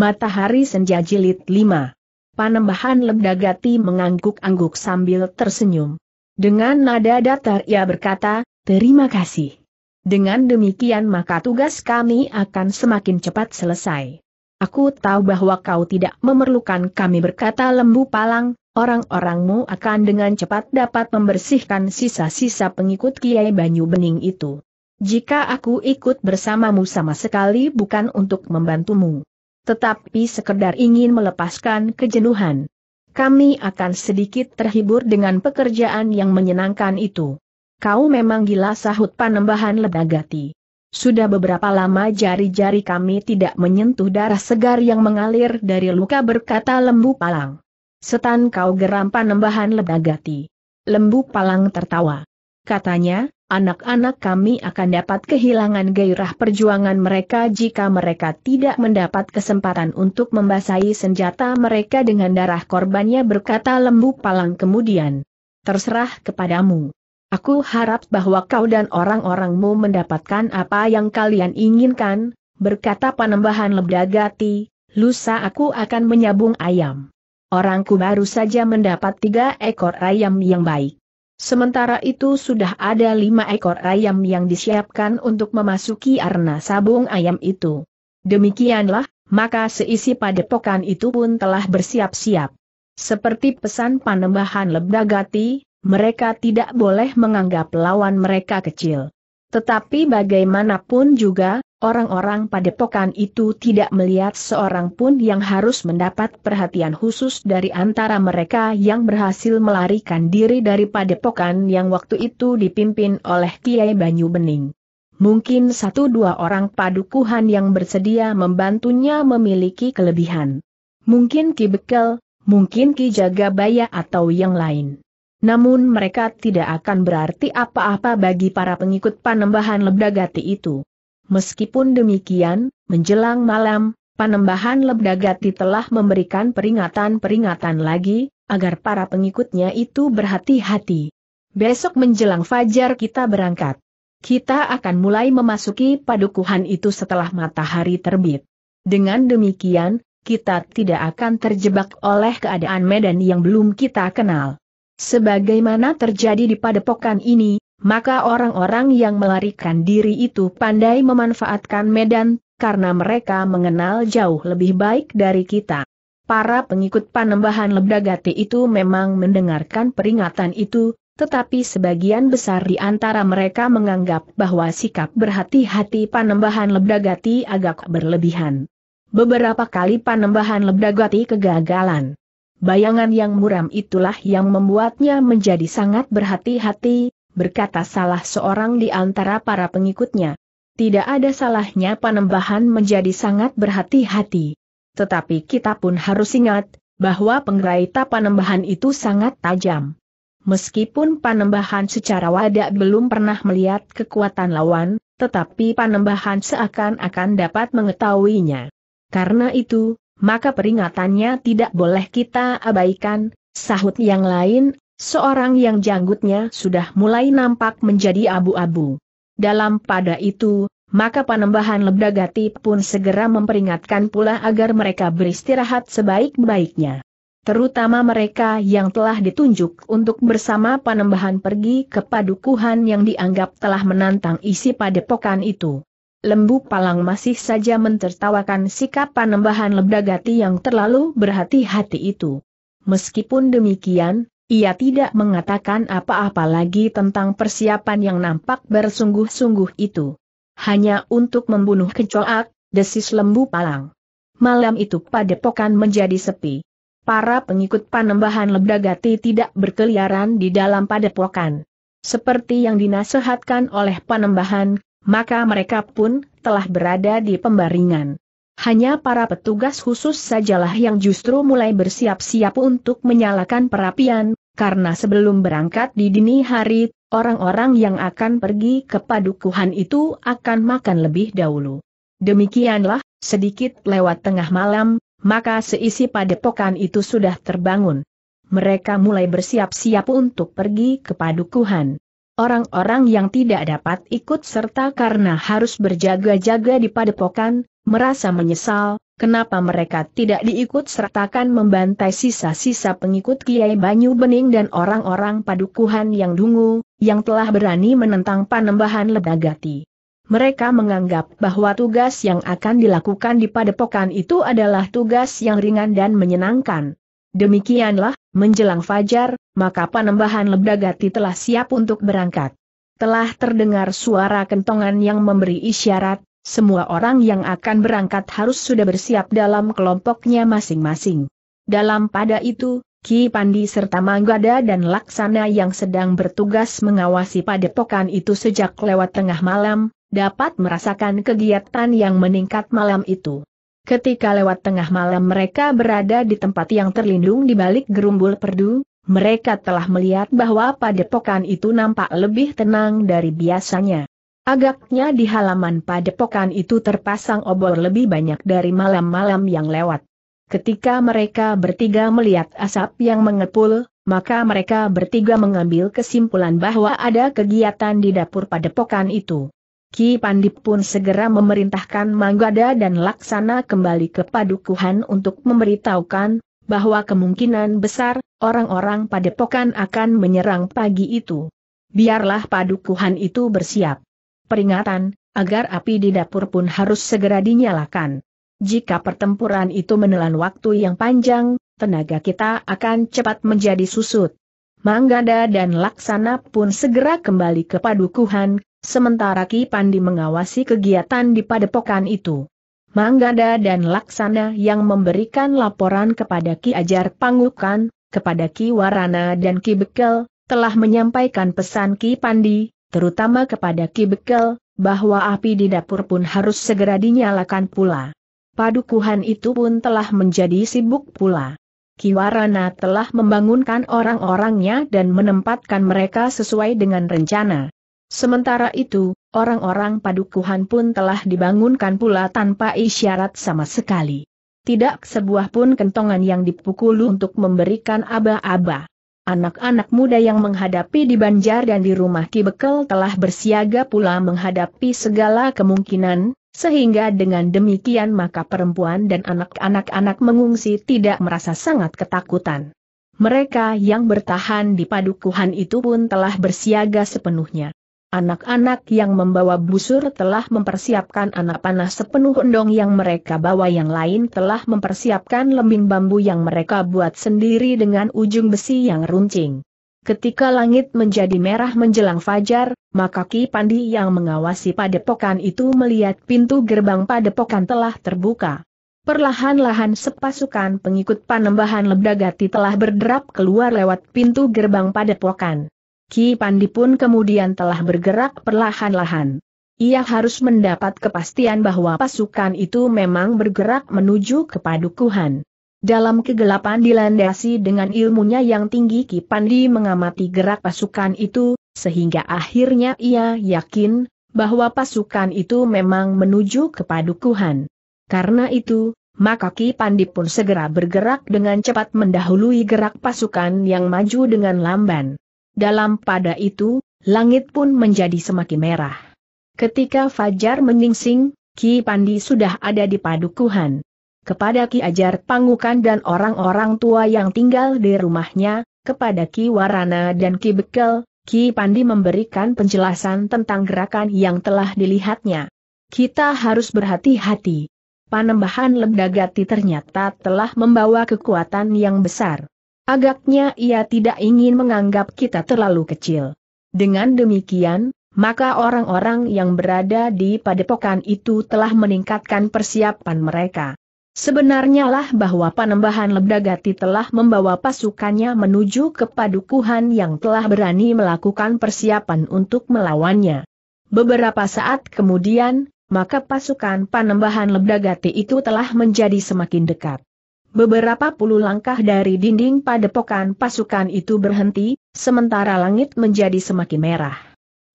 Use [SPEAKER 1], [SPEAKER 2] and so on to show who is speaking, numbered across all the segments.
[SPEAKER 1] Matahari Senja Jilid 5. Panembahan Lebdagati mengangguk-angguk sambil tersenyum. Dengan nada datar ia berkata, terima kasih. Dengan demikian maka tugas kami akan semakin cepat selesai. Aku tahu bahwa kau tidak memerlukan kami berkata lembu palang, orang-orangmu akan dengan cepat dapat membersihkan sisa-sisa pengikut Kiai Banyu Bening itu. Jika aku ikut bersamamu sama sekali bukan untuk membantumu tetapi sekedar ingin melepaskan kejenuhan. Kami akan sedikit terhibur dengan pekerjaan yang menyenangkan itu. Kau memang gila sahut panembahan Ledagati. Sudah beberapa lama jari-jari kami tidak menyentuh darah segar yang mengalir dari luka berkata lembu palang. Setan kau geram panembahan Ledagati. Lembu palang tertawa. Katanya, anak-anak kami akan dapat kehilangan gairah perjuangan mereka jika mereka tidak mendapat kesempatan untuk membasahi senjata mereka dengan darah korbannya berkata lembu palang kemudian. Terserah kepadamu. Aku harap bahwa kau dan orang-orangmu mendapatkan apa yang kalian inginkan, berkata panembahan lebdagati, lusa aku akan menyabung ayam. Orangku baru saja mendapat tiga ekor ayam yang baik. Sementara itu sudah ada lima ekor ayam yang disiapkan untuk memasuki arena sabung ayam itu. Demikianlah, maka seisi padepokan itu pun telah bersiap-siap. Seperti pesan panembahan Lebdagati, mereka tidak boleh menganggap lawan mereka kecil. Tetapi bagaimanapun juga, orang-orang padepokan itu tidak melihat seorang pun yang harus mendapat perhatian khusus dari antara mereka yang berhasil melarikan diri dari padepokan yang waktu itu dipimpin oleh Kiai Banyu Bening. Mungkin satu dua orang padukuhan yang bersedia membantunya memiliki kelebihan. Mungkin Ki Bekel, mungkin Ki Jagabaya atau yang lain. Namun mereka tidak akan berarti apa-apa bagi para pengikut panembahan Lebdagati itu. Meskipun demikian, menjelang malam, panembahan Lebdagati telah memberikan peringatan-peringatan lagi, agar para pengikutnya itu berhati-hati. Besok menjelang fajar kita berangkat. Kita akan mulai memasuki padukuhan itu setelah matahari terbit. Dengan demikian, kita tidak akan terjebak oleh keadaan medan yang belum kita kenal. Sebagaimana terjadi di padepokan ini, maka orang-orang yang melarikan diri itu pandai memanfaatkan medan, karena mereka mengenal jauh lebih baik dari kita. Para pengikut panembahan Lebdagati itu memang mendengarkan peringatan itu, tetapi sebagian besar di antara mereka menganggap bahwa sikap berhati-hati panembahan Lebdagati agak berlebihan. Beberapa kali panembahan Lebdagati kegagalan. Bayangan yang muram itulah yang membuatnya menjadi sangat berhati-hati, berkata salah seorang di antara para pengikutnya. Tidak ada salahnya panembahan menjadi sangat berhati-hati. Tetapi kita pun harus ingat, bahwa penggeraita panembahan itu sangat tajam. Meskipun panembahan secara wadah belum pernah melihat kekuatan lawan, tetapi panembahan seakan-akan dapat mengetahuinya. Karena itu, maka peringatannya tidak boleh kita abaikan, sahut yang lain, seorang yang janggutnya sudah mulai nampak menjadi abu-abu. Dalam pada itu, maka panembahan Lebdagati pun segera memperingatkan pula agar mereka beristirahat sebaik-baiknya. Terutama mereka yang telah ditunjuk untuk bersama panembahan pergi ke padukuhan yang dianggap telah menantang isi padepokan itu. Lembu Palang masih saja mentertawakan sikap panembahan Lebdagati yang terlalu berhati-hati itu. Meskipun demikian, ia tidak mengatakan apa-apa lagi tentang persiapan yang nampak bersungguh-sungguh itu. Hanya untuk membunuh kecoak, desis Lembu Palang. Malam itu padepokan menjadi sepi. Para pengikut panembahan Lebdagati tidak berkeliaran di dalam padepokan. Seperti yang dinasehatkan oleh panembahan, maka mereka pun telah berada di pembaringan. Hanya para petugas khusus sajalah yang justru mulai bersiap-siap untuk menyalakan perapian, karena sebelum berangkat di dini hari, orang-orang yang akan pergi ke padukuhan itu akan makan lebih dahulu. Demikianlah, sedikit lewat tengah malam, maka seisi padepokan itu sudah terbangun. Mereka mulai bersiap-siap untuk pergi ke padukuhan orang-orang yang tidak dapat ikut serta karena harus berjaga-jaga di padepokan, merasa menyesal, kenapa mereka tidak diikut sertakan membantai sisa-sisa pengikut Kiai Banyu Bening dan orang-orang padukuhan yang dungu, yang telah berani menentang panembahan Lebagati. Mereka menganggap bahwa tugas yang akan dilakukan di padepokan itu adalah tugas yang ringan dan menyenangkan. Demikianlah, Menjelang fajar, maka panembahan Lebdagati telah siap untuk berangkat. Telah terdengar suara kentongan yang memberi isyarat, semua orang yang akan berangkat harus sudah bersiap dalam kelompoknya masing-masing. Dalam pada itu, Ki Pandi serta Manggada dan Laksana yang sedang bertugas mengawasi padepokan itu sejak lewat tengah malam, dapat merasakan kegiatan yang meningkat malam itu. Ketika lewat tengah malam mereka berada di tempat yang terlindung di balik gerumbul perdu, mereka telah melihat bahwa padepokan itu nampak lebih tenang dari biasanya. Agaknya di halaman padepokan itu terpasang obor lebih banyak dari malam-malam yang lewat. Ketika mereka bertiga melihat asap yang mengepul, maka mereka bertiga mengambil kesimpulan bahwa ada kegiatan di dapur padepokan itu. Ki Pandip pun segera memerintahkan Manggada dan Laksana kembali ke padukuhan untuk memberitahukan bahwa kemungkinan besar orang-orang padepokan akan menyerang pagi itu. Biarlah padukuhan itu bersiap. Peringatan, agar api di dapur pun harus segera dinyalakan. Jika pertempuran itu menelan waktu yang panjang, tenaga kita akan cepat menjadi susut. Manggada dan Laksana pun segera kembali ke padukuhan, sementara Ki Pandi mengawasi kegiatan di padepokan itu. Manggada dan Laksana yang memberikan laporan kepada Ki Ajar Pangukan, kepada Ki Warana dan Ki Bekel, telah menyampaikan pesan Ki Pandi, terutama kepada Ki Bekel, bahwa api di dapur pun harus segera dinyalakan pula. Padukuhan itu pun telah menjadi sibuk pula. Ki Warana telah membangunkan orang-orangnya dan menempatkan mereka sesuai dengan rencana. Sementara itu, orang-orang padukuhan pun telah dibangunkan pula tanpa isyarat sama sekali. Tidak sebuah pun kentongan yang dipukul untuk memberikan aba-aba. Anak-anak muda yang menghadapi di Banjar dan di rumah Ki Bekel telah bersiaga pula menghadapi segala kemungkinan, sehingga dengan demikian maka perempuan dan anak-anak-anak mengungsi tidak merasa sangat ketakutan. Mereka yang bertahan di padukuhan itu pun telah bersiaga sepenuhnya. Anak-anak yang membawa busur telah mempersiapkan anak panah sepenuh endong yang mereka bawa yang lain telah mempersiapkan lembing bambu yang mereka buat sendiri dengan ujung besi yang runcing. Ketika langit menjadi merah menjelang fajar, maka Ki Pandi yang mengawasi padepokan itu melihat pintu gerbang padepokan telah terbuka. Perlahan-lahan sepasukan pengikut panembahan Lebdagati telah berderap keluar lewat pintu gerbang padepokan. Ki Pandi pun kemudian telah bergerak perlahan-lahan. Ia harus mendapat kepastian bahwa pasukan itu memang bergerak menuju ke padukuhan. Dalam kegelapan dilandasi dengan ilmunya yang tinggi Ki Pandi mengamati gerak pasukan itu, sehingga akhirnya ia yakin bahwa pasukan itu memang menuju ke padukuhan. Karena itu, maka Ki Pandi pun segera bergerak dengan cepat mendahului gerak pasukan yang maju dengan lamban. Dalam pada itu, langit pun menjadi semakin merah. Ketika Fajar menyingsing, Ki Pandi sudah ada di padukuhan. Kepada Ki Ajar Pangukan dan orang-orang tua yang tinggal di rumahnya, kepada Ki Warana dan Ki Bekel, Ki Pandi memberikan penjelasan tentang gerakan yang telah dilihatnya. Kita harus berhati-hati. Panembahan Lembagati ternyata telah membawa kekuatan yang besar. Agaknya ia tidak ingin menganggap kita terlalu kecil. Dengan demikian, maka orang-orang yang berada di padepokan itu telah meningkatkan persiapan mereka. Sebenarnya lah bahwa Panembahan Lebdagati telah membawa pasukannya menuju ke padukuhan yang telah berani melakukan persiapan untuk melawannya. Beberapa saat kemudian, maka pasukan Panembahan Lebdagati itu telah menjadi semakin dekat. Beberapa puluh langkah dari dinding padepokan pasukan itu berhenti, sementara langit menjadi semakin merah.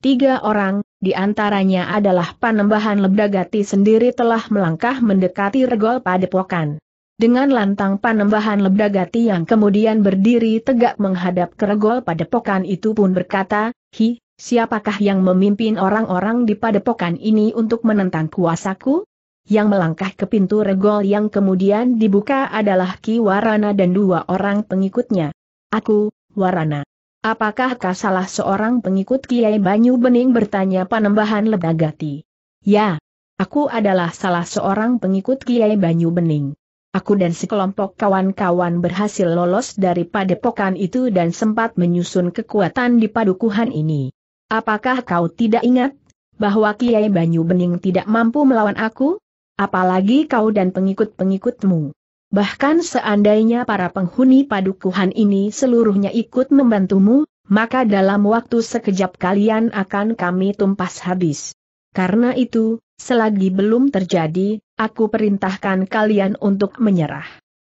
[SPEAKER 1] Tiga orang, di antaranya adalah Panembahan Lebdagati sendiri telah melangkah mendekati regol padepokan. Dengan lantang Panembahan Lebdagati yang kemudian berdiri tegak menghadap ke regol padepokan itu pun berkata, Hi, siapakah yang memimpin orang-orang di padepokan ini untuk menentang kuasaku? yang melangkah ke pintu regol yang kemudian dibuka adalah Ki Warana dan dua orang pengikutnya. Aku, Warana. Apakah kau salah seorang pengikut Kiai Banyu Bening bertanya panembahan Ledagati? Ya, aku adalah salah seorang pengikut Kiai Banyu Bening. Aku dan sekelompok kawan-kawan berhasil lolos dari padepokan itu dan sempat menyusun kekuatan di padukuhan ini. Apakah kau tidak ingat bahwa Kiai Banyu Bening tidak mampu melawan aku? apalagi kau dan pengikut-pengikutmu. Bahkan seandainya para penghuni padukuhan ini seluruhnya ikut membantumu, maka dalam waktu sekejap kalian akan kami tumpas habis. Karena itu, selagi belum terjadi, aku perintahkan kalian untuk menyerah.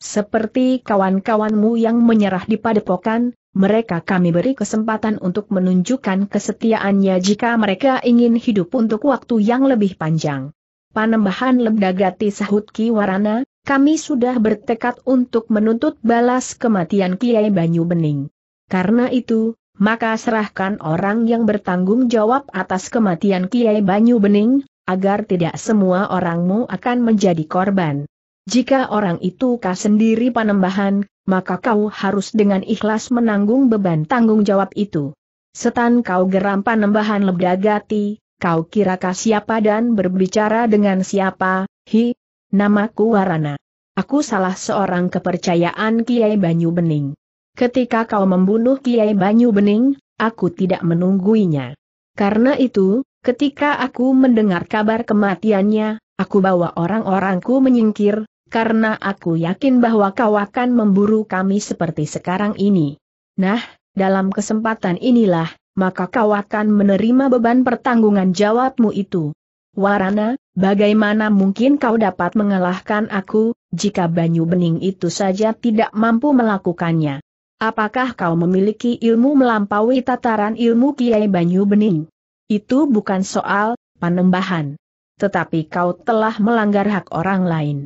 [SPEAKER 1] Seperti kawan-kawanmu yang menyerah di padepokan, mereka kami beri kesempatan untuk menunjukkan kesetiaannya jika mereka ingin hidup untuk waktu yang lebih panjang. Panembahan Lemdagati sahut Warana, kami sudah bertekad untuk menuntut balas kematian Kiai Banyu Bening. Karena itu, maka serahkan orang yang bertanggung jawab atas kematian Kiai Banyu Bening, agar tidak semua orangmu akan menjadi korban. Jika orang itu kau sendiri panembahan, maka kau harus dengan ikhlas menanggung beban tanggung jawab itu. Setan kau geram panembahan lebdagati, kau kirakah siapa dan berbicara dengan siapa, hi, namaku Warana. Aku salah seorang kepercayaan Kiai Banyu Bening. Ketika kau membunuh Kiai Banyu Bening, aku tidak menungguinya. Karena itu, ketika aku mendengar kabar kematiannya, aku bawa orang-orangku menyingkir, karena aku yakin bahwa kau akan memburu kami seperti sekarang ini. Nah, dalam kesempatan inilah, maka kau akan menerima beban pertanggungan jawabmu itu. Warana, bagaimana mungkin kau dapat mengalahkan aku, jika Banyu Bening itu saja tidak mampu melakukannya? Apakah kau memiliki ilmu melampaui tataran ilmu Kiai Banyu Bening? Itu bukan soal panembahan. Tetapi kau telah melanggar hak orang lain.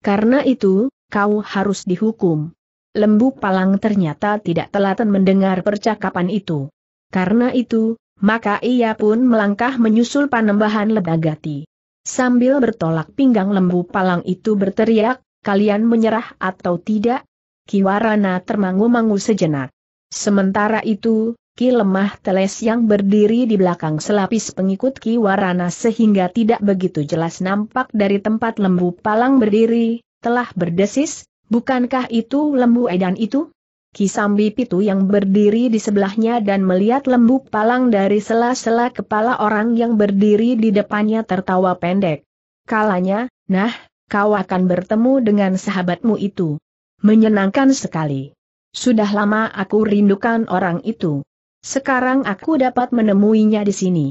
[SPEAKER 1] Karena itu, kau harus dihukum. Lembu Palang ternyata tidak telaten mendengar percakapan itu. Karena itu, maka ia pun melangkah menyusul panembahan Lebagati. Sambil bertolak pinggang lembu palang itu berteriak, kalian menyerah atau tidak? Kiwarana termangu-mangu sejenak. Sementara itu, Ki Lemah Teles yang berdiri di belakang selapis pengikut Ki Warana sehingga tidak begitu jelas nampak dari tempat lembu palang berdiri, telah berdesis, bukankah itu lembu edan itu? Kisambi Pitu yang berdiri di sebelahnya dan melihat lembu palang dari sela-sela kepala orang yang berdiri di depannya tertawa pendek. Kalanya, nah, kau akan bertemu dengan sahabatmu itu. Menyenangkan sekali. Sudah lama aku rindukan orang itu. Sekarang aku dapat menemuinya di sini.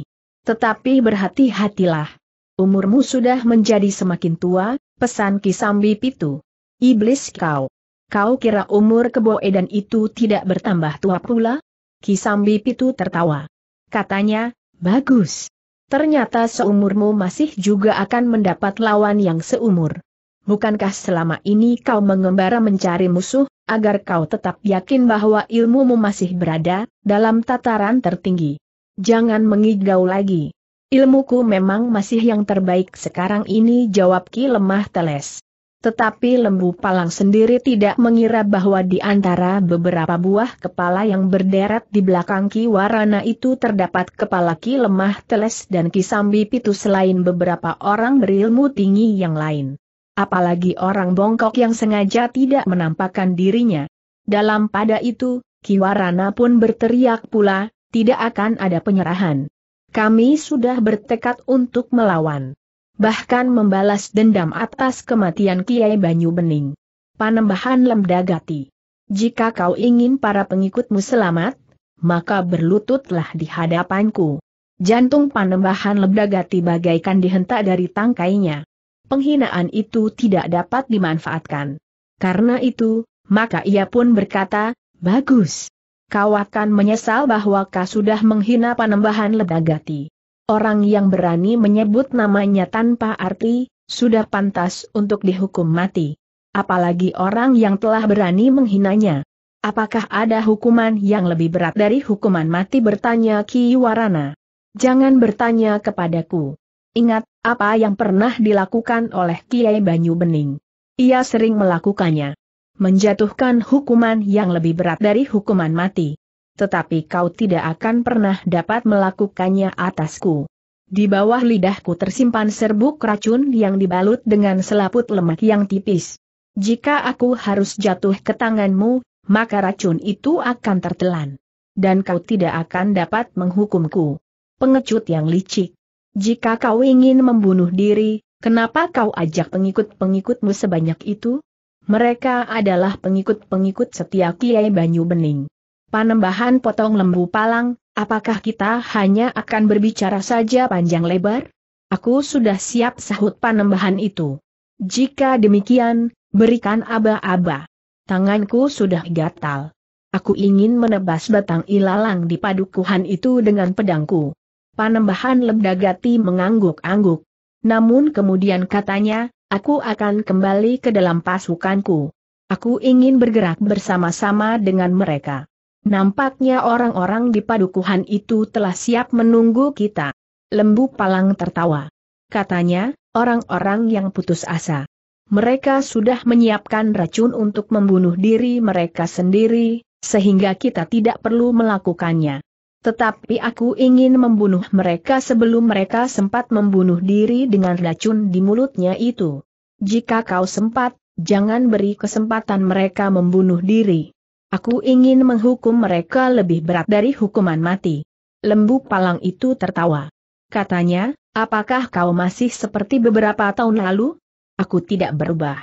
[SPEAKER 1] Tetapi berhati-hatilah. Umurmu sudah menjadi semakin tua, pesan Kisambi Pitu. Iblis kau. Kau kira umur kebo edan itu tidak bertambah tua pula? Kisambi Pitu tertawa. Katanya, bagus. Ternyata seumurmu masih juga akan mendapat lawan yang seumur. Bukankah selama ini kau mengembara mencari musuh, agar kau tetap yakin bahwa ilmumu masih berada dalam tataran tertinggi? Jangan mengigau lagi. Ilmuku memang masih yang terbaik sekarang ini jawab Ki lemah teles. Tetapi lembu palang sendiri tidak mengira bahwa di antara beberapa buah kepala yang berderet di belakang Ki Warana itu terdapat kepala Ki Lemah Teles dan Ki Sambi Pitu selain beberapa orang berilmu tinggi yang lain. Apalagi orang bongkok yang sengaja tidak menampakkan dirinya. Dalam pada itu, Ki Warana pun berteriak pula, tidak akan ada penyerahan. Kami sudah bertekad untuk melawan bahkan membalas dendam atas kematian Kiai Banyu Bening. Panembahan Lemdagati. Jika kau ingin para pengikutmu selamat, maka berlututlah di hadapanku. Jantung panembahan Lemdagati bagaikan dihentak dari tangkainya. Penghinaan itu tidak dapat dimanfaatkan. Karena itu, maka ia pun berkata, Bagus. Kau akan menyesal bahwa kau sudah menghina panembahan Ledagati. Orang yang berani menyebut namanya tanpa arti, sudah pantas untuk dihukum mati. Apalagi orang yang telah berani menghinanya. Apakah ada hukuman yang lebih berat dari hukuman mati bertanya Ki Warana. Jangan bertanya kepadaku. Ingat, apa yang pernah dilakukan oleh Kiai Banyu Bening. Ia sering melakukannya. Menjatuhkan hukuman yang lebih berat dari hukuman mati tetapi kau tidak akan pernah dapat melakukannya atasku. Di bawah lidahku tersimpan serbuk racun yang dibalut dengan selaput lemak yang tipis. Jika aku harus jatuh ke tanganmu, maka racun itu akan tertelan. Dan kau tidak akan dapat menghukumku. Pengecut yang licik. Jika kau ingin membunuh diri, kenapa kau ajak pengikut-pengikutmu sebanyak itu? Mereka adalah pengikut-pengikut setia Kiai Banyu Bening. Panembahan potong lembu palang, apakah kita hanya akan berbicara saja panjang lebar? Aku sudah siap sahut panembahan itu. Jika demikian, berikan aba-aba. Tanganku sudah gatal. Aku ingin menebas batang ilalang di padukuhan itu dengan pedangku. Panembahan Lebdagati mengangguk-angguk. Namun kemudian katanya, aku akan kembali ke dalam pasukanku. Aku ingin bergerak bersama-sama dengan mereka. Nampaknya orang-orang di padukuhan itu telah siap menunggu kita. Lembu Palang tertawa. Katanya, orang-orang yang putus asa. Mereka sudah menyiapkan racun untuk membunuh diri mereka sendiri, sehingga kita tidak perlu melakukannya. Tetapi aku ingin membunuh mereka sebelum mereka sempat membunuh diri dengan racun di mulutnya itu. Jika kau sempat, jangan beri kesempatan mereka membunuh diri. Aku ingin menghukum mereka lebih berat dari hukuman mati. Lembu palang itu tertawa. Katanya, apakah kau masih seperti beberapa tahun lalu? Aku tidak berubah.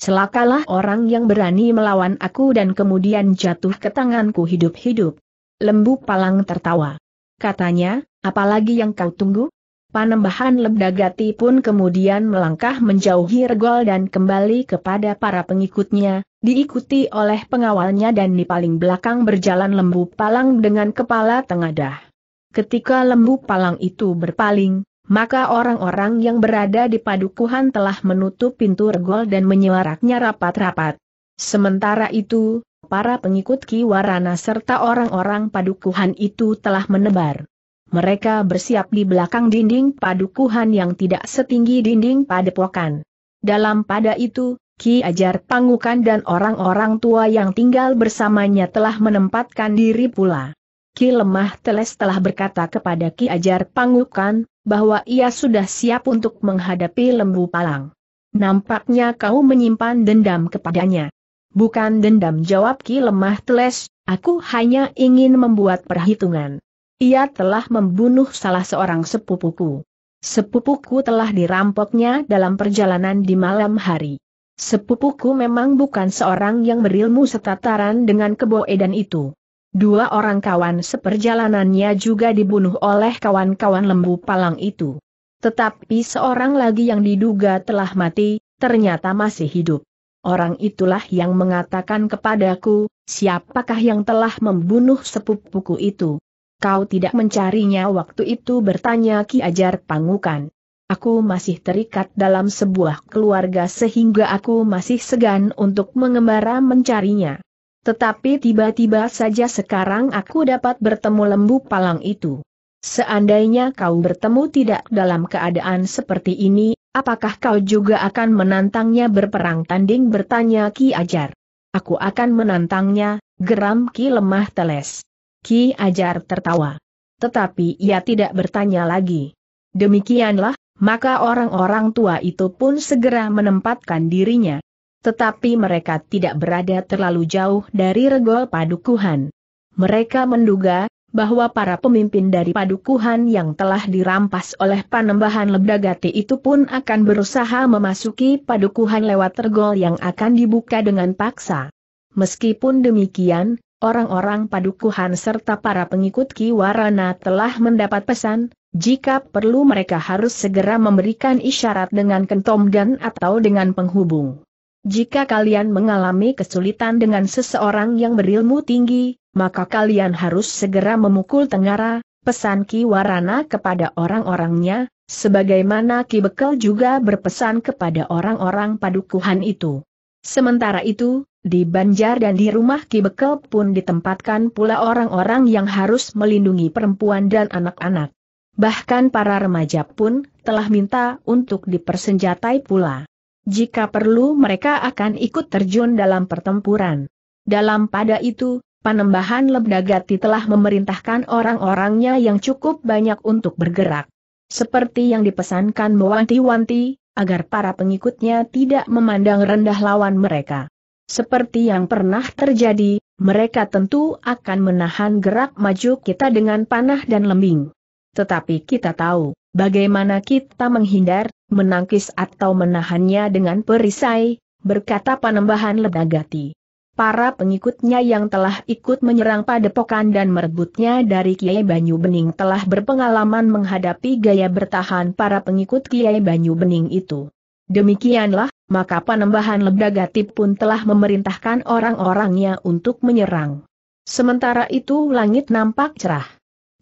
[SPEAKER 1] Celakalah orang yang berani melawan aku dan kemudian jatuh ke tanganku hidup-hidup. Lembu palang tertawa. Katanya, apalagi yang kau tunggu? Panembahan Lebdagati pun kemudian melangkah menjauhi regol dan kembali kepada para pengikutnya, diikuti oleh pengawalnya dan di paling belakang berjalan lembu palang dengan kepala tengadah. Ketika lembu palang itu berpaling, maka orang-orang yang berada di padukuhan telah menutup pintu regol dan menyuaraknya rapat-rapat. Sementara itu, para pengikut Kiwarana serta orang-orang padukuhan itu telah menebar mereka bersiap di belakang dinding padukuhan yang tidak setinggi dinding padepokan. Dalam pada itu, Ki Ajar Pangukan dan orang-orang tua yang tinggal bersamanya telah menempatkan diri pula. Ki Lemah Teles telah berkata kepada Ki Ajar Pangukan, bahwa ia sudah siap untuk menghadapi lembu palang. Nampaknya kau menyimpan dendam kepadanya. Bukan dendam jawab Ki Lemah Teles, aku hanya ingin membuat perhitungan. Ia telah membunuh salah seorang sepupuku. Sepupuku telah dirampoknya dalam perjalanan di malam hari. Sepupuku memang bukan seorang yang berilmu setataran dengan keboedan itu. Dua orang kawan seperjalanannya juga dibunuh oleh kawan-kawan lembu palang itu. Tetapi seorang lagi yang diduga telah mati, ternyata masih hidup. Orang itulah yang mengatakan kepadaku, siapakah yang telah membunuh sepupuku itu. Kau tidak mencarinya waktu itu bertanya Ki Ajar Pangukan. Aku masih terikat dalam sebuah keluarga sehingga aku masih segan untuk mengembara mencarinya. Tetapi tiba-tiba saja sekarang aku dapat bertemu lembu palang itu. Seandainya kau bertemu tidak dalam keadaan seperti ini, apakah kau juga akan menantangnya berperang tanding bertanya Ki Ajar? Aku akan menantangnya, geram Ki lemah teles. Ki Ajar tertawa. Tetapi ia tidak bertanya lagi. Demikianlah, maka orang-orang tua itu pun segera menempatkan dirinya. Tetapi mereka tidak berada terlalu jauh dari regol padukuhan. Mereka menduga, bahwa para pemimpin dari padukuhan yang telah dirampas oleh panembahan Lebdagati itu pun akan berusaha memasuki padukuhan lewat regol yang akan dibuka dengan paksa. Meskipun demikian, orang-orang padukuhan serta para pengikut Ki Warana telah mendapat pesan, jika perlu mereka harus segera memberikan isyarat dengan kentom dan atau dengan penghubung. Jika kalian mengalami kesulitan dengan seseorang yang berilmu tinggi, maka kalian harus segera memukul tengara, pesan Ki Warana kepada orang-orangnya, sebagaimana Ki Bekel juga berpesan kepada orang-orang padukuhan itu. Sementara itu, di Banjar dan di rumah Ki Bekel pun ditempatkan pula orang-orang yang harus melindungi perempuan dan anak-anak. Bahkan para remaja pun telah minta untuk dipersenjatai pula. Jika perlu mereka akan ikut terjun dalam pertempuran. Dalam pada itu, Panembahan Lebdagati telah memerintahkan orang-orangnya yang cukup banyak untuk bergerak. Seperti yang dipesankan mewanti-wanti, agar para pengikutnya tidak memandang rendah lawan mereka. Seperti yang pernah terjadi, mereka tentu akan menahan gerak maju kita dengan panah dan lembing. Tetapi kita tahu, bagaimana kita menghindar, menangkis atau menahannya dengan perisai, berkata Panembahan Lebagati. Para pengikutnya yang telah ikut menyerang padepokan dan merebutnya dari Kiai Banyu Bening telah berpengalaman menghadapi gaya bertahan para pengikut Kiai Banyu Bening itu. Demikianlah, maka panembahan Lebdagatip pun telah memerintahkan orang-orangnya untuk menyerang. Sementara itu langit nampak cerah.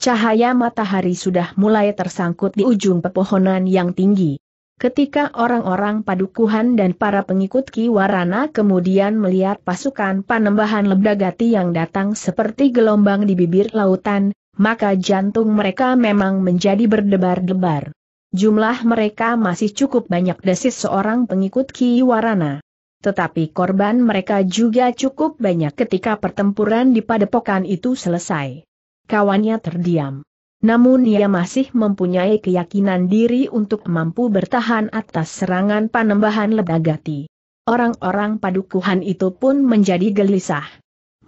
[SPEAKER 1] Cahaya matahari sudah mulai tersangkut di ujung pepohonan yang tinggi. Ketika orang-orang padukuhan dan para pengikut Ki Warana kemudian melihat pasukan panembahan Lebdagati yang datang seperti gelombang di bibir lautan, maka jantung mereka memang menjadi berdebar-debar. Jumlah mereka masih cukup banyak desis seorang pengikut Ki Warana. Tetapi korban mereka juga cukup banyak ketika pertempuran di padepokan itu selesai. Kawannya terdiam. Namun ia masih mempunyai keyakinan diri untuk mampu bertahan atas serangan panembahan ledagati. Orang-orang padukuhan itu pun menjadi gelisah.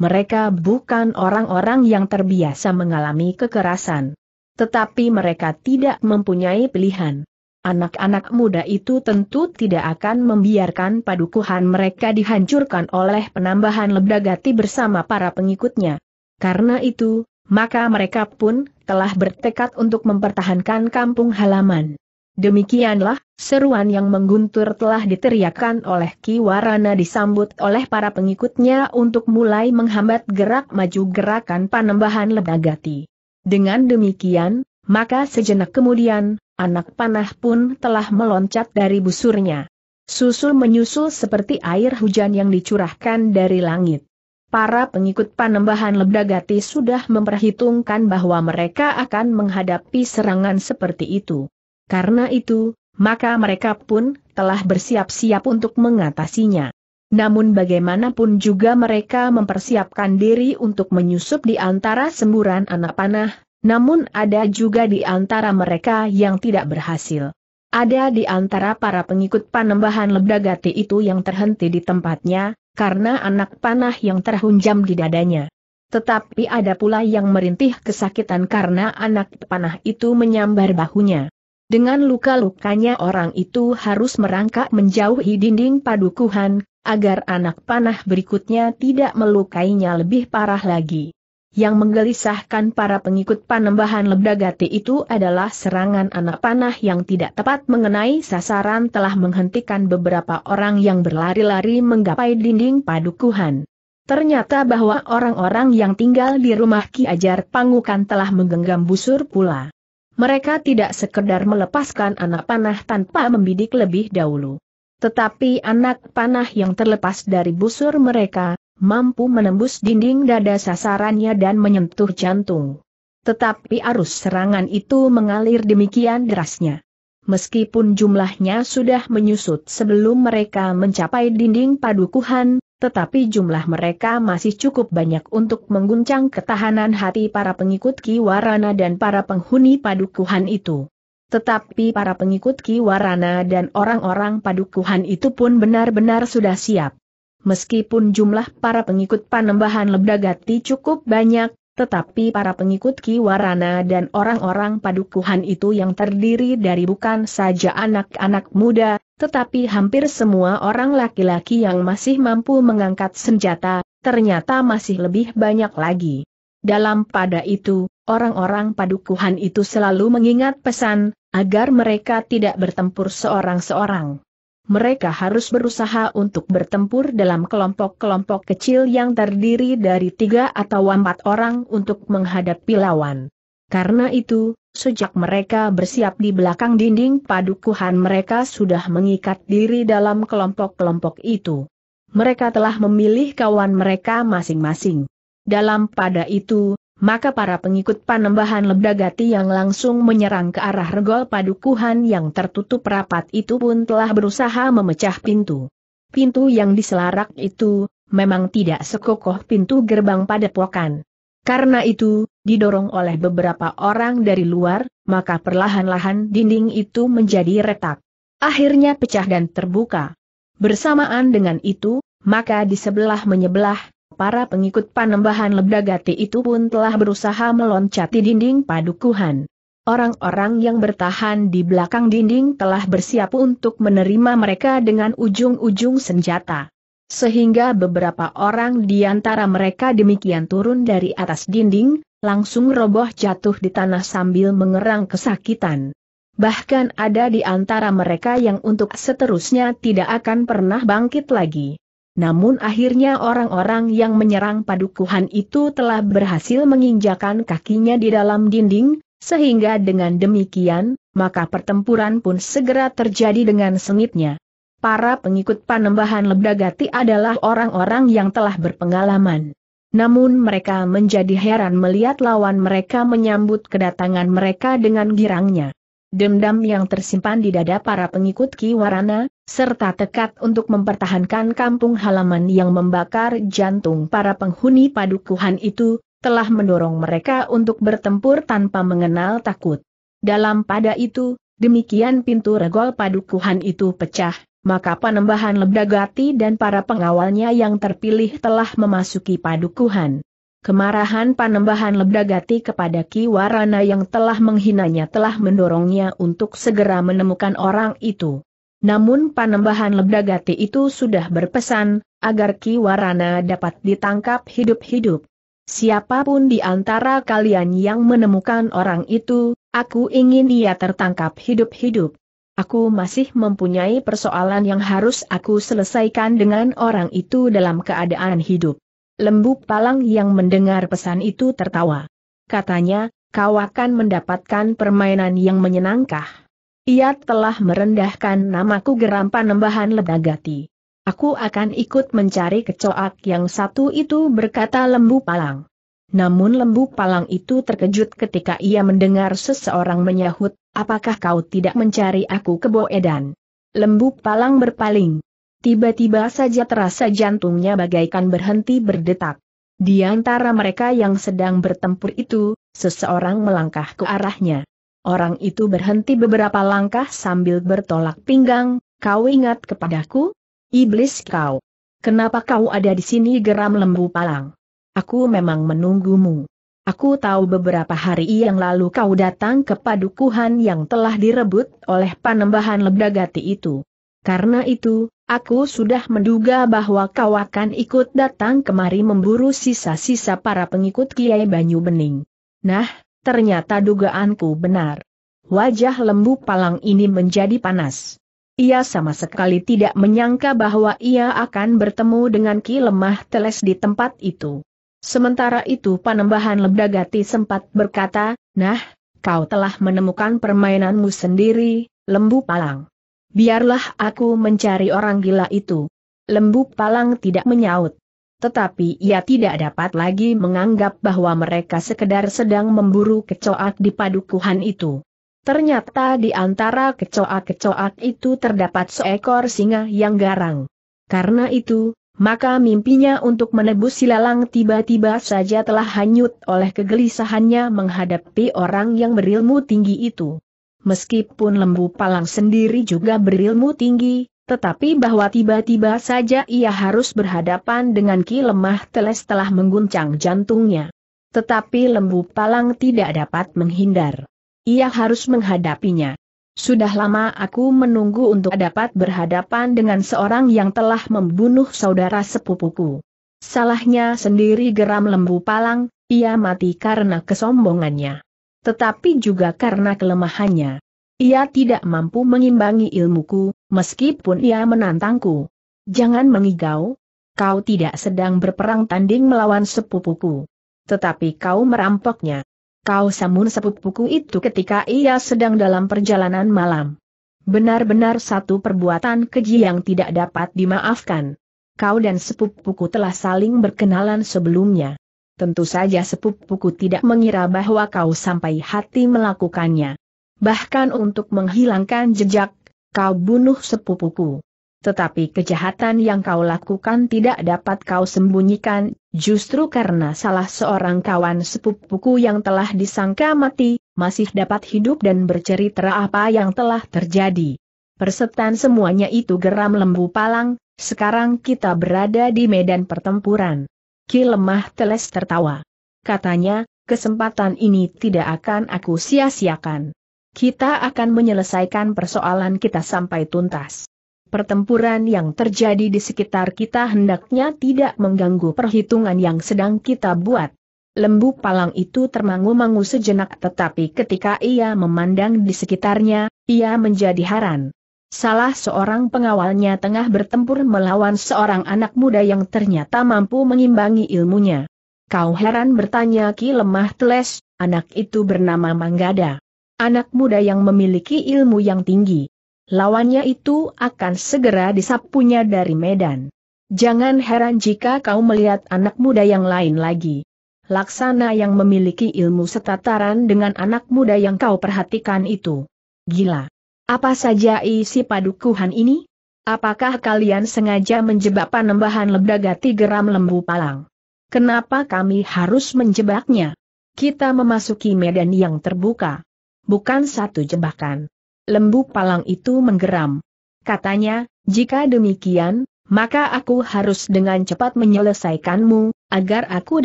[SPEAKER 1] Mereka bukan orang-orang yang terbiasa mengalami kekerasan. Tetapi mereka tidak mempunyai pilihan. Anak-anak muda itu tentu tidak akan membiarkan padukuhan mereka dihancurkan oleh penambahan lebdagati bersama para pengikutnya. Karena itu, maka mereka pun telah bertekad untuk mempertahankan kampung halaman. Demikianlah, seruan yang mengguntur telah diteriakkan oleh Ki Warana disambut oleh para pengikutnya untuk mulai menghambat gerak maju gerakan panembahan Lebagati. Dengan demikian, maka sejenak kemudian, anak panah pun telah meloncat dari busurnya. Susul menyusul seperti air hujan yang dicurahkan dari langit. Para pengikut panembahan Lebdagati sudah memperhitungkan bahwa mereka akan menghadapi serangan seperti itu. Karena itu, maka mereka pun telah bersiap-siap untuk mengatasinya. Namun bagaimanapun juga mereka mempersiapkan diri untuk menyusup di antara semburan anak panah, namun ada juga di antara mereka yang tidak berhasil. Ada di antara para pengikut panembahan Lebdagati itu yang terhenti di tempatnya, karena anak panah yang terhunjam di dadanya. Tetapi ada pula yang merintih kesakitan karena anak panah itu menyambar bahunya. Dengan luka-lukanya orang itu harus merangkak menjauhi dinding padukuhan, agar anak panah berikutnya tidak melukainya lebih parah lagi. Yang menggelisahkan para pengikut panembahan Lebdagati itu adalah serangan anak panah yang tidak tepat mengenai sasaran telah menghentikan beberapa orang yang berlari-lari menggapai dinding padukuhan. Ternyata bahwa orang-orang yang tinggal di rumah Ki Ajar Pangukan telah menggenggam busur pula. Mereka tidak sekedar melepaskan anak panah tanpa membidik lebih dahulu. Tetapi anak panah yang terlepas dari busur mereka, mampu menembus dinding dada sasarannya dan menyentuh jantung. Tetapi arus serangan itu mengalir demikian derasnya. Meskipun jumlahnya sudah menyusut sebelum mereka mencapai dinding padukuhan, tetapi jumlah mereka masih cukup banyak untuk mengguncang ketahanan hati para pengikut Kiwarana dan para penghuni padukuhan itu. Tetapi para pengikut Ki Warana dan orang-orang padukuhan itu pun benar-benar sudah siap. Meskipun jumlah para pengikut panembahan Lebdagati cukup banyak, tetapi para pengikut Ki Warana dan orang-orang padukuhan itu yang terdiri dari bukan saja anak-anak muda, tetapi hampir semua orang laki-laki yang masih mampu mengangkat senjata, ternyata masih lebih banyak lagi. Dalam pada itu, orang-orang padukuhan itu selalu mengingat pesan, agar mereka tidak bertempur seorang-seorang. Mereka harus berusaha untuk bertempur dalam kelompok-kelompok kecil yang terdiri dari tiga atau empat orang untuk menghadapi lawan. Karena itu, sejak mereka bersiap di belakang dinding padukuhan mereka sudah mengikat diri dalam kelompok-kelompok itu. Mereka telah memilih kawan mereka masing-masing. Dalam pada itu, maka para pengikut panembahan Lebdagati yang langsung menyerang ke arah regol padukuhan yang tertutup rapat itu pun telah berusaha memecah pintu. Pintu yang diselarak itu, memang tidak sekokoh pintu gerbang padepokan. Karena itu, didorong oleh beberapa orang dari luar, maka perlahan-lahan dinding itu menjadi retak. Akhirnya pecah dan terbuka. Bersamaan dengan itu, maka di sebelah menyebelah, Para pengikut panembahan Lebdagati itu pun telah berusaha meloncati dinding padukuhan. Orang-orang yang bertahan di belakang dinding telah bersiap untuk menerima mereka dengan ujung-ujung senjata. Sehingga beberapa orang di antara mereka demikian turun dari atas dinding, langsung roboh jatuh di tanah sambil mengerang kesakitan. Bahkan ada di antara mereka yang untuk seterusnya tidak akan pernah bangkit lagi. Namun akhirnya orang-orang yang menyerang padukuhan itu telah berhasil menginjakan kakinya di dalam dinding, sehingga dengan demikian, maka pertempuran pun segera terjadi dengan sengitnya. Para pengikut panembahan Lebdagati adalah orang-orang yang telah berpengalaman. Namun mereka menjadi heran melihat lawan mereka menyambut kedatangan mereka dengan girangnya. Dendam yang tersimpan di dada para pengikut Kiwarana, serta tekad untuk mempertahankan kampung halaman yang membakar jantung para penghuni padukuhan itu, telah mendorong mereka untuk bertempur tanpa mengenal takut. Dalam pada itu, demikian pintu regol padukuhan itu pecah, maka panembahan Lebdagati dan para pengawalnya yang terpilih telah memasuki padukuhan. Kemarahan panembahan Lebdagati kepada Kiwarana yang telah menghinanya telah mendorongnya untuk segera menemukan orang itu. Namun panembahan Lebdagati itu sudah berpesan, agar Ki Warana dapat ditangkap hidup-hidup. Siapapun di antara kalian yang menemukan orang itu, aku ingin ia tertangkap hidup-hidup. Aku masih mempunyai persoalan yang harus aku selesaikan dengan orang itu dalam keadaan hidup. Lembu Palang yang mendengar pesan itu tertawa. Katanya, kau akan mendapatkan permainan yang menyenangkan. Ia telah merendahkan namaku geram panembahan ledagati. Aku akan ikut mencari kecoak yang satu itu berkata lembu palang. Namun lembu palang itu terkejut ketika ia mendengar seseorang menyahut, apakah kau tidak mencari aku keboedan? Lembu palang berpaling. Tiba-tiba saja terasa jantungnya bagaikan berhenti berdetak. Di antara mereka yang sedang bertempur itu, seseorang melangkah ke arahnya. Orang itu berhenti beberapa langkah sambil bertolak pinggang, kau ingat kepadaku? Iblis kau. Kenapa kau ada di sini geram lembu palang? Aku memang menunggumu. Aku tahu beberapa hari yang lalu kau datang ke padukuhan yang telah direbut oleh panembahan lebdagati itu. Karena itu, aku sudah menduga bahwa kau akan ikut datang kemari memburu sisa-sisa para pengikut Kiai Banyu Bening. Nah, ternyata dugaanku benar. Wajah lembu palang ini menjadi panas. Ia sama sekali tidak menyangka bahwa ia akan bertemu dengan Ki Lemah Teles di tempat itu. Sementara itu Panembahan Lebdagati sempat berkata, Nah, kau telah menemukan permainanmu sendiri, Lembu Palang. Biarlah aku mencari orang gila itu. Lembu Palang tidak menyaut tetapi ia tidak dapat lagi menganggap bahwa mereka sekedar sedang memburu kecoak di padukuhan itu. Ternyata di antara kecoak-kecoak itu terdapat seekor singa yang garang. Karena itu, maka mimpinya untuk menebus silalang tiba-tiba saja telah hanyut oleh kegelisahannya menghadapi orang yang berilmu tinggi itu. Meskipun lembu palang sendiri juga berilmu tinggi, tetapi bahwa tiba-tiba saja ia harus berhadapan dengan ki lemah teles telah mengguncang jantungnya. Tetapi lembu palang tidak dapat menghindar. Ia harus menghadapinya. Sudah lama aku menunggu untuk dapat berhadapan dengan seorang yang telah membunuh saudara sepupuku. Salahnya sendiri geram lembu palang, ia mati karena kesombongannya. Tetapi juga karena kelemahannya. Ia tidak mampu mengimbangi ilmuku, meskipun ia menantangku. Jangan mengigau. Kau tidak sedang berperang tanding melawan sepupuku. Tetapi kau merampoknya. Kau samun sepupuku itu ketika ia sedang dalam perjalanan malam. Benar-benar satu perbuatan keji yang tidak dapat dimaafkan. Kau dan sepupuku telah saling berkenalan sebelumnya. Tentu saja sepupuku tidak mengira bahwa kau sampai hati melakukannya bahkan untuk menghilangkan jejak, kau bunuh sepupuku. Tetapi kejahatan yang kau lakukan tidak dapat kau sembunyikan, justru karena salah seorang kawan sepupuku yang telah disangka mati, masih dapat hidup dan bercerita apa yang telah terjadi. Persetan semuanya itu geram lembu palang, sekarang kita berada di medan pertempuran. Ki lemah teles tertawa. Katanya, kesempatan ini tidak akan aku sia-siakan. Kita akan menyelesaikan persoalan kita sampai tuntas. Pertempuran yang terjadi di sekitar kita hendaknya tidak mengganggu perhitungan yang sedang kita buat. Lembu palang itu termangu-mangu sejenak tetapi ketika ia memandang di sekitarnya, ia menjadi haran. Salah seorang pengawalnya tengah bertempur melawan seorang anak muda yang ternyata mampu mengimbangi ilmunya. Kau heran bertanya Ki Lemah Teles, anak itu bernama Manggada anak muda yang memiliki ilmu yang tinggi. Lawannya itu akan segera disapunya dari medan. Jangan heran jika kau melihat anak muda yang lain lagi. Laksana yang memiliki ilmu setataran dengan anak muda yang kau perhatikan itu. Gila. Apa saja isi padukuhan ini? Apakah kalian sengaja menjebak panembahan lembaga tigeram lembu palang? Kenapa kami harus menjebaknya? Kita memasuki medan yang terbuka bukan satu jebakan. Lembu palang itu menggeram. Katanya, jika demikian, maka aku harus dengan cepat menyelesaikanmu, agar aku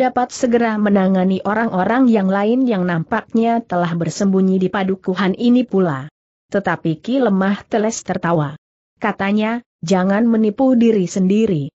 [SPEAKER 1] dapat segera menangani orang-orang yang lain yang nampaknya telah bersembunyi di padukuhan ini pula. Tetapi Ki Lemah Teles tertawa. Katanya, jangan menipu diri sendiri.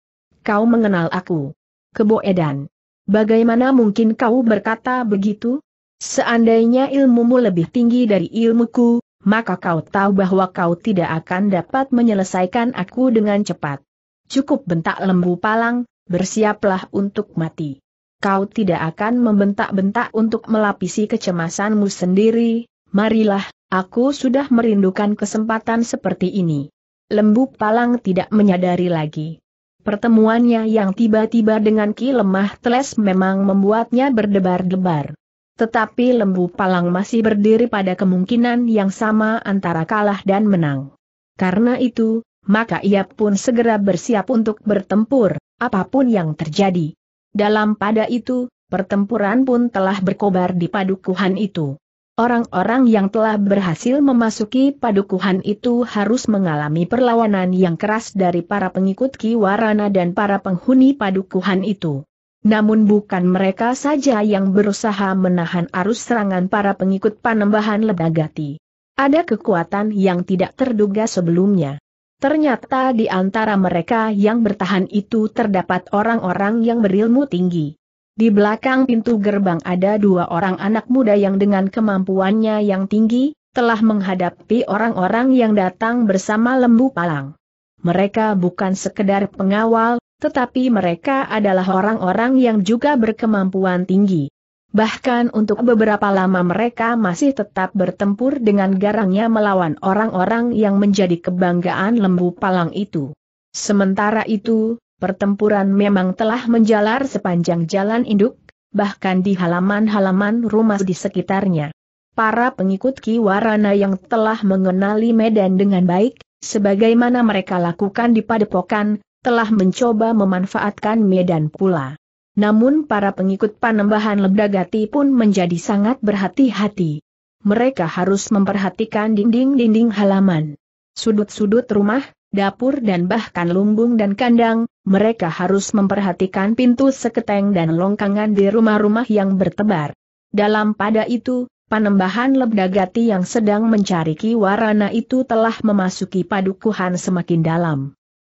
[SPEAKER 1] Kau mengenal aku. Keboedan. Bagaimana mungkin kau berkata begitu? Seandainya ilmumu lebih tinggi dari ilmuku, maka kau tahu bahwa kau tidak akan dapat menyelesaikan aku dengan cepat. Cukup bentak lembu palang, bersiaplah untuk mati. Kau tidak akan membentak-bentak untuk melapisi kecemasanmu sendiri, marilah, aku sudah merindukan kesempatan seperti ini. Lembu palang tidak menyadari lagi. Pertemuannya yang tiba-tiba dengan ki lemah teles memang membuatnya berdebar-debar tetapi lembu palang masih berdiri pada kemungkinan yang sama antara kalah dan menang. Karena itu, maka ia pun segera bersiap untuk bertempur, apapun yang terjadi. Dalam pada itu, pertempuran pun telah berkobar di padukuhan itu. Orang-orang yang telah berhasil memasuki padukuhan itu harus mengalami perlawanan yang keras dari para pengikut Ki Warana dan para penghuni padukuhan itu. Namun bukan mereka saja yang berusaha menahan arus serangan para pengikut panembahan Ledagati. Ada kekuatan yang tidak terduga sebelumnya. Ternyata di antara mereka yang bertahan itu terdapat orang-orang yang berilmu tinggi. Di belakang pintu gerbang ada dua orang anak muda yang dengan kemampuannya yang tinggi, telah menghadapi orang-orang yang datang bersama lembu palang. Mereka bukan sekedar pengawal, tetapi mereka adalah orang-orang yang juga berkemampuan tinggi. Bahkan untuk beberapa lama mereka masih tetap bertempur dengan garangnya melawan orang-orang yang menjadi kebanggaan lembu palang itu. Sementara itu, pertempuran memang telah menjalar sepanjang jalan induk, bahkan di halaman-halaman rumah di sekitarnya. Para pengikut Ki Warana yang telah mengenali medan dengan baik, sebagaimana mereka lakukan di padepokan, telah mencoba memanfaatkan medan pula. Namun para pengikut panembahan Lebdagati pun menjadi sangat berhati-hati. Mereka harus memperhatikan dinding-dinding halaman, sudut-sudut rumah, dapur dan bahkan lumbung dan kandang, mereka harus memperhatikan pintu seketeng dan longkangan di rumah-rumah yang bertebar. Dalam pada itu, Panembahan Lebdagati yang sedang mencari Kiwarana itu telah memasuki padukuhan semakin dalam.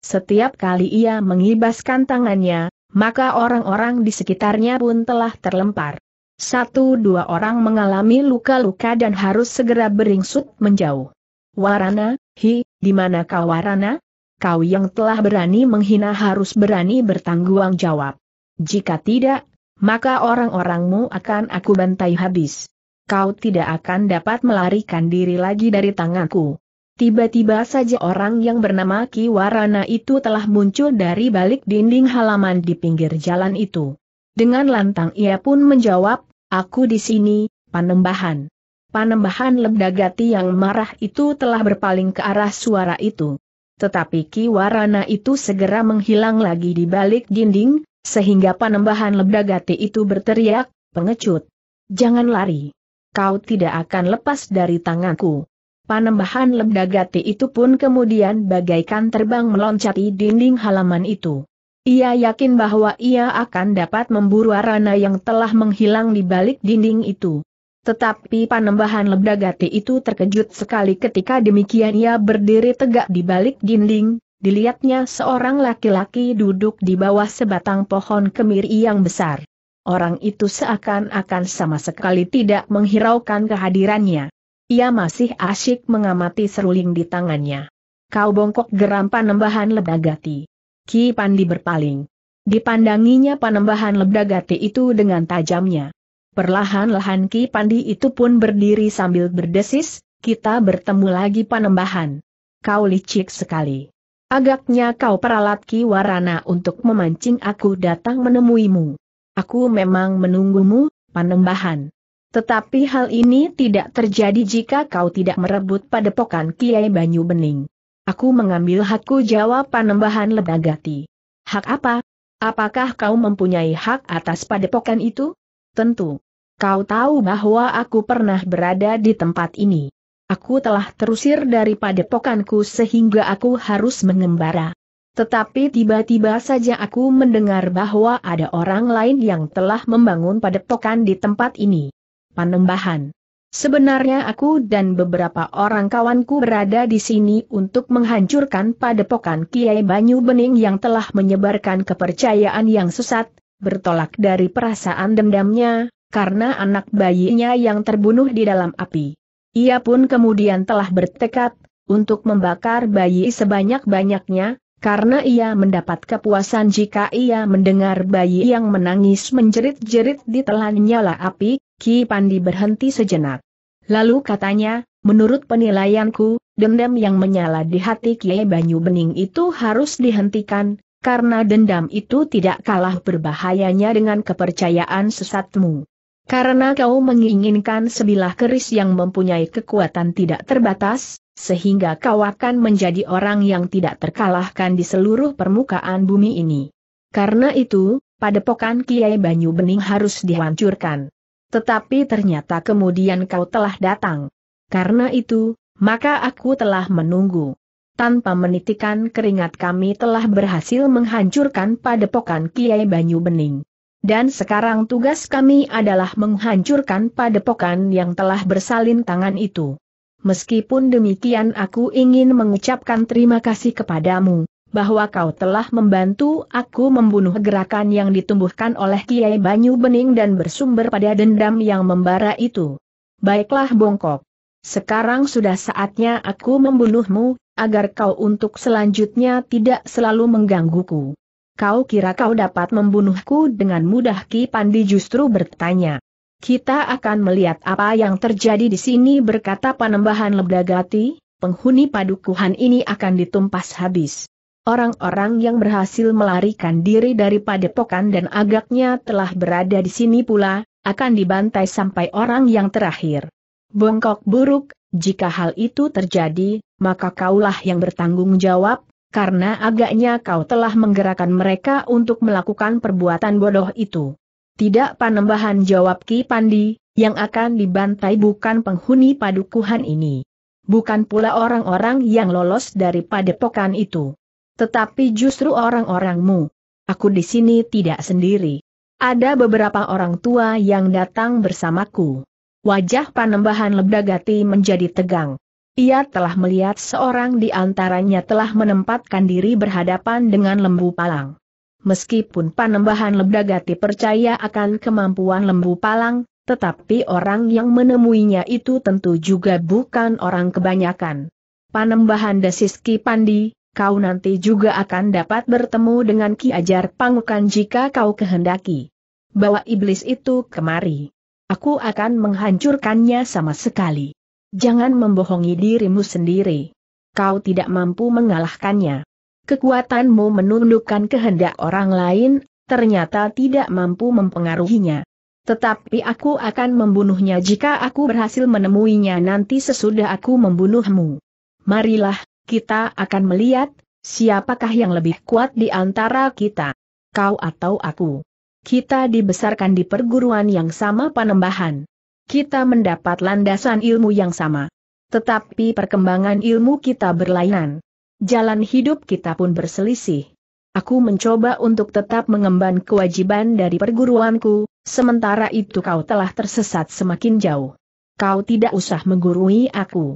[SPEAKER 1] Setiap kali ia mengibaskan tangannya, maka orang-orang di sekitarnya pun telah terlempar. Satu dua orang mengalami luka-luka dan harus segera beringsut menjauh. Warana, hi, di mana kau Warana? Kau yang telah berani menghina harus berani bertanggung jawab. Jika tidak, maka orang-orangmu akan aku bantai habis. Kau tidak akan dapat melarikan diri lagi dari tanganku. Tiba-tiba saja orang yang bernama Ki Warana itu telah muncul dari balik dinding halaman di pinggir jalan itu. Dengan lantang ia pun menjawab, aku di sini, panembahan. Panembahan Lebdagati yang marah itu telah berpaling ke arah suara itu. Tetapi Ki Warana itu segera menghilang lagi di balik dinding, sehingga panembahan Lebdagati itu berteriak, pengecut. Jangan lari. Kau tidak akan lepas dari tanganku. Panembahan lembagati itu pun kemudian bagaikan terbang meloncati dinding halaman itu. Ia yakin bahwa ia akan dapat memburu arana yang telah menghilang di balik dinding itu. Tetapi panembahan lembagati itu terkejut sekali ketika demikian ia berdiri tegak di balik dinding, dilihatnya seorang laki-laki duduk di bawah sebatang pohon kemiri yang besar. Orang itu seakan-akan sama sekali tidak menghiraukan kehadirannya. Ia masih asyik mengamati seruling di tangannya. Kau bongkok geram panembahan ledagati. Ki Pandi berpaling. Dipandanginya panembahan ledagati itu dengan tajamnya. Perlahan-lahan Ki Pandi itu pun berdiri sambil berdesis, kita bertemu lagi panembahan. Kau licik sekali. Agaknya kau peralat Ki Warana untuk memancing aku datang menemuimu. Aku memang menunggumu, panembahan. Tetapi hal ini tidak terjadi jika kau tidak merebut padepokan Kiai Banyu Bening. Aku mengambil hakku jawab panembahan Ledagati. Hak apa? Apakah kau mempunyai hak atas padepokan itu? Tentu. Kau tahu bahwa aku pernah berada di tempat ini. Aku telah terusir dari padepokanku sehingga aku harus mengembara. Tetapi tiba-tiba saja aku mendengar bahwa ada orang lain yang telah membangun padepokan di tempat ini. Panembahan. Sebenarnya aku dan beberapa orang kawanku berada di sini untuk menghancurkan padepokan Kiai Banyu Bening yang telah menyebarkan kepercayaan yang sesat, bertolak dari perasaan dendamnya, karena anak bayinya yang terbunuh di dalam api. Ia pun kemudian telah bertekad, untuk membakar bayi sebanyak-banyaknya, karena ia mendapat kepuasan jika ia mendengar bayi yang menangis menjerit-jerit di telan nyala api, Ki Pandi berhenti sejenak. Lalu katanya, menurut penilaianku, dendam yang menyala di hati Kiai Banyu Bening itu harus dihentikan, karena dendam itu tidak kalah berbahayanya dengan kepercayaan sesatmu. Karena kau menginginkan sebilah keris yang mempunyai kekuatan tidak terbatas, sehingga kau akan menjadi orang yang tidak terkalahkan di seluruh permukaan bumi ini. Karena itu, padepokan Kiai Banyu Bening harus dihancurkan. Tetapi ternyata kemudian kau telah datang. Karena itu, maka aku telah menunggu. Tanpa menitikan keringat kami telah berhasil menghancurkan padepokan Kiai Banyu Bening. Dan sekarang tugas kami adalah menghancurkan padepokan yang telah bersalin tangan itu. Meskipun demikian aku ingin mengucapkan terima kasih kepadamu, bahwa kau telah membantu aku membunuh gerakan yang ditumbuhkan oleh Kiai Banyu Bening dan bersumber pada dendam yang membara itu. Baiklah bongkok. Sekarang sudah saatnya aku membunuhmu, agar kau untuk selanjutnya tidak selalu menggangguku. Kau kira kau dapat membunuhku dengan mudah Ki Pandi justru bertanya. Kita akan melihat apa yang terjadi di sini berkata Panembahan Lebdagati, penghuni padukuhan ini akan ditumpas habis. Orang-orang yang berhasil melarikan diri dari padepokan dan agaknya telah berada di sini pula, akan dibantai sampai orang yang terakhir. Bongkok buruk, jika hal itu terjadi, maka kaulah yang bertanggung jawab, karena agaknya kau telah menggerakkan mereka untuk melakukan perbuatan bodoh itu. Tidak panembahan jawab Ki Pandi, yang akan dibantai bukan penghuni padukuhan ini. Bukan pula orang-orang yang lolos dari padepokan itu. Tetapi justru orang-orangmu. Aku di sini tidak sendiri. Ada beberapa orang tua yang datang bersamaku. Wajah panembahan Lebdagati menjadi tegang. Ia telah melihat seorang di antaranya telah menempatkan diri berhadapan dengan lembu palang. Meskipun panembahan Lebdagati percaya akan kemampuan lembu palang, tetapi orang yang menemuinya itu tentu juga bukan orang kebanyakan. Panembahan Desiski Pandi, kau nanti juga akan dapat bertemu dengan Ki Ajar Pangukan jika kau kehendaki. Bawa iblis itu kemari. Aku akan menghancurkannya sama sekali. Jangan membohongi dirimu sendiri. Kau tidak mampu mengalahkannya. Kekuatanmu menundukkan kehendak orang lain, ternyata tidak mampu mempengaruhinya. Tetapi aku akan membunuhnya jika aku berhasil menemuinya nanti sesudah aku membunuhmu. Marilah, kita akan melihat, siapakah yang lebih kuat di antara kita. Kau atau aku. Kita dibesarkan di perguruan yang sama panembahan. Kita mendapat landasan ilmu yang sama. Tetapi perkembangan ilmu kita berlainan. Jalan hidup kita pun berselisih. Aku mencoba untuk tetap mengemban kewajiban dari perguruanku, sementara itu kau telah tersesat semakin jauh. Kau tidak usah menggurui aku.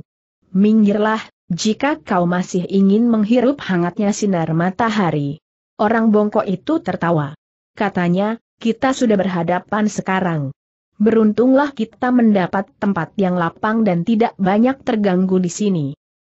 [SPEAKER 1] Minggirlah, jika kau masih ingin menghirup hangatnya sinar matahari. Orang bongkok itu tertawa. Katanya, kita sudah berhadapan sekarang. Beruntunglah kita mendapat tempat yang lapang dan tidak banyak terganggu di sini.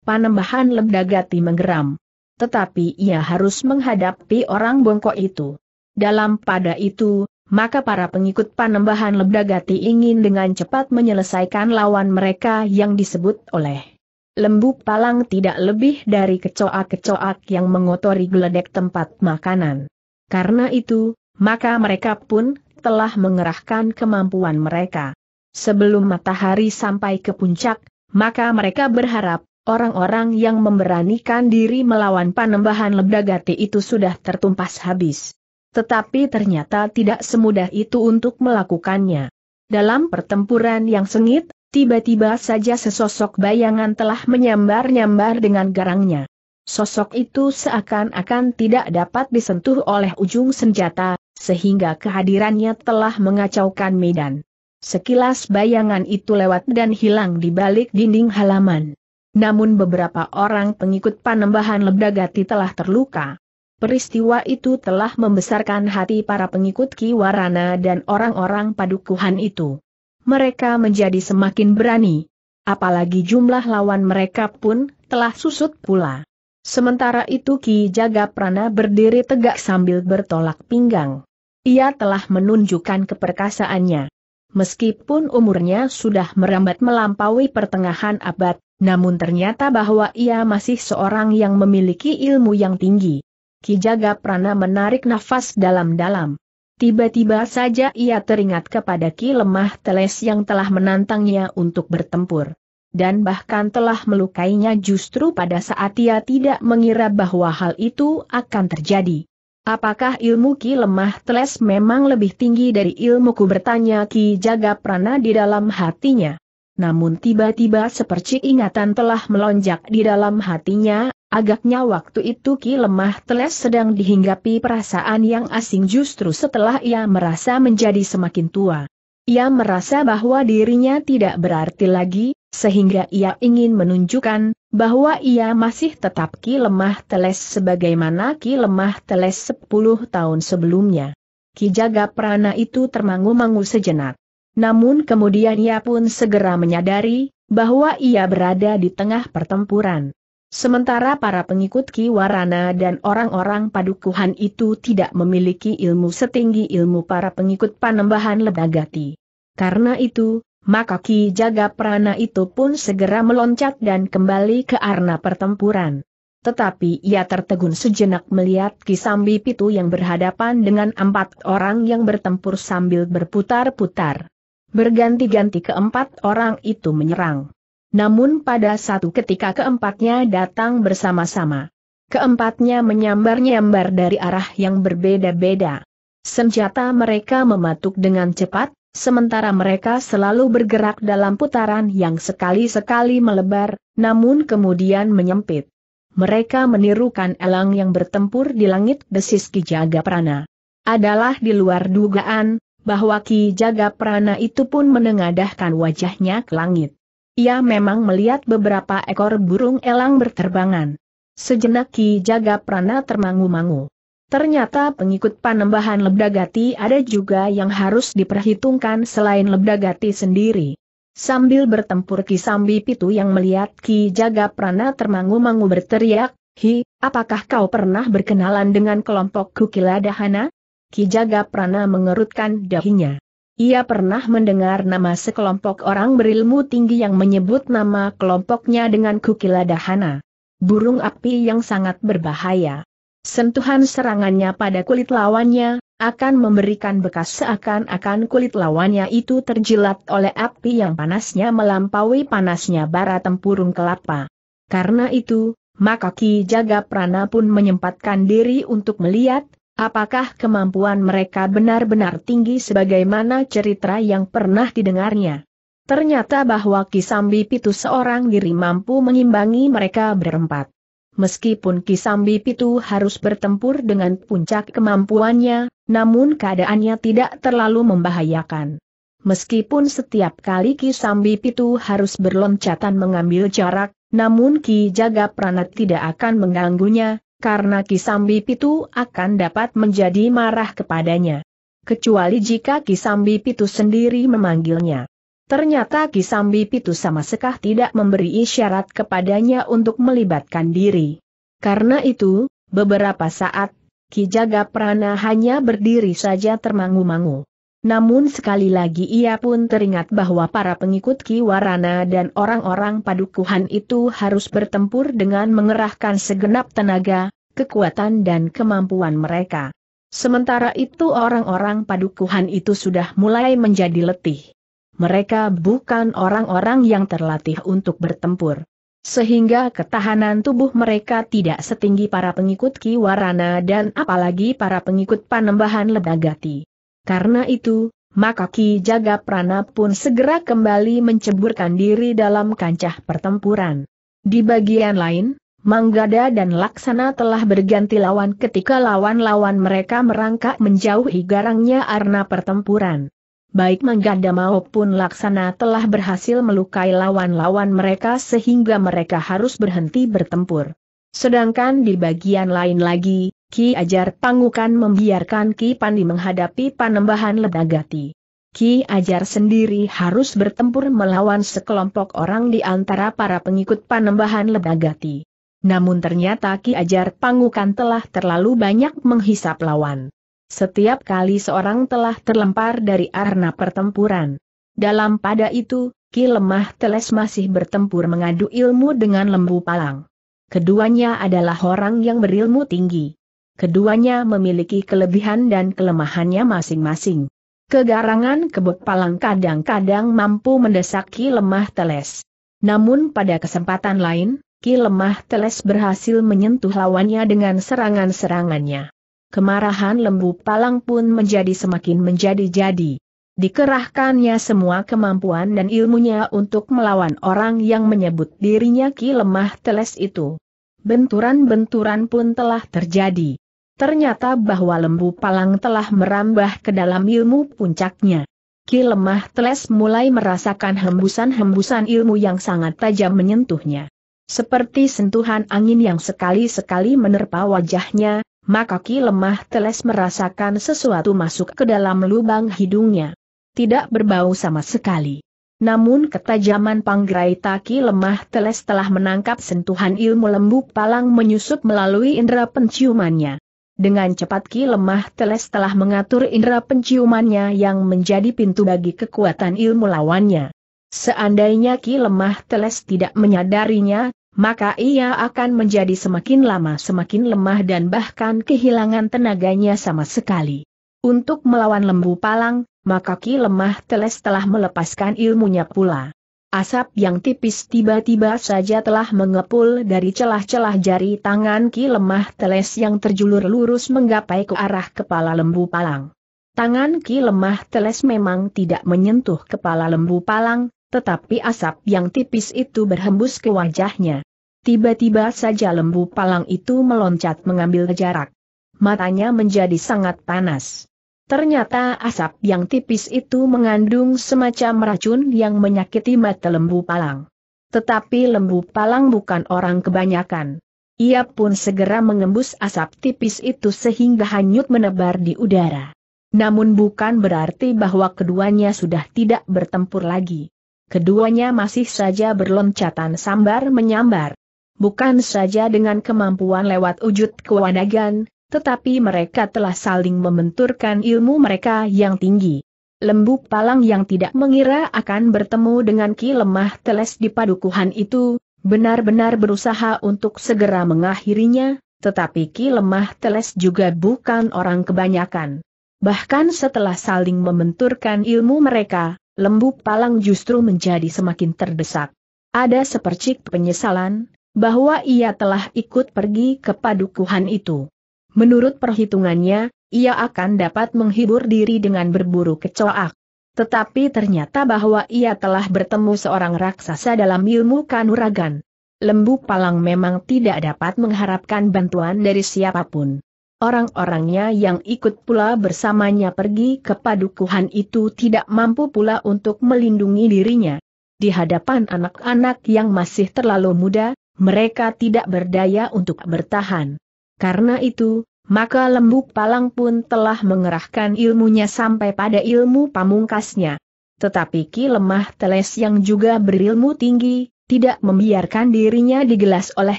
[SPEAKER 1] Panembahan Lebdagati menggeram. Tetapi ia harus menghadapi orang bongkok itu. Dalam pada itu, maka para pengikut panembahan Lebdagati ingin dengan cepat menyelesaikan lawan mereka yang disebut oleh lembu palang tidak lebih dari kecoak-kecoak yang mengotori geledek tempat makanan. Karena itu, maka mereka pun telah mengerahkan kemampuan mereka. Sebelum matahari sampai ke puncak, maka mereka berharap orang-orang yang memberanikan diri melawan panembahan lebdagati itu sudah tertumpas habis. Tetapi ternyata tidak semudah itu untuk melakukannya. Dalam pertempuran yang sengit, Tiba-tiba saja sesosok bayangan telah menyambar-nyambar dengan garangnya. Sosok itu seakan-akan tidak dapat disentuh oleh ujung senjata, sehingga kehadirannya telah mengacaukan medan. Sekilas bayangan itu lewat dan hilang di balik dinding halaman. Namun beberapa orang pengikut panembahan Lebdagati telah terluka. Peristiwa itu telah membesarkan hati para pengikut Ki Warana dan orang-orang padukuhan itu mereka menjadi semakin berani. Apalagi jumlah lawan mereka pun telah susut pula. Sementara itu Ki Jaga Prana berdiri tegak sambil bertolak pinggang. Ia telah menunjukkan keperkasaannya. Meskipun umurnya sudah merambat melampaui pertengahan abad, namun ternyata bahwa ia masih seorang yang memiliki ilmu yang tinggi. Ki Jaga Prana menarik nafas dalam-dalam. Tiba-tiba saja ia teringat kepada Ki Lemah Teles yang telah menantangnya untuk bertempur. Dan bahkan telah melukainya justru pada saat ia tidak mengira bahwa hal itu akan terjadi. Apakah ilmu Ki Lemah Teles memang lebih tinggi dari ilmuku bertanya Ki Jaga Prana di dalam hatinya. Namun tiba-tiba sepercik ingatan telah melonjak di dalam hatinya, Agaknya waktu itu Ki Lemah Teles sedang dihinggapi perasaan yang asing justru setelah ia merasa menjadi semakin tua. Ia merasa bahwa dirinya tidak berarti lagi, sehingga ia ingin menunjukkan bahwa ia masih tetap Ki Lemah Teles sebagaimana Ki Lemah Teles 10 tahun sebelumnya. Ki Jaga Prana itu termangu-mangu sejenak. Namun kemudian ia pun segera menyadari bahwa ia berada di tengah pertempuran. Sementara para pengikut Ki Warana dan orang-orang padukuhan itu tidak memiliki ilmu setinggi ilmu para pengikut panembahan Ledagati. Karena itu, maka Ki Jaga Prana itu pun segera meloncat dan kembali ke arena pertempuran. Tetapi ia tertegun sejenak melihat Ki Sambi Pitu yang berhadapan dengan empat orang yang bertempur sambil berputar-putar. Berganti-ganti keempat orang itu menyerang. Namun pada satu ketika keempatnya datang bersama-sama. Keempatnya menyambar-nyambar dari arah yang berbeda-beda. Senjata mereka mematuk dengan cepat, sementara mereka selalu bergerak dalam putaran yang sekali-sekali melebar, namun kemudian menyempit. Mereka menirukan elang yang bertempur di langit desis Ki Jaga Prana. Adalah di luar dugaan, bahwa Ki Jaga Prana itu pun menengadahkan wajahnya ke langit. Ia memang melihat beberapa ekor burung elang berterbangan. Sejenak Ki Jaga Prana termangu-mangu. Ternyata pengikut panembahan Lebdagati ada juga yang harus diperhitungkan selain Lebdagati sendiri. Sambil bertempur Ki Sambi Pitu yang melihat Ki Jaga Prana termangu-mangu berteriak, Hi, apakah kau pernah berkenalan dengan kelompok Kukila Dahana? Ki Jaga Prana mengerutkan dahinya. Ia pernah mendengar nama sekelompok orang berilmu tinggi yang menyebut nama kelompoknya dengan kukila dahana. Burung api yang sangat berbahaya. Sentuhan serangannya pada kulit lawannya, akan memberikan bekas seakan-akan kulit lawannya itu terjilat oleh api yang panasnya melampaui panasnya bara tempurung kelapa. Karena itu, maka Ki Jaga Prana pun menyempatkan diri untuk melihat, Apakah kemampuan mereka benar-benar tinggi sebagaimana cerita yang pernah didengarnya? Ternyata bahwa Kisambi Pitu seorang diri mampu mengimbangi mereka berempat. Meskipun Kisambi Pitu harus bertempur dengan puncak kemampuannya, namun keadaannya tidak terlalu membahayakan. Meskipun setiap kali Kisambi Pitu harus berloncatan mengambil jarak, namun Ki Jaga Pranat tidak akan mengganggunya, karena Kisambi Pitu akan dapat menjadi marah kepadanya. Kecuali jika Kisambi Pitu sendiri memanggilnya. Ternyata Kisambi Pitu sama sekah tidak memberi isyarat kepadanya untuk melibatkan diri. Karena itu, beberapa saat, Ki Prana hanya berdiri saja termangu-mangu. Namun sekali lagi ia pun teringat bahwa para pengikut Ki Warana dan orang-orang padukuhan itu harus bertempur dengan mengerahkan segenap tenaga, kekuatan dan kemampuan mereka. Sementara itu orang-orang padukuhan itu sudah mulai menjadi letih. Mereka bukan orang-orang yang terlatih untuk bertempur. Sehingga ketahanan tubuh mereka tidak setinggi para pengikut Ki Warana dan apalagi para pengikut Panembahan Lebagati. Karena itu, maka Ki Jaga Prana pun segera kembali menceburkan diri dalam kancah pertempuran. Di bagian lain, Manggada dan Laksana telah berganti lawan ketika lawan-lawan mereka merangkak menjauhi garangnya arena pertempuran. Baik Manggada maupun Laksana telah berhasil melukai lawan-lawan mereka sehingga mereka harus berhenti bertempur. Sedangkan di bagian lain lagi, Ki Ajar Pangukan membiarkan Ki Pandi menghadapi panembahan Ledagati. Ki Ajar sendiri harus bertempur melawan sekelompok orang di antara para pengikut panembahan Ledagati. Namun ternyata Ki Ajar Pangukan telah terlalu banyak menghisap lawan. Setiap kali seorang telah terlempar dari arena pertempuran. Dalam pada itu, Ki Lemah Teles masih bertempur mengadu ilmu dengan Lembu Palang. Keduanya adalah orang yang berilmu tinggi. Keduanya memiliki kelebihan dan kelemahannya masing-masing. Kegarangan kebut palang kadang-kadang mampu mendesak Ki Lemah Teles. Namun pada kesempatan lain, Ki Lemah Teles berhasil menyentuh lawannya dengan serangan-serangannya. Kemarahan lembu palang pun menjadi semakin menjadi-jadi. Dikerahkannya semua kemampuan dan ilmunya untuk melawan orang yang menyebut dirinya Ki Lemah Teles itu. Benturan-benturan pun telah terjadi. Ternyata bahwa lembu palang telah merambah ke dalam ilmu puncaknya. Ki lemah teles mulai merasakan hembusan-hembusan ilmu yang sangat tajam menyentuhnya. Seperti sentuhan angin yang sekali-sekali menerpa wajahnya, maka Ki lemah teles merasakan sesuatu masuk ke dalam lubang hidungnya. Tidak berbau sama sekali. Namun ketajaman panggerai taki lemah teles telah menangkap sentuhan ilmu lembu palang menyusup melalui indera penciumannya. Dengan cepat Ki Lemah Teles telah mengatur indera penciumannya yang menjadi pintu bagi kekuatan ilmu lawannya. Seandainya Ki Lemah Teles tidak menyadarinya, maka ia akan menjadi semakin lama semakin lemah dan bahkan kehilangan tenaganya sama sekali. Untuk melawan lembu palang, maka Ki Lemah Teles telah melepaskan ilmunya pula. Asap yang tipis tiba-tiba saja telah mengepul dari celah-celah jari tangan Ki Lemah Teles yang terjulur lurus menggapai ke arah kepala lembu palang. Tangan Ki Lemah Teles memang tidak menyentuh kepala lembu palang, tetapi asap yang tipis itu berhembus ke wajahnya. Tiba-tiba saja lembu palang itu meloncat mengambil jarak. Matanya menjadi sangat panas. Ternyata asap yang tipis itu mengandung semacam racun yang menyakiti mata lembu palang. Tetapi lembu palang bukan orang kebanyakan. Ia pun segera mengembus asap tipis itu sehingga hanyut menebar di udara. Namun bukan berarti bahwa keduanya sudah tidak bertempur lagi. Keduanya masih saja berloncatan sambar menyambar. Bukan saja dengan kemampuan lewat wujud kewanagan tetapi mereka telah saling membenturkan ilmu mereka yang tinggi. Lembu palang yang tidak mengira akan bertemu dengan ki lemah teles di padukuhan itu, benar-benar berusaha untuk segera mengakhirinya, tetapi ki lemah teles juga bukan orang kebanyakan. Bahkan setelah saling membenturkan ilmu mereka, lembu palang justru menjadi semakin terdesak. Ada sepercik penyesalan, bahwa ia telah ikut pergi ke padukuhan itu. Menurut perhitungannya, ia akan dapat menghibur diri dengan berburu kecoak. Tetapi ternyata bahwa ia telah bertemu seorang raksasa dalam ilmu kanuragan. Lembu Palang memang tidak dapat mengharapkan bantuan dari siapapun. Orang-orangnya yang ikut pula bersamanya pergi ke padukuhan itu tidak mampu pula untuk melindungi dirinya. Di hadapan anak-anak yang masih terlalu muda, mereka tidak berdaya untuk bertahan. Karena itu, maka Lembuk Palang pun telah mengerahkan ilmunya sampai pada ilmu pamungkasnya. Tetapi Ki Lemah Teles yang juga berilmu tinggi, tidak membiarkan dirinya digelas oleh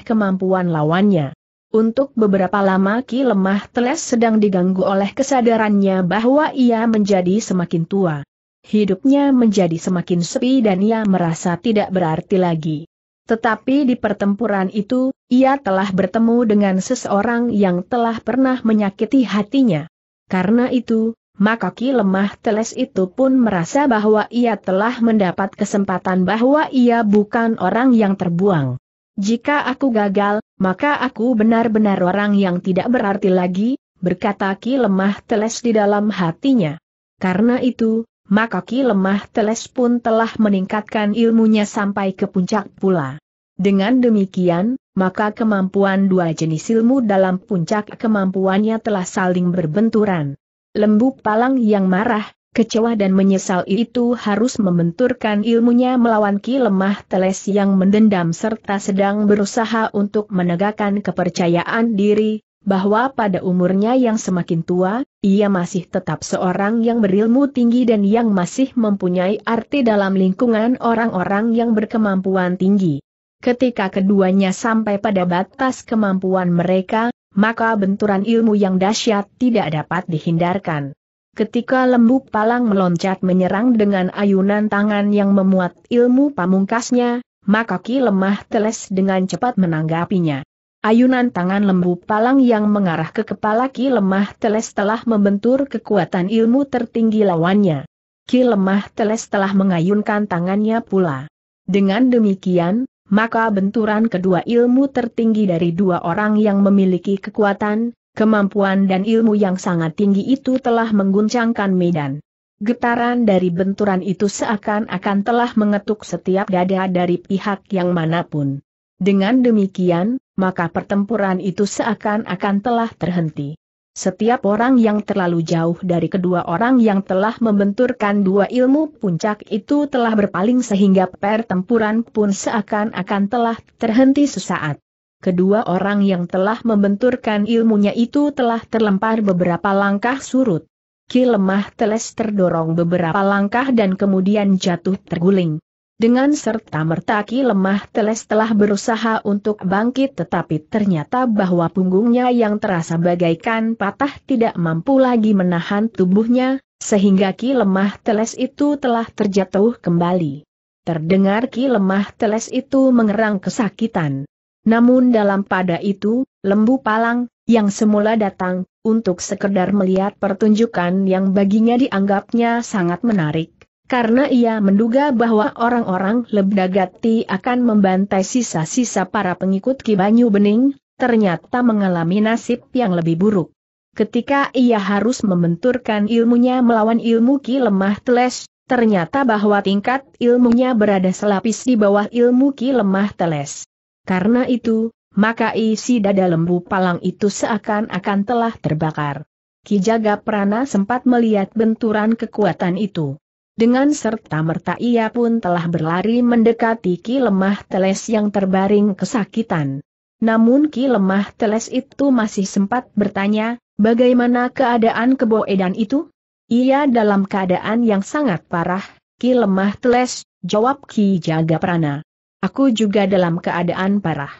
[SPEAKER 1] kemampuan lawannya. Untuk beberapa lama Ki Lemah Teles sedang diganggu oleh kesadarannya bahwa ia menjadi semakin tua. Hidupnya menjadi semakin sepi dan ia merasa tidak berarti lagi. Tetapi di pertempuran itu, ia telah bertemu dengan seseorang yang telah pernah menyakiti hatinya. Karena itu, maka Ki Lemah Teles itu pun merasa bahwa ia telah mendapat kesempatan bahwa ia bukan orang yang terbuang. Jika aku gagal, maka aku benar-benar orang yang tidak berarti lagi, berkata Ki Lemah Teles di dalam hatinya. Karena itu, maka Ki Lemah Teles pun telah meningkatkan ilmunya sampai ke puncak pula. Dengan demikian, maka kemampuan dua jenis ilmu dalam puncak kemampuannya telah saling berbenturan. Lembu palang yang marah, kecewa dan menyesal itu harus membenturkan ilmunya melawan ki lemah teles yang mendendam serta sedang berusaha untuk menegakkan kepercayaan diri, bahwa pada umurnya yang semakin tua, ia masih tetap seorang yang berilmu tinggi dan yang masih mempunyai arti dalam lingkungan orang-orang yang berkemampuan tinggi. Ketika keduanya sampai pada batas kemampuan mereka, maka benturan ilmu yang dahsyat tidak dapat dihindarkan. Ketika lembu palang meloncat menyerang dengan ayunan tangan yang memuat ilmu pamungkasnya, maka ki lemah teles dengan cepat menanggapinya. Ayunan tangan lembu palang yang mengarah ke kepala Ki Lemah Teles telah membentur kekuatan ilmu tertinggi lawannya. Ki Lemah Teles telah mengayunkan tangannya pula. Dengan demikian, maka benturan kedua ilmu tertinggi dari dua orang yang memiliki kekuatan, kemampuan dan ilmu yang sangat tinggi itu telah mengguncangkan medan. Getaran dari benturan itu seakan-akan telah mengetuk setiap dada dari pihak yang manapun. Dengan demikian, maka pertempuran itu seakan-akan telah terhenti. Setiap orang yang terlalu jauh dari kedua orang yang telah membenturkan dua ilmu puncak itu telah berpaling sehingga pertempuran pun seakan-akan telah terhenti sesaat. Kedua orang yang telah membenturkan ilmunya itu telah terlempar beberapa langkah surut. Ki lemah teles terdorong beberapa langkah dan kemudian jatuh terguling. Dengan serta mertaki lemah teles telah berusaha untuk bangkit tetapi ternyata bahwa punggungnya yang terasa bagaikan patah tidak mampu lagi menahan tubuhnya, sehingga ki lemah teles itu telah terjatuh kembali. Terdengar ki lemah teles itu mengerang kesakitan. Namun dalam pada itu, lembu palang, yang semula datang, untuk sekedar melihat pertunjukan yang baginya dianggapnya sangat menarik, karena ia menduga bahwa orang-orang Lebdagati akan membantai sisa-sisa para pengikut Ki Banyu Bening, ternyata mengalami nasib yang lebih buruk. Ketika ia harus membenturkan ilmunya melawan ilmu Ki Lemah Teles, ternyata bahwa tingkat ilmunya berada selapis di bawah ilmu Ki Lemah Teles. Karena itu, maka isi dada lembu palang itu seakan-akan telah terbakar. Ki Jaga Prana sempat melihat benturan kekuatan itu. Dengan serta-merta ia pun telah berlari mendekati Ki Lemah Teles yang terbaring kesakitan. Namun Ki Lemah Teles itu masih sempat bertanya, bagaimana keadaan kebo Edan itu? Ia dalam keadaan yang sangat parah, Ki Lemah Teles, jawab Ki Jaga Prana. Aku juga dalam keadaan parah.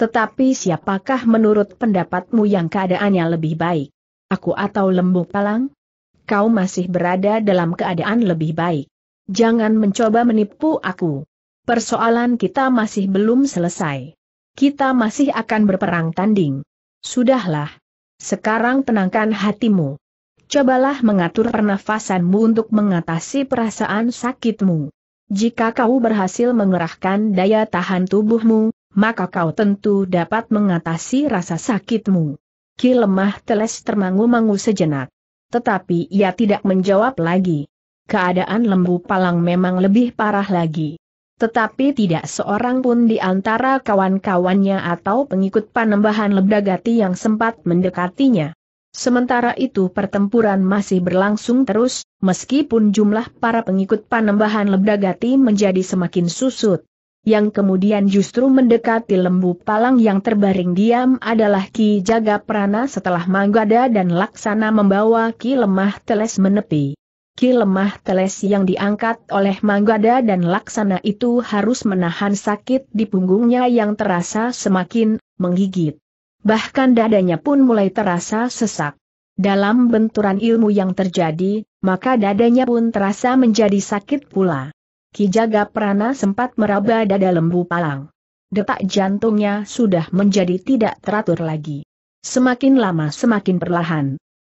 [SPEAKER 1] Tetapi siapakah menurut pendapatmu yang keadaannya lebih baik? Aku atau Lembu Palang? kau masih berada dalam keadaan lebih baik. Jangan mencoba menipu aku. Persoalan kita masih belum selesai. Kita masih akan berperang tanding. Sudahlah. Sekarang tenangkan hatimu. Cobalah mengatur pernafasanmu untuk mengatasi perasaan sakitmu. Jika kau berhasil mengerahkan daya tahan tubuhmu, maka kau tentu dapat mengatasi rasa sakitmu. Ki lemah teles termangu-mangu sejenak. Tetapi ia tidak menjawab lagi. Keadaan lembu palang memang lebih parah lagi. Tetapi tidak seorang pun di antara kawan-kawannya atau pengikut panembahan Lebdagati yang sempat mendekatinya. Sementara itu pertempuran masih berlangsung terus, meskipun jumlah para pengikut panembahan Lebdagati menjadi semakin susut yang kemudian justru mendekati lembu palang yang terbaring diam adalah Ki Jaga Prana setelah Manggada dan Laksana membawa Ki Lemah Teles menepi. Ki Lemah Teles yang diangkat oleh Manggada dan Laksana itu harus menahan sakit di punggungnya yang terasa semakin menggigit. Bahkan dadanya pun mulai terasa sesak. Dalam benturan ilmu yang terjadi, maka dadanya pun terasa menjadi sakit pula. Ki Jaga Prana sempat meraba dada lembu palang. Detak jantungnya sudah menjadi tidak teratur lagi. Semakin lama semakin perlahan.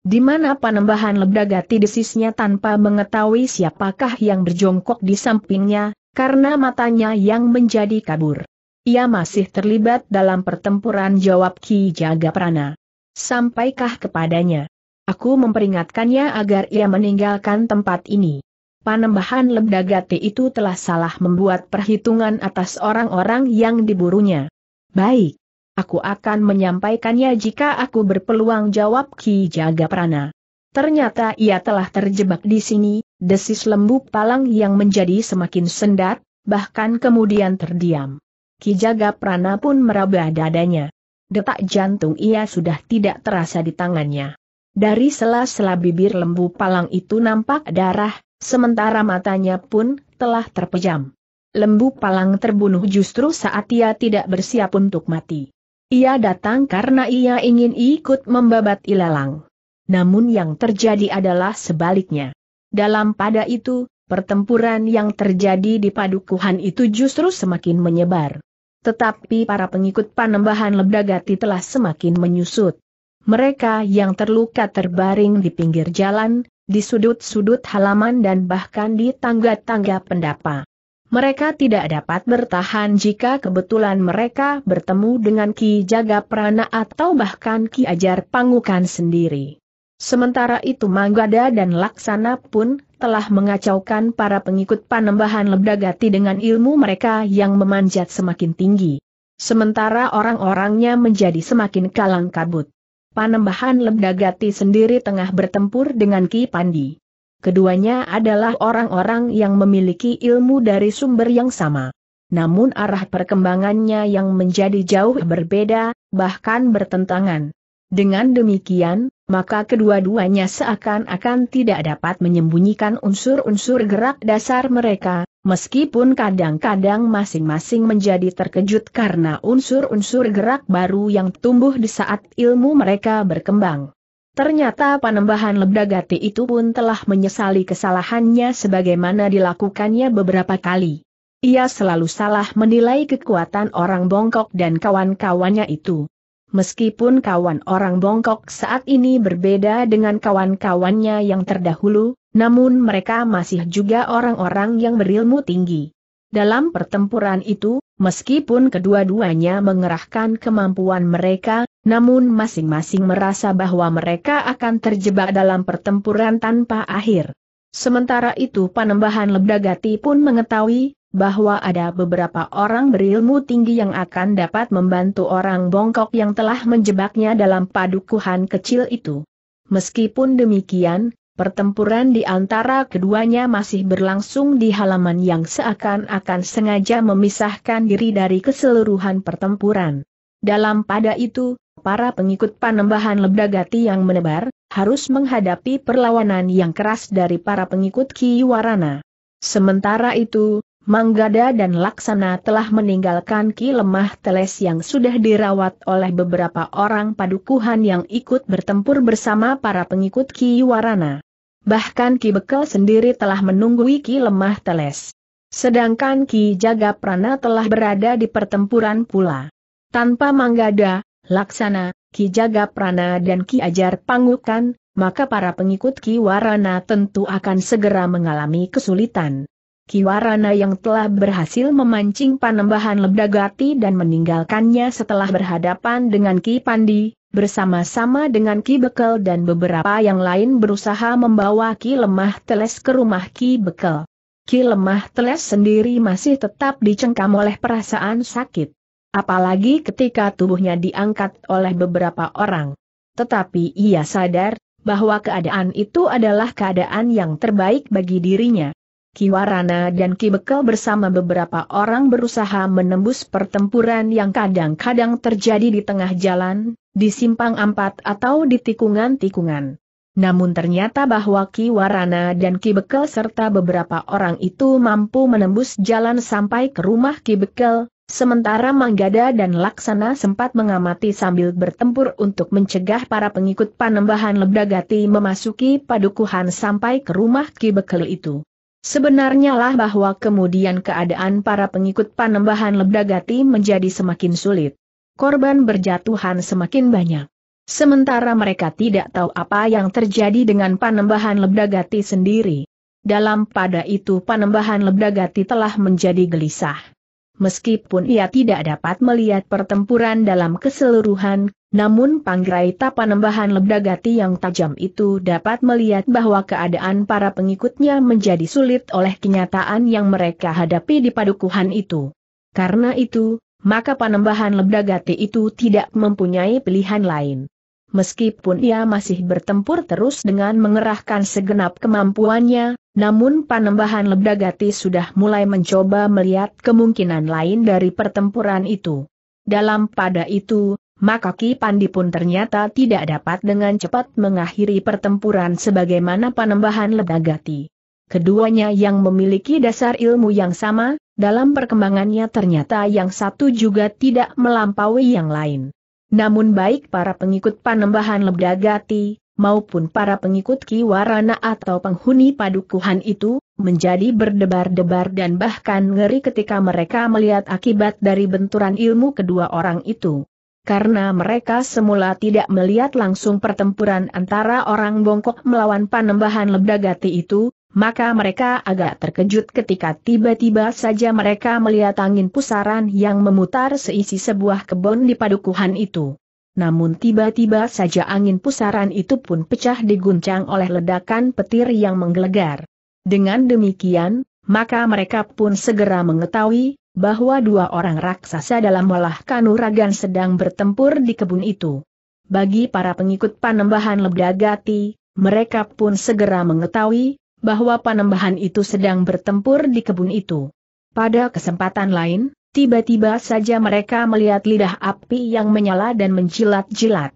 [SPEAKER 1] Di mana panembahan lebdagati desisnya tanpa mengetahui siapakah yang berjongkok di sampingnya, karena matanya yang menjadi kabur. Ia masih terlibat dalam pertempuran jawab Ki Jaga Prana. Sampaikah kepadanya? Aku memperingatkannya agar ia meninggalkan tempat ini. Panembahan Lebdagati itu telah salah membuat perhitungan atas orang-orang yang diburunya. Baik. Aku akan menyampaikannya jika aku berpeluang jawab Ki Jaga Prana. Ternyata ia telah terjebak di sini, desis lembu palang yang menjadi semakin sendat, bahkan kemudian terdiam. Ki Jaga Prana pun meraba dadanya. Detak jantung ia sudah tidak terasa di tangannya. Dari sela-sela bibir lembu palang itu nampak darah, sementara matanya pun telah terpejam. Lembu palang terbunuh justru saat ia tidak bersiap untuk mati. Ia datang karena ia ingin ikut membabat ilalang. Namun yang terjadi adalah sebaliknya. Dalam pada itu, pertempuran yang terjadi di padukuhan itu justru semakin menyebar. Tetapi para pengikut panembahan Lebdagati telah semakin menyusut. Mereka yang terluka terbaring di pinggir jalan, di sudut-sudut halaman dan bahkan di tangga-tangga pendapa. Mereka tidak dapat bertahan jika kebetulan mereka bertemu dengan Ki Jaga Prana atau bahkan Ki Ajar Pangukan sendiri. Sementara itu Manggada dan Laksana pun telah mengacaukan para pengikut panembahan Lebdagati dengan ilmu mereka yang memanjat semakin tinggi. Sementara orang-orangnya menjadi semakin kalang kabut. Panembahan Lembagati sendiri tengah bertempur dengan Ki Pandi. Keduanya adalah orang-orang yang memiliki ilmu dari sumber yang sama. Namun arah perkembangannya yang menjadi jauh berbeda, bahkan bertentangan. Dengan demikian, maka kedua-duanya seakan-akan tidak dapat menyembunyikan unsur-unsur gerak dasar mereka, Meskipun kadang-kadang masing-masing menjadi terkejut karena unsur-unsur gerak baru yang tumbuh di saat ilmu mereka berkembang. Ternyata panembahan Lebdagati itu pun telah menyesali kesalahannya sebagaimana dilakukannya beberapa kali. Ia selalu salah menilai kekuatan orang bongkok dan kawan-kawannya itu. Meskipun kawan orang bongkok saat ini berbeda dengan kawan-kawannya yang terdahulu, namun mereka masih juga orang-orang yang berilmu tinggi. Dalam pertempuran itu, meskipun kedua-duanya mengerahkan kemampuan mereka, namun masing-masing merasa bahwa mereka akan terjebak dalam pertempuran tanpa akhir. Sementara itu Panembahan Lebdagati pun mengetahui, bahwa ada beberapa orang berilmu tinggi yang akan dapat membantu orang bongkok yang telah menjebaknya dalam padukuhan kecil itu. Meskipun demikian, Pertempuran di antara keduanya masih berlangsung di halaman yang seakan-akan sengaja memisahkan diri dari keseluruhan pertempuran. Dalam pada itu, para pengikut panembahan Lebdagati yang menebar, harus menghadapi perlawanan yang keras dari para pengikut Ki Kiwarana. Sementara itu, Manggada dan Laksana telah meninggalkan Ki Lemah Teles yang sudah dirawat oleh beberapa orang padukuhan yang ikut bertempur bersama para pengikut Ki Warana. Bahkan Ki Bekel sendiri telah menunggui Ki Lemah Teles. Sedangkan Ki Jaga Prana telah berada di pertempuran pula. Tanpa Manggada, Laksana, Ki Jaga Prana dan Ki Ajar Pangukan, maka para pengikut Ki Warana tentu akan segera mengalami kesulitan. Kiwarana yang telah berhasil memancing panembahan Lebdagati dan meninggalkannya setelah berhadapan dengan Ki Pandi, bersama-sama dengan Ki Bekel dan beberapa yang lain berusaha membawa Ki Lemah Teles ke rumah Ki Bekel. Ki Lemah Teles sendiri masih tetap dicengkam oleh perasaan sakit. Apalagi ketika tubuhnya diangkat oleh beberapa orang. Tetapi ia sadar, bahwa keadaan itu adalah keadaan yang terbaik bagi dirinya. Ki Warana dan Ki Bekel bersama beberapa orang berusaha menembus pertempuran yang kadang-kadang terjadi di tengah jalan, di simpang ampat atau di tikungan-tikungan. Namun ternyata bahwa Ki Warana dan Ki Bekel serta beberapa orang itu mampu menembus jalan sampai ke rumah Ki Bekel, sementara Manggada dan Laksana sempat mengamati sambil bertempur untuk mencegah para pengikut panembahan Lebdagati memasuki padukuhan sampai ke rumah Ki Bekel itu. Sebenarnya lah bahwa kemudian keadaan para pengikut panembahan Lebdagati menjadi semakin sulit. Korban berjatuhan semakin banyak. Sementara mereka tidak tahu apa yang terjadi dengan panembahan Lebdagati sendiri. Dalam pada itu panembahan Lebdagati telah menjadi gelisah meskipun ia tidak dapat melihat pertempuran dalam keseluruhan, namun panggerai tapanembahan lebdagati yang tajam itu dapat melihat bahwa keadaan para pengikutnya menjadi sulit oleh kenyataan yang mereka hadapi di padukuhan itu. Karena itu, maka panembahan lebdagati itu tidak mempunyai pilihan lain. Meskipun ia masih bertempur terus dengan mengerahkan segenap kemampuannya, namun panembahan Lebdagati sudah mulai mencoba melihat kemungkinan lain dari pertempuran itu. Dalam pada itu, maka Ki Pandi pun ternyata tidak dapat dengan cepat mengakhiri pertempuran sebagaimana panembahan Lebdagati. Keduanya yang memiliki dasar ilmu yang sama, dalam perkembangannya ternyata yang satu juga tidak melampaui yang lain. Namun baik para pengikut panembahan Lebdagati, maupun para pengikut Kiwarana atau penghuni padukuhan itu, menjadi berdebar-debar dan bahkan ngeri ketika mereka melihat akibat dari benturan ilmu kedua orang itu. Karena mereka semula tidak melihat langsung pertempuran antara orang bongkok melawan panembahan Lebdagati itu, maka mereka agak terkejut ketika tiba-tiba saja mereka melihat angin pusaran yang memutar seisi sebuah kebun di padukuhan itu. Namun tiba-tiba saja angin pusaran itu pun pecah diguncang oleh ledakan petir yang menggelegar. Dengan demikian, maka mereka pun segera mengetahui bahwa dua orang raksasa dalam olah kanuragan sedang bertempur di kebun itu. Bagi para pengikut panembahan Lebdagati, mereka pun segera mengetahui bahwa panembahan itu sedang bertempur di kebun itu. Pada kesempatan lain, tiba-tiba saja mereka melihat lidah api yang menyala dan menjilat-jilat.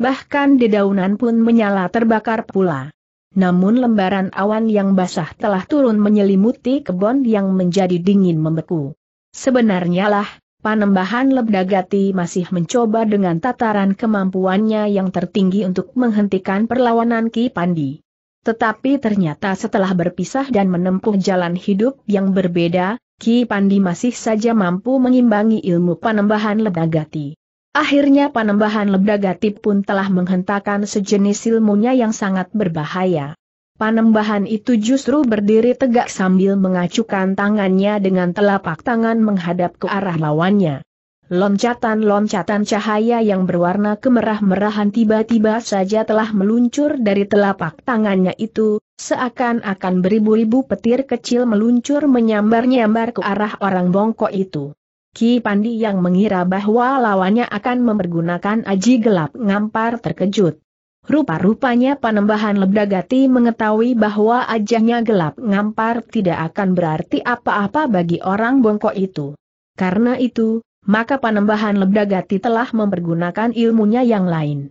[SPEAKER 1] Bahkan dedaunan pun menyala terbakar pula. Namun lembaran awan yang basah telah turun menyelimuti kebun yang menjadi dingin membeku. Sebenarnya lah, Panembahan Lebdagati masih mencoba dengan tataran kemampuannya yang tertinggi untuk menghentikan perlawanan Ki Pandi. Tetapi ternyata setelah berpisah dan menempuh jalan hidup yang berbeda, Ki Pandi masih saja mampu mengimbangi ilmu panembahan Lebagati. Akhirnya panembahan Lebagati pun telah menghentakkan sejenis ilmunya yang sangat berbahaya. Panembahan itu justru berdiri tegak sambil mengacukan tangannya dengan telapak tangan menghadap ke arah lawannya. Loncatan-loncatan cahaya yang berwarna kemerah-merahan tiba-tiba saja telah meluncur dari telapak tangannya itu, seakan-akan beribu-ribu petir kecil meluncur menyambar-nyambar ke arah orang bongkok itu. Ki Pandi yang mengira bahwa lawannya akan mempergunakan aji gelap ngampar terkejut. Rupa-rupanya panembahan Lebdagati mengetahui bahwa ajahnya gelap ngampar tidak akan berarti apa-apa bagi orang bongkok itu. Karena itu, maka Panembahan Lebdagati telah mempergunakan ilmunya yang lain.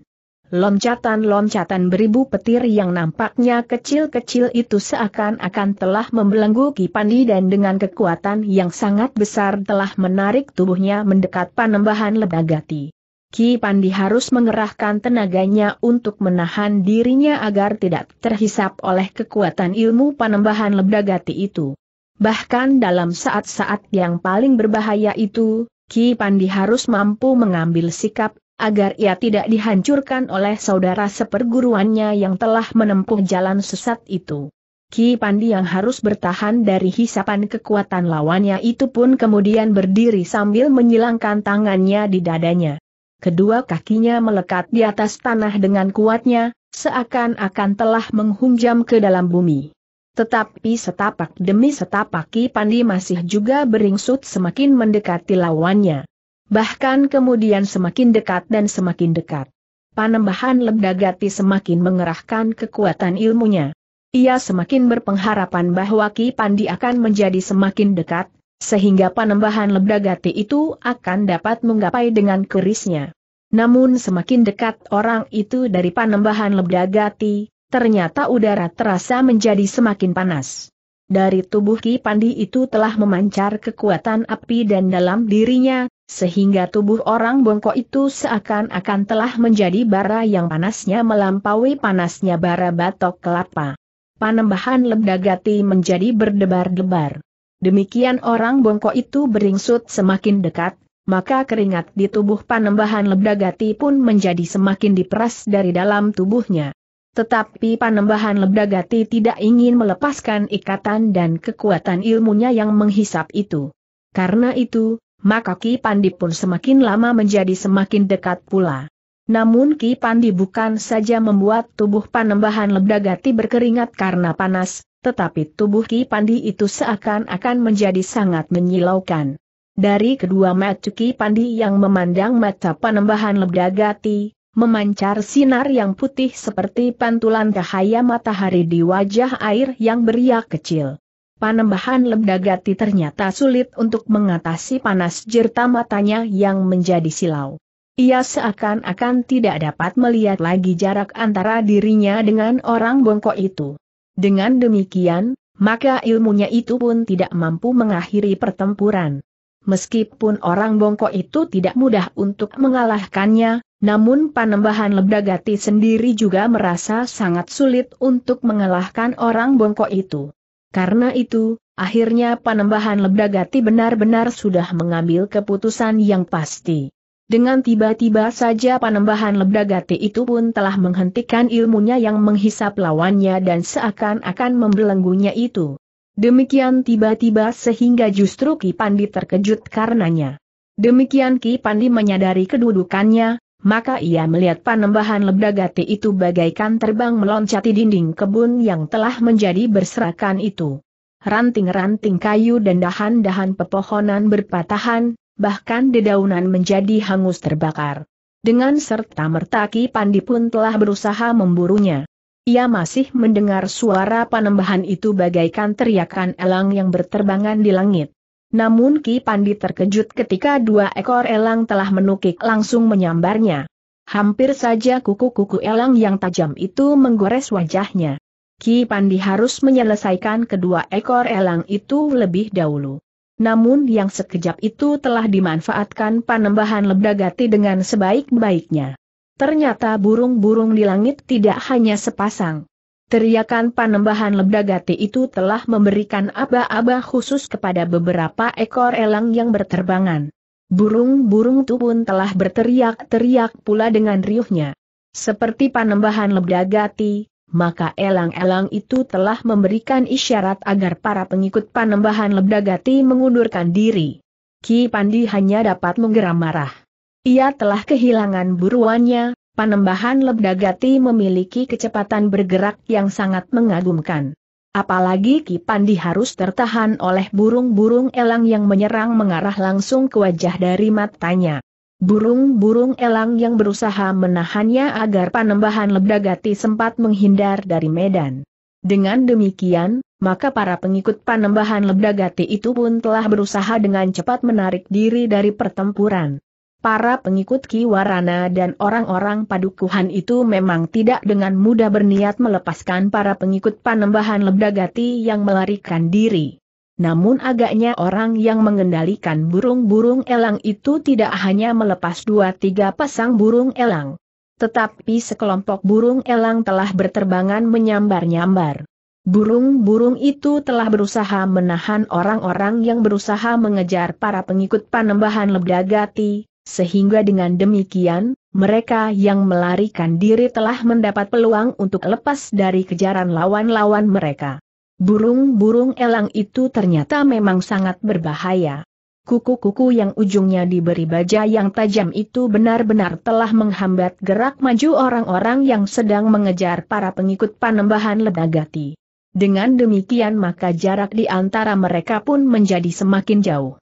[SPEAKER 1] Loncatan-loncatan beribu petir yang nampaknya kecil-kecil itu seakan-akan telah membelenggu Ki Pandi dan dengan kekuatan yang sangat besar telah menarik tubuhnya mendekat Panembahan Lebdagati. Pandi harus mengerahkan tenaganya untuk menahan dirinya agar tidak terhisap oleh kekuatan ilmu Panembahan Lebdagati itu. Bahkan dalam saat-saat yang paling berbahaya itu, Ki Pandi harus mampu mengambil sikap, agar ia tidak dihancurkan oleh saudara seperguruannya yang telah menempuh jalan sesat itu. Ki Pandi yang harus bertahan dari hisapan kekuatan lawannya itu pun kemudian berdiri sambil menyilangkan tangannya di dadanya. Kedua kakinya melekat di atas tanah dengan kuatnya, seakan-akan telah menghunjam ke dalam bumi. Tetapi setapak demi setapak Ki Pandi masih juga beringsut semakin mendekati lawannya. Bahkan kemudian semakin dekat dan semakin dekat. Panembahan Lebdagati semakin mengerahkan kekuatan ilmunya. Ia semakin berpengharapan bahwa Ki Pandi akan menjadi semakin dekat, sehingga panembahan Lebdagati itu akan dapat menggapai dengan kerisnya. Namun semakin dekat orang itu dari panembahan Lebdagati, ternyata udara terasa menjadi semakin panas. Dari tubuh Ki Pandi itu telah memancar kekuatan api dan dalam dirinya, sehingga tubuh orang bongkok itu seakan-akan telah menjadi bara yang panasnya melampaui panasnya bara batok kelapa. Panembahan ledagati menjadi berdebar-debar. Demikian orang bongkok itu beringsut semakin dekat, maka keringat di tubuh panembahan ledagati pun menjadi semakin diperas dari dalam tubuhnya. Tetapi Panembahan Lebdagati tidak ingin melepaskan ikatan dan kekuatan ilmunya yang menghisap itu. Karena itu, maka Ki Pandi pun semakin lama menjadi semakin dekat pula. Namun Ki Pandi bukan saja membuat tubuh Panembahan Lebdagati berkeringat karena panas, tetapi tubuh Ki Pandi itu seakan-akan menjadi sangat menyilaukan. Dari kedua mata Ki Pandi yang memandang mata Panembahan Lebdagati, memancar sinar yang putih seperti pantulan cahaya matahari di wajah air yang beriak kecil. Panembahan Lebdagati ternyata sulit untuk mengatasi panas jerta matanya yang menjadi silau. Ia seakan-akan tidak dapat melihat lagi jarak antara dirinya dengan orang bongkok itu. Dengan demikian, maka ilmunya itu pun tidak mampu mengakhiri pertempuran. Meskipun orang bongkok itu tidak mudah untuk mengalahkannya, namun panembahan Lebdagati sendiri juga merasa sangat sulit untuk mengalahkan orang bongkok itu. Karena itu, akhirnya panembahan Lebdagati benar-benar sudah mengambil keputusan yang pasti. Dengan tiba-tiba saja panembahan Lebdagati itu pun telah menghentikan ilmunya yang menghisap lawannya dan seakan-akan membelenggunya itu. Demikian tiba-tiba sehingga justru Ki Pandi terkejut karenanya. Demikian Ki Pandi menyadari kedudukannya, maka ia melihat panembahan lebdagati itu bagaikan terbang meloncati dinding kebun yang telah menjadi berserakan itu. Ranting-ranting kayu dan dahan-dahan pepohonan berpatahan, bahkan dedaunan menjadi hangus terbakar. Dengan serta mertaki Pandi pun telah berusaha memburunya. Ia masih mendengar suara panembahan itu bagaikan teriakan elang yang berterbangan di langit. Namun Ki Pandi terkejut ketika dua ekor elang telah menukik langsung menyambarnya. Hampir saja kuku-kuku elang yang tajam itu menggores wajahnya. Ki Pandi harus menyelesaikan kedua ekor elang itu lebih dahulu. Namun yang sekejap itu telah dimanfaatkan panembahan lebdagati dengan sebaik-baiknya. Ternyata burung-burung di langit tidak hanya sepasang. Teriakan panembahan lebdagati itu telah memberikan aba-aba khusus kepada beberapa ekor elang yang berterbangan. Burung-burung itu pun telah berteriak-teriak pula dengan riuhnya. Seperti panembahan lebdagati, maka elang-elang itu telah memberikan isyarat agar para pengikut panembahan lebdagati mengundurkan diri. Ki Pandi hanya dapat menggeram marah. Ia telah kehilangan buruannya, Panembahan Lebdagati memiliki kecepatan bergerak yang sangat mengagumkan. Apalagi Ki Pandi harus tertahan oleh burung-burung elang yang menyerang mengarah langsung ke wajah dari matanya. Burung-burung elang yang berusaha menahannya agar panembahan Lebdagati sempat menghindar dari medan. Dengan demikian, maka para pengikut panembahan Lebdagati itu pun telah berusaha dengan cepat menarik diri dari pertempuran para pengikut Kiwarana dan orang-orang padukuhan itu memang tidak dengan mudah berniat melepaskan para pengikut panembahan Lebdagati yang melarikan diri. Namun agaknya orang yang mengendalikan burung-burung elang itu tidak hanya melepas dua tiga pasang burung elang. Tetapi sekelompok burung elang telah berterbangan menyambar-nyambar. Burung-burung itu telah berusaha menahan orang-orang yang berusaha mengejar para pengikut panembahan Lebdagati, sehingga dengan demikian, mereka yang melarikan diri telah mendapat peluang untuk lepas dari kejaran lawan-lawan mereka. Burung-burung elang itu ternyata memang sangat berbahaya. Kuku-kuku yang ujungnya diberi baja yang tajam itu benar-benar telah menghambat gerak maju orang-orang yang sedang mengejar para pengikut panembahan Lebagati. Dengan demikian maka jarak di antara mereka pun menjadi semakin jauh.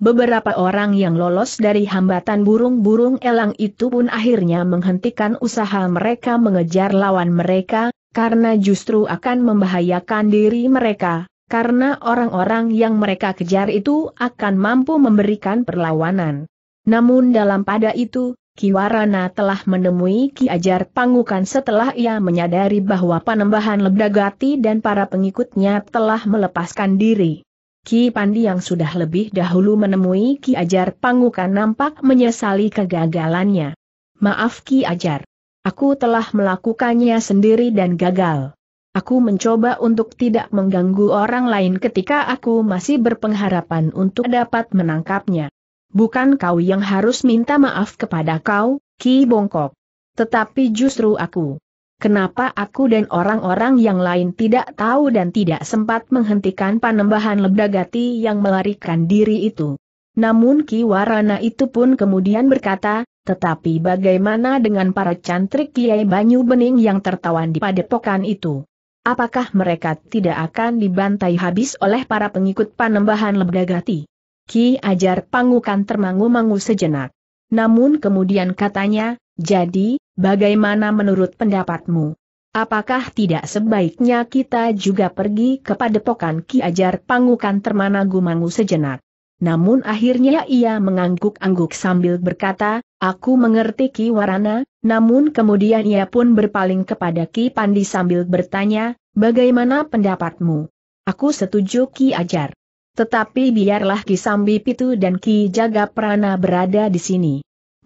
[SPEAKER 1] Beberapa orang yang lolos dari hambatan burung-burung elang itu pun akhirnya menghentikan usaha mereka mengejar lawan mereka, karena justru akan membahayakan diri mereka, karena orang-orang yang mereka kejar itu akan mampu memberikan perlawanan. Namun dalam pada itu, Kiwarana telah menemui Ki Ajar Pangukan setelah ia menyadari bahwa Panembahan Lebdagati dan para pengikutnya telah melepaskan diri. Ki Pandi yang sudah lebih dahulu menemui Ki Ajar Panguka nampak menyesali kegagalannya. Maaf Ki Ajar. Aku telah melakukannya sendiri dan gagal. Aku mencoba untuk tidak mengganggu orang lain ketika aku masih berpengharapan untuk dapat menangkapnya. Bukan kau yang harus minta maaf kepada kau, Ki Bongkok. Tetapi justru aku. Kenapa aku dan orang-orang yang lain tidak tahu dan tidak sempat menghentikan panembahan lebdagati yang melarikan diri itu? Namun Ki Warana itu pun kemudian berkata, tetapi bagaimana dengan para cantrik Kiai Banyu Bening yang tertawan di padepokan itu? Apakah mereka tidak akan dibantai habis oleh para pengikut panembahan lebdagati? Ki Ajar Pangukan termangu-mangu sejenak. Namun kemudian katanya, jadi, bagaimana menurut pendapatmu? Apakah tidak sebaiknya kita juga pergi kepada padepokan Ki Ajar Pangukan Termana Gumangu sejenak? Namun akhirnya ia mengangguk-angguk sambil berkata, aku mengerti Ki Warana, namun kemudian ia pun berpaling kepada Ki Pandi sambil bertanya, bagaimana pendapatmu? Aku setuju Ki Ajar. Tetapi biarlah Ki Sambi Pitu dan Ki Jaga Prana berada di sini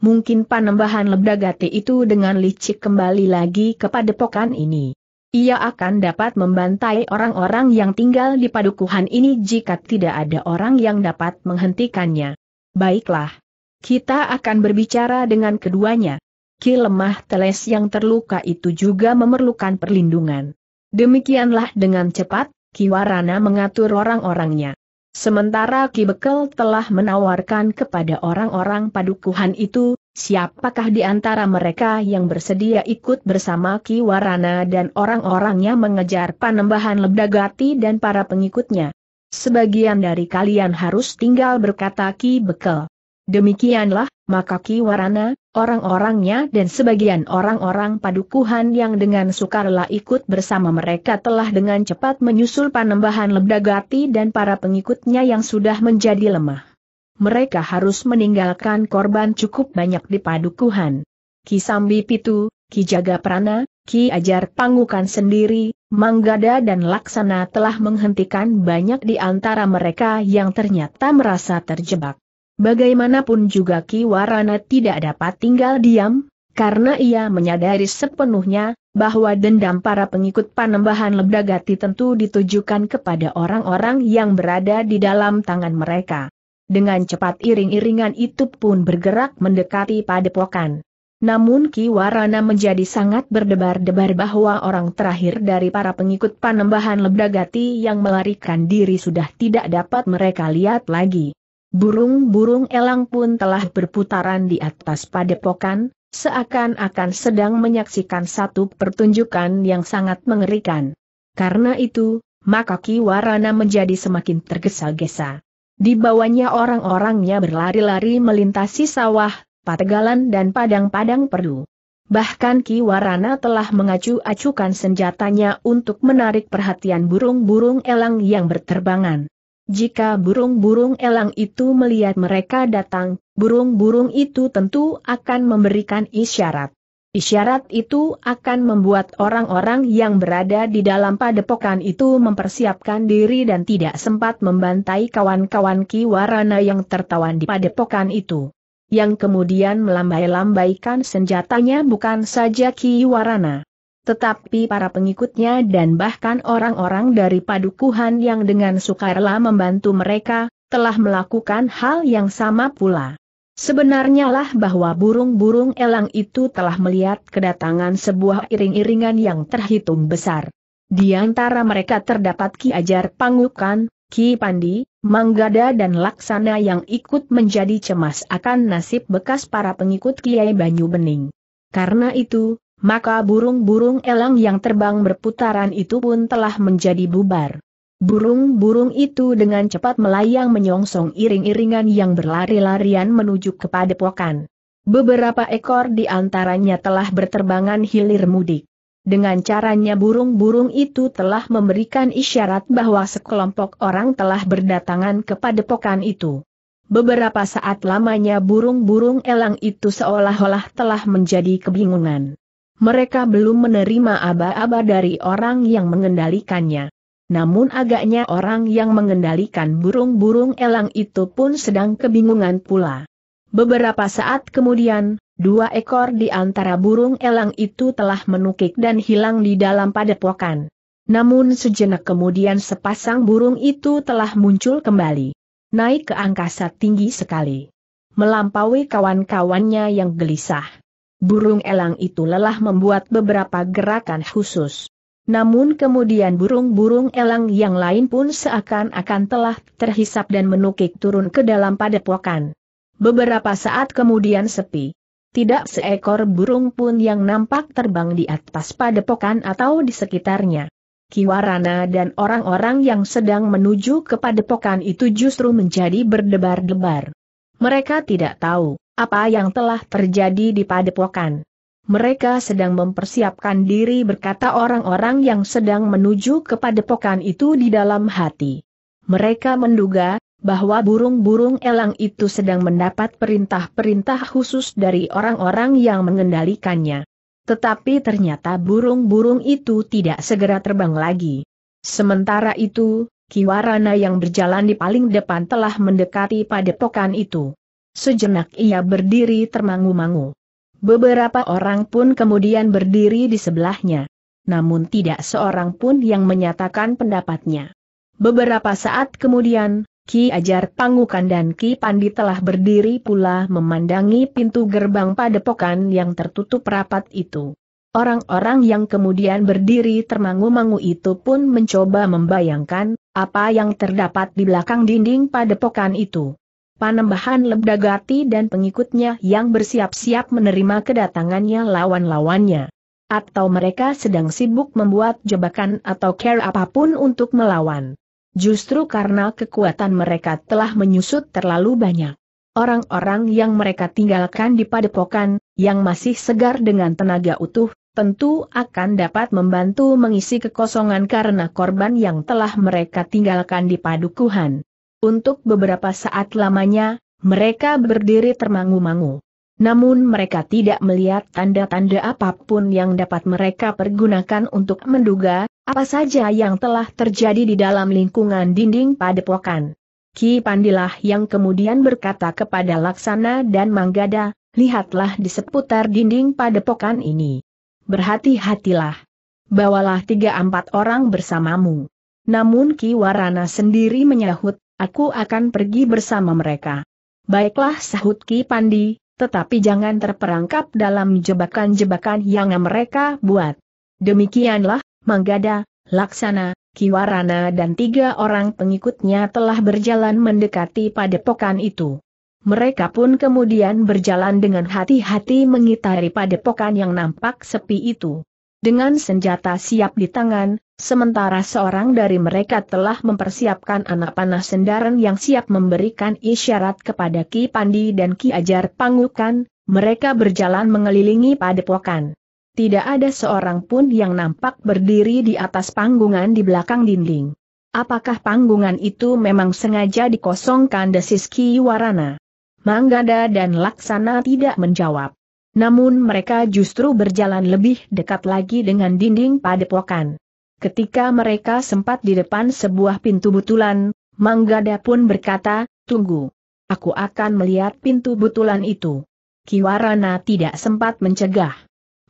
[SPEAKER 1] mungkin panembahan lebdagate itu dengan licik kembali lagi kepada pokan ini. Ia akan dapat membantai orang-orang yang tinggal di padukuhan ini jika tidak ada orang yang dapat menghentikannya. Baiklah. Kita akan berbicara dengan keduanya. Ki lemah teles yang terluka itu juga memerlukan perlindungan. Demikianlah dengan cepat, Kiwarana mengatur orang-orangnya. Sementara Ki Bekel telah menawarkan kepada orang-orang padukuhan itu, siapakah di antara mereka yang bersedia ikut bersama Ki Warana dan orang-orangnya mengejar panembahan Lebdagati dan para pengikutnya. Sebagian dari kalian harus tinggal berkata Ki Bekel. Demikianlah, maka Ki Warana, orang-orangnya dan sebagian orang-orang padukuhan yang dengan sukarela ikut bersama mereka telah dengan cepat menyusul panembahan Lebdagati dan para pengikutnya yang sudah menjadi lemah. Mereka harus meninggalkan korban cukup banyak di padukuhan. Kisambi Pitu, Ki Jaga Prana, Ki Ajar Pangukan sendiri, Manggada dan Laksana telah menghentikan banyak di antara mereka yang ternyata merasa terjebak. Bagaimanapun juga Ki Warana tidak dapat tinggal diam, karena ia menyadari sepenuhnya, bahwa dendam para pengikut panembahan Lebdagati tentu ditujukan kepada orang-orang yang berada di dalam tangan mereka. Dengan cepat iring-iringan itu pun bergerak mendekati padepokan. Namun Ki Warana menjadi sangat berdebar-debar bahwa orang terakhir dari para pengikut panembahan Lebdagati yang melarikan diri sudah tidak dapat mereka lihat lagi. Burung-burung elang pun telah berputaran di atas padepokan, seakan-akan sedang menyaksikan satu pertunjukan yang sangat mengerikan. Karena itu, maka Ki Warana menjadi semakin tergesa-gesa. Di bawahnya orang-orangnya berlari-lari melintasi sawah, pategalan dan padang-padang perdu. Bahkan Ki Warana telah mengacu-acukan senjatanya untuk menarik perhatian burung-burung elang yang berterbangan. Jika burung-burung elang itu melihat mereka datang, burung-burung itu tentu akan memberikan isyarat. Isyarat itu akan membuat orang-orang yang berada di dalam padepokan itu mempersiapkan diri dan tidak sempat membantai kawan-kawan Kiwarana yang tertawan di padepokan itu. Yang kemudian melambai-lambaikan senjatanya bukan saja Kiwarana. Tetapi para pengikutnya dan bahkan orang-orang dari padukuhan yang dengan sukarela membantu mereka, telah melakukan hal yang sama pula. Sebenarnya lah bahwa burung-burung elang itu telah melihat kedatangan sebuah iring-iringan yang terhitung besar. Di antara mereka terdapat Ki Ajar Pangukan, Ki Pandi, Manggada dan Laksana yang ikut menjadi cemas akan nasib bekas para pengikut Kiai Banyu Bening. Karena itu, maka burung-burung elang yang terbang berputaran itu pun telah menjadi bubar. Burung-burung itu dengan cepat melayang menyongsong iring-iringan yang berlari-larian menuju kepada pokan. Beberapa ekor di antaranya telah berterbangan hilir mudik. Dengan caranya burung-burung itu telah memberikan isyarat bahwa sekelompok orang telah berdatangan kepada pokan itu. Beberapa saat lamanya burung-burung elang itu seolah-olah telah menjadi kebingungan mereka belum menerima aba-aba dari orang yang mengendalikannya. Namun agaknya orang yang mengendalikan burung-burung elang itu pun sedang kebingungan pula. Beberapa saat kemudian, dua ekor di antara burung elang itu telah menukik dan hilang di dalam padepokan. Namun sejenak kemudian sepasang burung itu telah muncul kembali. Naik ke angkasa tinggi sekali. Melampaui kawan-kawannya yang gelisah burung elang itu lelah membuat beberapa gerakan khusus. Namun kemudian burung-burung elang yang lain pun seakan-akan telah terhisap dan menukik turun ke dalam padepokan. Beberapa saat kemudian sepi. Tidak seekor burung pun yang nampak terbang di atas padepokan atau di sekitarnya. Kiwarana dan orang-orang yang sedang menuju ke padepokan itu justru menjadi berdebar-debar. Mereka tidak tahu apa yang telah terjadi di padepokan. Mereka sedang mempersiapkan diri berkata orang-orang yang sedang menuju ke padepokan itu di dalam hati. Mereka menduga, bahwa burung-burung elang itu sedang mendapat perintah-perintah khusus dari orang-orang yang mengendalikannya. Tetapi ternyata burung-burung itu tidak segera terbang lagi. Sementara itu, Kiwarana yang berjalan di paling depan telah mendekati padepokan itu. Sejenak ia berdiri termangu-mangu. Beberapa orang pun kemudian berdiri di sebelahnya. Namun tidak seorang pun yang menyatakan pendapatnya. Beberapa saat kemudian, Ki Ajar Pangukan dan Ki Pandi telah berdiri pula memandangi pintu gerbang padepokan yang tertutup rapat itu. Orang-orang yang kemudian berdiri termangu-mangu itu pun mencoba membayangkan apa yang terdapat di belakang dinding padepokan itu panembahan Lebdagati dan pengikutnya yang bersiap-siap menerima kedatangannya lawan-lawannya. Atau mereka sedang sibuk membuat jebakan atau care apapun untuk melawan. Justru karena kekuatan mereka telah menyusut terlalu banyak. Orang-orang yang mereka tinggalkan di padepokan, yang masih segar dengan tenaga utuh, tentu akan dapat membantu mengisi kekosongan karena korban yang telah mereka tinggalkan di padukuhan. Untuk beberapa saat lamanya, mereka berdiri termangu-mangu. Namun mereka tidak melihat tanda-tanda apapun yang dapat mereka pergunakan untuk menduga, apa saja yang telah terjadi di dalam lingkungan dinding padepokan. Ki Pandilah yang kemudian berkata kepada Laksana dan Manggada, lihatlah di seputar dinding padepokan ini. Berhati-hatilah. Bawalah tiga empat orang bersamamu. Namun Ki Warana sendiri menyahut, Aku akan pergi bersama mereka. Baiklah sahut Ki Pandi, tetapi jangan terperangkap dalam jebakan-jebakan yang mereka buat. Demikianlah, Manggada, Laksana, Kiwarana dan tiga orang pengikutnya telah berjalan mendekati padepokan itu. Mereka pun kemudian berjalan dengan hati-hati mengitari padepokan yang nampak sepi itu dengan senjata siap di tangan, sementara seorang dari mereka telah mempersiapkan anak panah sendaran yang siap memberikan isyarat kepada Ki Pandi dan Ki Ajar Pangukan, mereka berjalan mengelilingi padepokan. Tidak ada seorang pun yang nampak berdiri di atas panggungan di belakang dinding. Apakah panggungan itu memang sengaja dikosongkan desis Ki Warana? Manggada dan Laksana tidak menjawab. Namun mereka justru berjalan lebih dekat lagi dengan dinding padepokan. Ketika mereka sempat di depan sebuah pintu butulan, Manggada pun berkata, tunggu. Aku akan melihat pintu butulan itu. Kiwarana tidak sempat mencegah.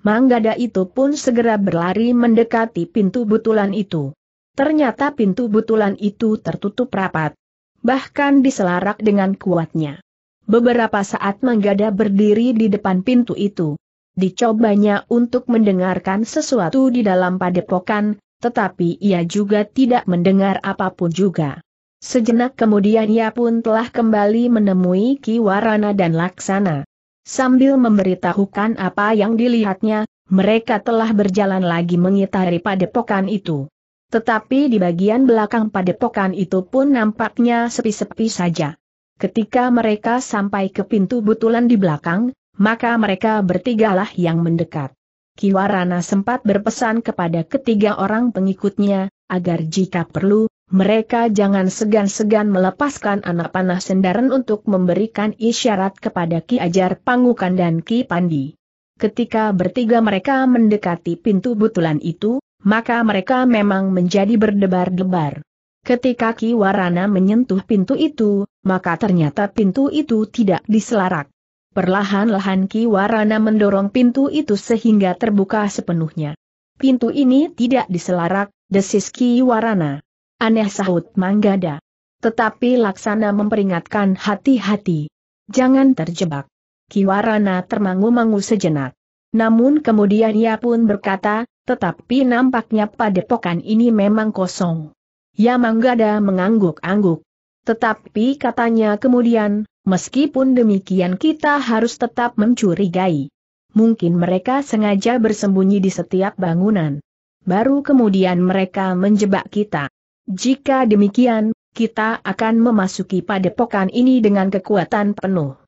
[SPEAKER 1] Manggada itu pun segera berlari mendekati pintu butulan itu. Ternyata pintu butulan itu tertutup rapat. Bahkan diselarak dengan kuatnya. Beberapa saat Manggada berdiri di depan pintu itu. Dicobanya untuk mendengarkan sesuatu di dalam padepokan, tetapi ia juga tidak mendengar apapun juga. Sejenak kemudian ia pun telah kembali menemui Ki Warana dan Laksana. Sambil memberitahukan apa yang dilihatnya, mereka telah berjalan lagi mengitari padepokan itu. Tetapi di bagian belakang padepokan itu pun nampaknya sepi-sepi saja. Ketika mereka sampai ke pintu butulan di belakang, maka mereka bertigalah yang mendekat. Kiwarana sempat berpesan kepada ketiga orang pengikutnya, agar jika perlu, mereka jangan segan-segan melepaskan anak panah sendaran untuk memberikan isyarat kepada Ki Ajar Pangukan dan Ki Pandi. Ketika bertiga mereka mendekati pintu butulan itu, maka mereka memang menjadi berdebar-debar. Ketika Ki Warana menyentuh pintu itu, maka ternyata pintu itu tidak diselarak. Perlahan-lahan Ki Warana mendorong pintu itu sehingga terbuka sepenuhnya. Pintu ini tidak diselarak, desis Ki Warana. Aneh sahut Manggada. Tetapi Laksana memperingatkan hati-hati. Jangan terjebak. Ki Warana termangu-mangu sejenak. Namun kemudian ia pun berkata, tetapi nampaknya padepokan ini memang kosong. Manggada mengangguk-angguk. Tetapi katanya kemudian, meskipun demikian kita harus tetap mencurigai. Mungkin mereka sengaja bersembunyi di setiap bangunan. Baru kemudian mereka menjebak kita. Jika demikian, kita akan memasuki padepokan ini dengan kekuatan penuh.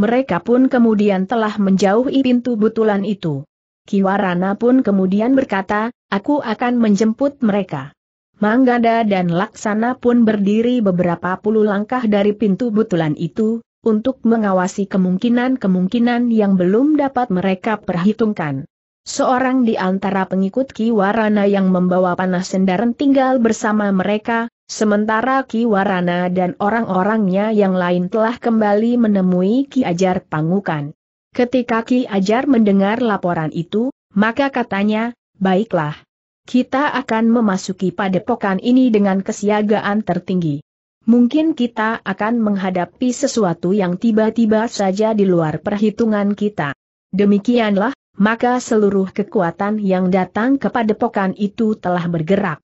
[SPEAKER 1] Mereka pun kemudian telah menjauhi pintu butulan itu. Kiwarana pun kemudian berkata, aku akan menjemput mereka. Manggada dan Laksana pun berdiri beberapa puluh langkah dari pintu butulan itu, untuk mengawasi kemungkinan-kemungkinan yang belum dapat mereka perhitungkan. Seorang di antara pengikut Ki Warana yang membawa panah sendaran tinggal bersama mereka, sementara Ki Warana dan orang-orangnya yang lain telah kembali menemui Ki Ajar Pangukan. Ketika Ki Ajar mendengar laporan itu, maka katanya, baiklah. Kita akan memasuki padepokan ini dengan kesiagaan tertinggi. Mungkin kita akan menghadapi sesuatu yang tiba-tiba saja di luar perhitungan kita. Demikianlah, maka seluruh kekuatan yang datang ke padepokan itu telah bergerak.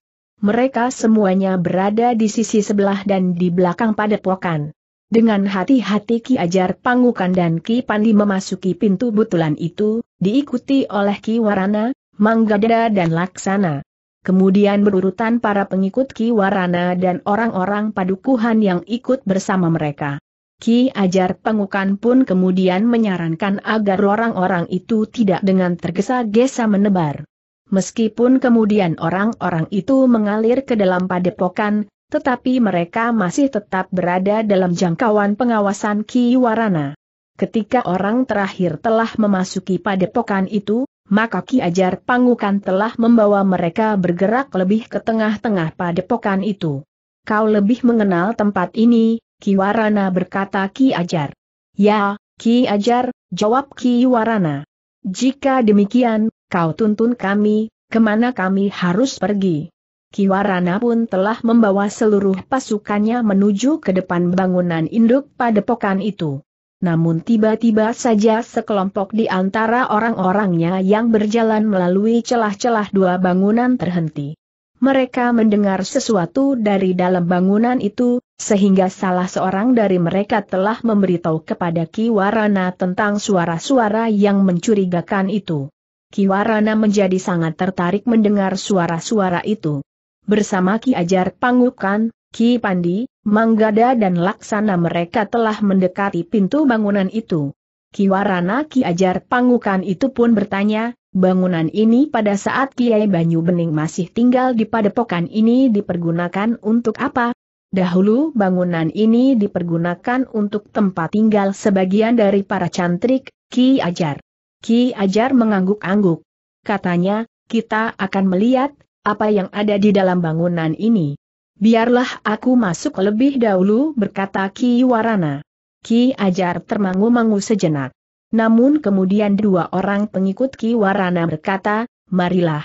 [SPEAKER 1] Mereka semuanya berada di sisi sebelah dan di belakang padepokan. Dengan hati-hati Ki Ajar Pangukan dan Ki Pandi memasuki pintu butulan itu, diikuti oleh Ki Warana, Manggada dan Laksana. Kemudian berurutan para pengikut Ki Warana dan orang-orang padukuhan yang ikut bersama mereka. Ki Ajar Pengukan pun kemudian menyarankan agar orang-orang itu tidak dengan tergesa-gesa menebar. Meskipun kemudian orang-orang itu mengalir ke dalam padepokan, tetapi mereka masih tetap berada dalam jangkauan pengawasan Ki Warana. Ketika orang terakhir telah memasuki padepokan itu, maka Ki Ajar Pangukan telah membawa mereka bergerak lebih ke tengah-tengah padepokan itu. Kau lebih mengenal tempat ini, Ki Warana berkata Ki Ajar. Ya, Ki Ajar, jawab Ki Warana. Jika demikian, kau tuntun kami, kemana kami harus pergi. Ki Warana pun telah membawa seluruh pasukannya menuju ke depan bangunan induk padepokan itu. Namun tiba-tiba saja sekelompok di antara orang-orangnya yang berjalan melalui celah-celah dua bangunan terhenti. Mereka mendengar sesuatu dari dalam bangunan itu, sehingga salah seorang dari mereka telah memberitahu kepada Ki Warana tentang suara-suara yang mencurigakan itu. Ki Warana menjadi sangat tertarik mendengar suara-suara itu. Bersama Ki Ajar Pangukan, Ki Pandi, Manggada dan Laksana mereka telah mendekati pintu bangunan itu. Ki Warana Ki Ajar Pangukan itu pun bertanya, bangunan ini pada saat Kiai Banyu Bening masih tinggal di padepokan ini dipergunakan untuk apa? Dahulu bangunan ini dipergunakan untuk tempat tinggal sebagian dari para cantrik, Ki Ajar. Ki Ajar mengangguk-angguk. Katanya, kita akan melihat apa yang ada di dalam bangunan ini. Biarlah aku masuk lebih dahulu berkata Ki Warana. Ki Ajar termangu-mangu sejenak. Namun kemudian dua orang pengikut Ki Warana berkata, marilah.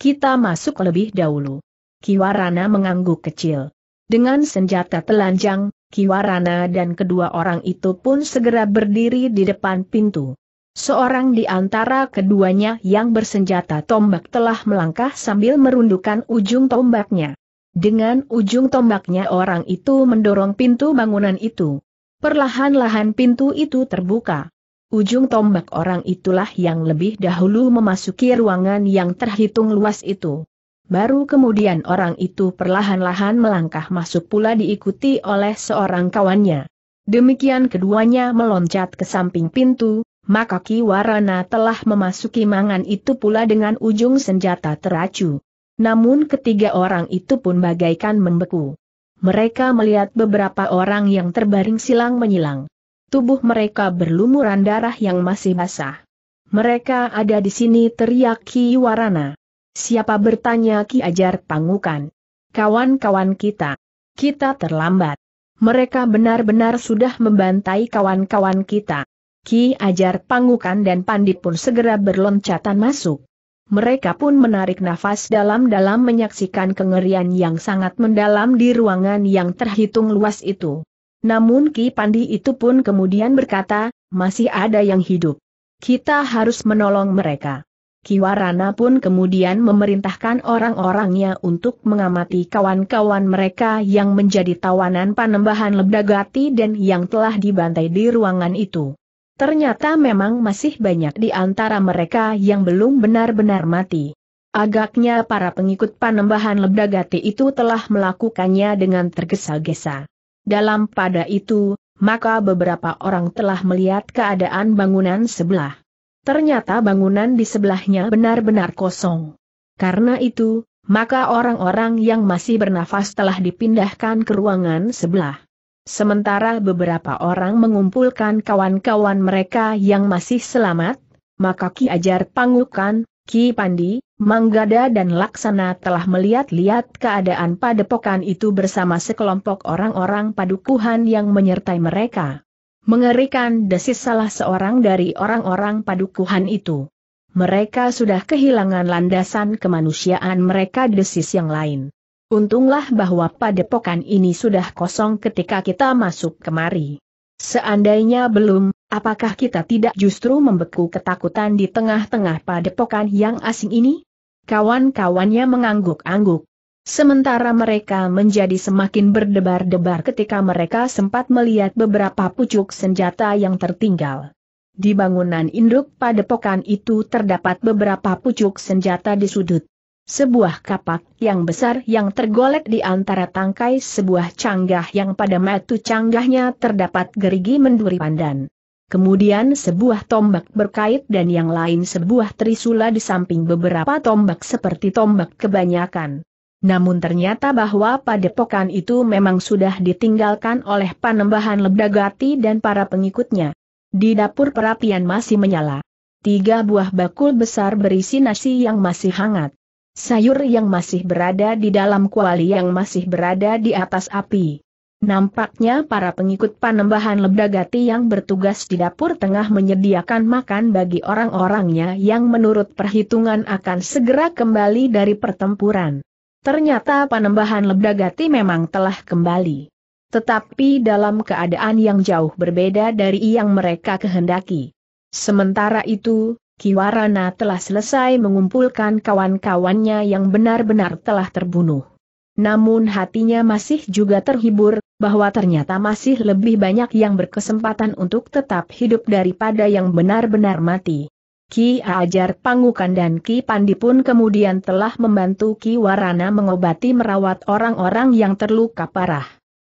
[SPEAKER 1] Kita masuk lebih dahulu. Ki Warana mengangguk kecil. Dengan senjata telanjang, Ki Warana dan kedua orang itu pun segera berdiri di depan pintu. Seorang di antara keduanya yang bersenjata tombak telah melangkah sambil merundukkan ujung tombaknya. Dengan ujung tombaknya orang itu mendorong pintu bangunan itu. Perlahan-lahan pintu itu terbuka. Ujung tombak orang itulah yang lebih dahulu memasuki ruangan yang terhitung luas itu. Baru kemudian orang itu perlahan-lahan melangkah masuk pula diikuti oleh seorang kawannya. Demikian keduanya meloncat ke samping pintu, maka Kiwarana telah memasuki mangan itu pula dengan ujung senjata teracu. Namun ketiga orang itu pun bagaikan membeku. Mereka melihat beberapa orang yang terbaring silang menyilang. Tubuh mereka berlumuran darah yang masih basah. Mereka ada di sini teriak Ki Warana. Siapa bertanya Ki Ajar Pangukan? Kawan-kawan kita. Kita terlambat. Mereka benar-benar sudah membantai kawan-kawan kita. Ki Ajar Pangukan dan Pandit pun segera berloncatan masuk. Mereka pun menarik nafas dalam-dalam menyaksikan kengerian yang sangat mendalam di ruangan yang terhitung luas itu. Namun Ki Pandi itu pun kemudian berkata, masih ada yang hidup. Kita harus menolong mereka. Ki Warana pun kemudian memerintahkan orang-orangnya untuk mengamati kawan-kawan mereka yang menjadi tawanan panembahan Lebdagati dan yang telah dibantai di ruangan itu. Ternyata memang masih banyak di antara mereka yang belum benar-benar mati. Agaknya para pengikut panembahan Lebdagati itu telah melakukannya dengan tergesa-gesa. Dalam pada itu, maka beberapa orang telah melihat keadaan bangunan sebelah. Ternyata bangunan di sebelahnya benar-benar kosong. Karena itu, maka orang-orang yang masih bernafas telah dipindahkan ke ruangan sebelah. Sementara beberapa orang mengumpulkan kawan-kawan mereka yang masih selamat, maka Ki Ajar Pangukan, Ki Pandi, Manggada dan Laksana telah melihat-lihat keadaan padepokan itu bersama sekelompok orang-orang padukuhan yang menyertai mereka. Mengerikan desis salah seorang dari orang-orang padukuhan itu. Mereka sudah kehilangan landasan kemanusiaan mereka desis yang lain. Untunglah bahwa padepokan ini sudah kosong ketika kita masuk kemari. Seandainya belum, apakah kita tidak justru membeku ketakutan di tengah-tengah padepokan yang asing ini? Kawan-kawannya mengangguk-angguk. Sementara mereka menjadi semakin berdebar-debar ketika mereka sempat melihat beberapa pucuk senjata yang tertinggal. Di bangunan induk padepokan itu terdapat beberapa pucuk senjata di sudut. Sebuah kapak yang besar yang tergolek di antara tangkai sebuah canggah yang pada metu canggahnya terdapat gerigi menduri pandan. Kemudian sebuah tombak berkait dan yang lain sebuah trisula di samping beberapa tombak seperti tombak kebanyakan. Namun ternyata bahwa padepokan itu memang sudah ditinggalkan oleh panembahan Lebdagati dan para pengikutnya. Di dapur perapian masih menyala. Tiga buah bakul besar berisi nasi yang masih hangat. Sayur yang masih berada di dalam kuali yang masih berada di atas api. Nampaknya para pengikut panembahan Lebdagati yang bertugas di dapur tengah menyediakan makan bagi orang-orangnya yang menurut perhitungan akan segera kembali dari pertempuran. Ternyata panembahan Lebdagati memang telah kembali. Tetapi dalam keadaan yang jauh berbeda dari yang mereka kehendaki. Sementara itu, Kiwarana telah selesai mengumpulkan kawan-kawannya yang benar-benar telah terbunuh. Namun hatinya masih juga terhibur, bahwa ternyata masih lebih banyak yang berkesempatan untuk tetap hidup daripada yang benar-benar mati. Ki Ajar Pangukan dan Ki Pandi pun kemudian telah membantu Ki Warana mengobati merawat orang-orang yang terluka parah.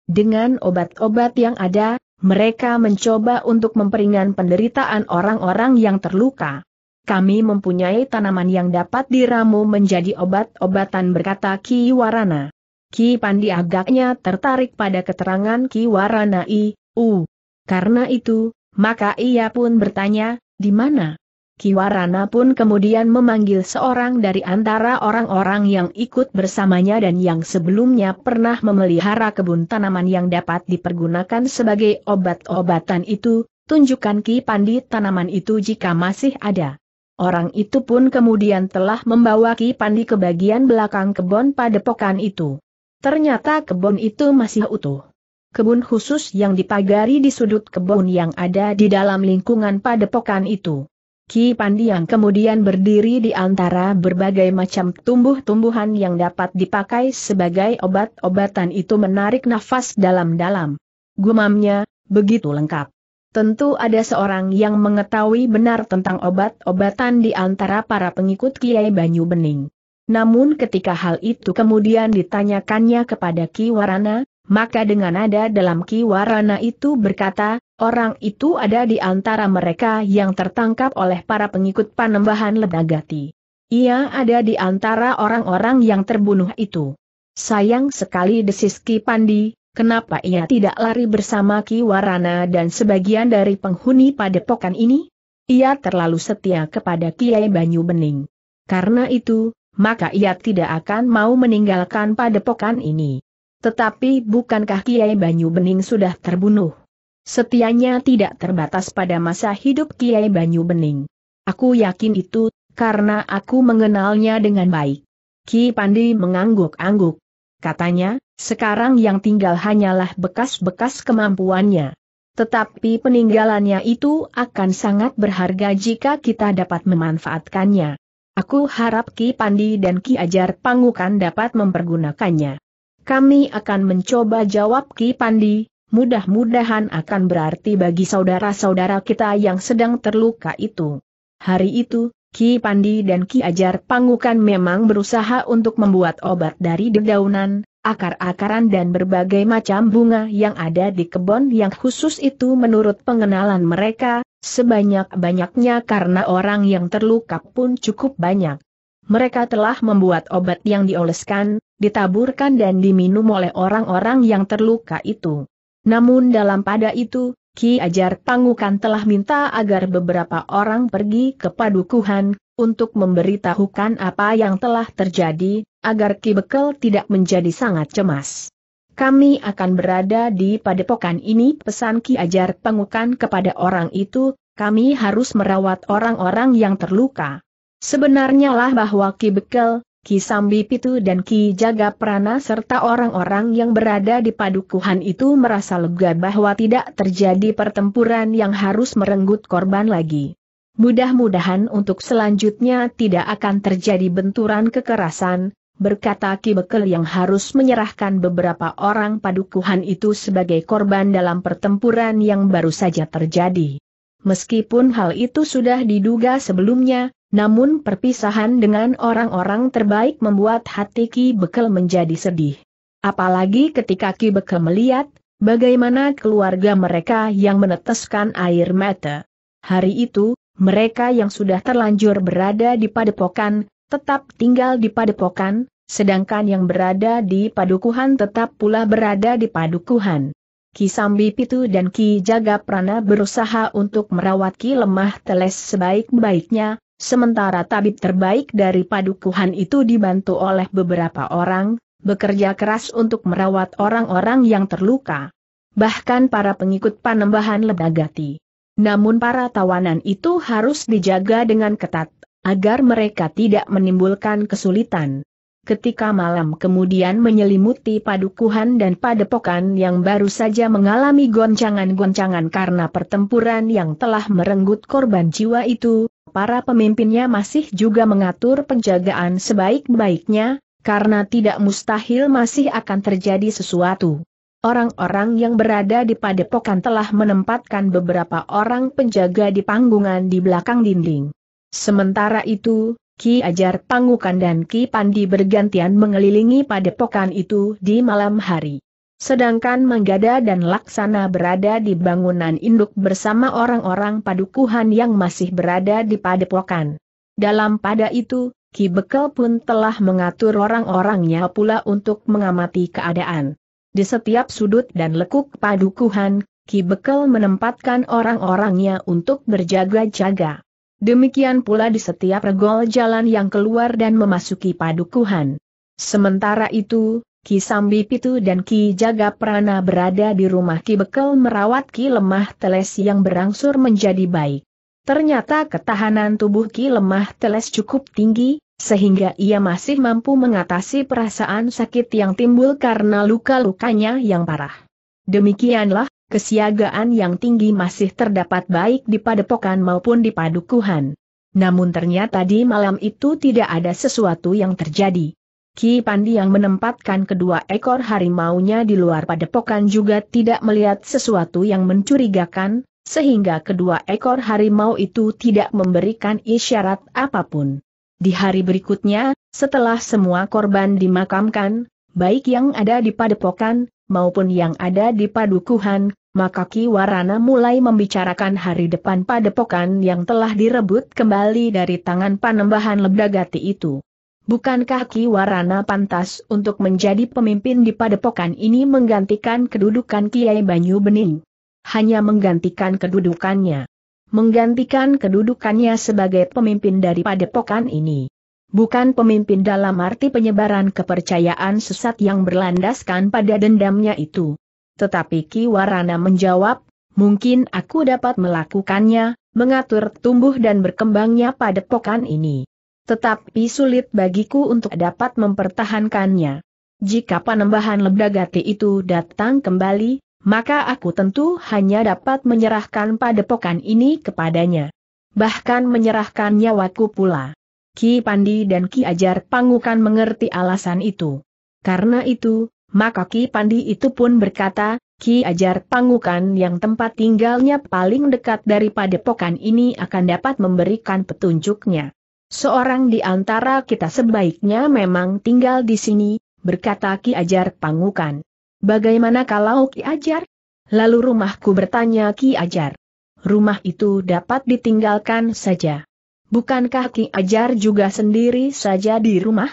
[SPEAKER 1] Dengan obat-obat yang ada, mereka mencoba untuk memperingan penderitaan orang-orang yang terluka kami mempunyai tanaman yang dapat diramu menjadi obat-obatan berkata Ki Warana. Ki Pandi agaknya tertarik pada keterangan Ki Warana I, U. Karena itu, maka ia pun bertanya, di mana? Ki Warana pun kemudian memanggil seorang dari antara orang-orang yang ikut bersamanya dan yang sebelumnya pernah memelihara kebun tanaman yang dapat dipergunakan sebagai obat-obatan itu, tunjukkan Ki Pandi tanaman itu jika masih ada. Orang itu pun kemudian telah membawa Ki Pandi ke bagian belakang kebun padepokan itu. Ternyata kebun itu masih utuh. Kebun khusus yang dipagari di sudut kebun yang ada di dalam lingkungan padepokan itu. Ki Pandi yang kemudian berdiri di antara berbagai macam tumbuh-tumbuhan yang dapat dipakai sebagai obat-obatan itu menarik nafas dalam-dalam. Gumamnya, begitu lengkap. Tentu ada seorang yang mengetahui benar tentang obat-obatan di antara para pengikut Kiai Banyu Bening. Namun ketika hal itu kemudian ditanyakannya kepada Ki Warana, maka dengan ada dalam Ki Warana itu berkata, orang itu ada di antara mereka yang tertangkap oleh para pengikut panembahan Ledagati. Ia ada di antara orang-orang yang terbunuh itu. Sayang sekali desis Ki Pandi, kenapa ia tidak lari bersama Ki Warana dan sebagian dari penghuni padepokan ini? Ia terlalu setia kepada Kiai Banyu Bening. Karena itu, maka ia tidak akan mau meninggalkan padepokan ini. Tetapi bukankah Kiai Banyu Bening sudah terbunuh? Setianya tidak terbatas pada masa hidup Kiai Banyu Bening. Aku yakin itu, karena aku mengenalnya dengan baik. Ki Pandi mengangguk-angguk. Katanya, sekarang yang tinggal hanyalah bekas-bekas kemampuannya. Tetapi peninggalannya itu akan sangat berharga jika kita dapat memanfaatkannya. Aku harap Ki Pandi dan Ki Ajar Pangukan dapat mempergunakannya. Kami akan mencoba jawab Ki Pandi, mudah-mudahan akan berarti bagi saudara-saudara kita yang sedang terluka itu. Hari itu, Ki Pandi dan Ki Ajar Pangukan memang berusaha untuk membuat obat dari dedaunan, akar-akaran dan berbagai macam bunga yang ada di kebun yang khusus itu menurut pengenalan mereka, sebanyak-banyaknya karena orang yang terluka pun cukup banyak. Mereka telah membuat obat yang dioleskan, ditaburkan dan diminum oleh orang-orang yang terluka itu. Namun dalam pada itu, Ki Ajar Pangukan telah minta agar beberapa orang pergi ke padukuhan, untuk memberitahukan apa yang telah terjadi, agar Ki Bekel tidak menjadi sangat cemas. Kami akan berada di padepokan ini pesan Ki Ajar Pangukan kepada orang itu, kami harus merawat orang-orang yang terluka. Sebenarnya lah bahwa Ki Bekel, Ki Sambi Pitu dan Ki Jaga Prana serta orang-orang yang berada di padukuhan itu merasa lega bahwa tidak terjadi pertempuran yang harus merenggut korban lagi. Mudah-mudahan untuk selanjutnya tidak akan terjadi benturan kekerasan, berkata Ki Bekel yang harus menyerahkan beberapa orang padukuhan itu sebagai korban dalam pertempuran yang baru saja terjadi. Meskipun hal itu sudah diduga sebelumnya, namun perpisahan dengan orang-orang terbaik membuat hati Ki Bekel menjadi sedih. Apalagi ketika Ki Bekel melihat, bagaimana keluarga mereka yang meneteskan air mata. Hari itu, mereka yang sudah terlanjur berada di padepokan, tetap tinggal di padepokan, sedangkan yang berada di padukuhan tetap pula berada di padukuhan. Ki Sambi Pitu dan Ki Jaga Prana berusaha untuk merawat Ki Lemah Teles sebaik-baiknya, Sementara tabib terbaik dari padukuhan itu dibantu oleh beberapa orang, bekerja keras untuk merawat orang-orang yang terluka. Bahkan para pengikut panembahan lebagati. Namun para tawanan itu harus dijaga dengan ketat, agar mereka tidak menimbulkan kesulitan. Ketika malam kemudian menyelimuti padukuhan dan padepokan yang baru saja mengalami goncangan-goncangan karena pertempuran yang telah merenggut korban jiwa itu, para pemimpinnya masih juga mengatur penjagaan sebaik-baiknya, karena tidak mustahil masih akan terjadi sesuatu. Orang-orang yang berada di padepokan telah menempatkan beberapa orang penjaga di panggungan di belakang dinding. Sementara itu, Ki Ajar Pangukan dan Ki Pandi bergantian mengelilingi padepokan itu di malam hari. Sedangkan Manggada dan Laksana berada di bangunan induk bersama orang-orang padukuhan yang masih berada di padepokan. Dalam pada itu, Ki Bekel pun telah mengatur orang-orangnya pula untuk mengamati keadaan. Di setiap sudut dan lekuk padukuhan, Ki Bekel menempatkan orang-orangnya untuk berjaga-jaga. Demikian pula di setiap regol jalan yang keluar dan memasuki padukuhan. Sementara itu, Ki Sambi Pitu dan Ki Jaga Prana berada di rumah Ki Bekel merawat Ki Lemah Teles yang berangsur menjadi baik. Ternyata ketahanan tubuh Ki Lemah Teles cukup tinggi, sehingga ia masih mampu mengatasi perasaan sakit yang timbul karena luka-lukanya yang parah. Demikianlah, kesiagaan yang tinggi masih terdapat baik di padepokan maupun di padukuhan. Namun ternyata di malam itu tidak ada sesuatu yang terjadi. Ki Pandi yang menempatkan kedua ekor harimaunya di luar padepokan juga tidak melihat sesuatu yang mencurigakan, sehingga kedua ekor harimau itu tidak memberikan isyarat apapun. Di hari berikutnya, setelah semua korban dimakamkan, baik yang ada di padepokan, maupun yang ada di padukuhan, maka Ki Warana mulai membicarakan hari depan padepokan yang telah direbut kembali dari tangan panembahan Lebdagati itu. Bukankah Ki Warana pantas untuk menjadi pemimpin di padepokan ini menggantikan kedudukan Kiai Banyu Bening? Hanya menggantikan kedudukannya. Menggantikan kedudukannya sebagai pemimpin dari padepokan ini. Bukan pemimpin dalam arti penyebaran kepercayaan sesat yang berlandaskan pada dendamnya itu. Tetapi Ki Warana menjawab, mungkin aku dapat melakukannya, mengatur tumbuh dan berkembangnya padepokan ini tetapi sulit bagiku untuk dapat mempertahankannya. Jika penambahan lebdagati itu datang kembali, maka aku tentu hanya dapat menyerahkan padepokan ini kepadanya. Bahkan menyerahkan nyawaku pula. Ki Pandi dan Ki Ajar Pangukan mengerti alasan itu. Karena itu, maka Ki Pandi itu pun berkata, Ki Ajar Pangukan yang tempat tinggalnya paling dekat dari padepokan ini akan dapat memberikan petunjuknya. Seorang di antara kita sebaiknya memang tinggal di sini, berkata Ki Ajar Pangukan. Bagaimana kalau Ki Ajar? Lalu rumahku bertanya Ki Ajar. Rumah itu dapat ditinggalkan saja. Bukankah Ki Ajar juga sendiri saja di rumah?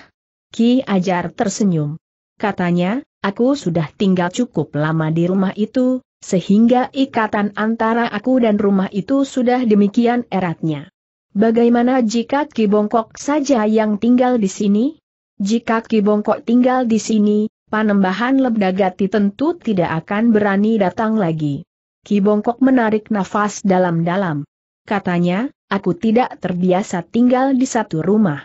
[SPEAKER 1] Ki Ajar tersenyum. Katanya, aku sudah tinggal cukup lama di rumah itu, sehingga ikatan antara aku dan rumah itu sudah demikian eratnya. Bagaimana jika Ki Bongkok saja yang tinggal di sini? Jika Ki Bongkok tinggal di sini, panembahan Lebdagati tentu tidak akan berani datang lagi. Ki Bongkok menarik nafas dalam-dalam. Katanya, aku tidak terbiasa tinggal di satu rumah.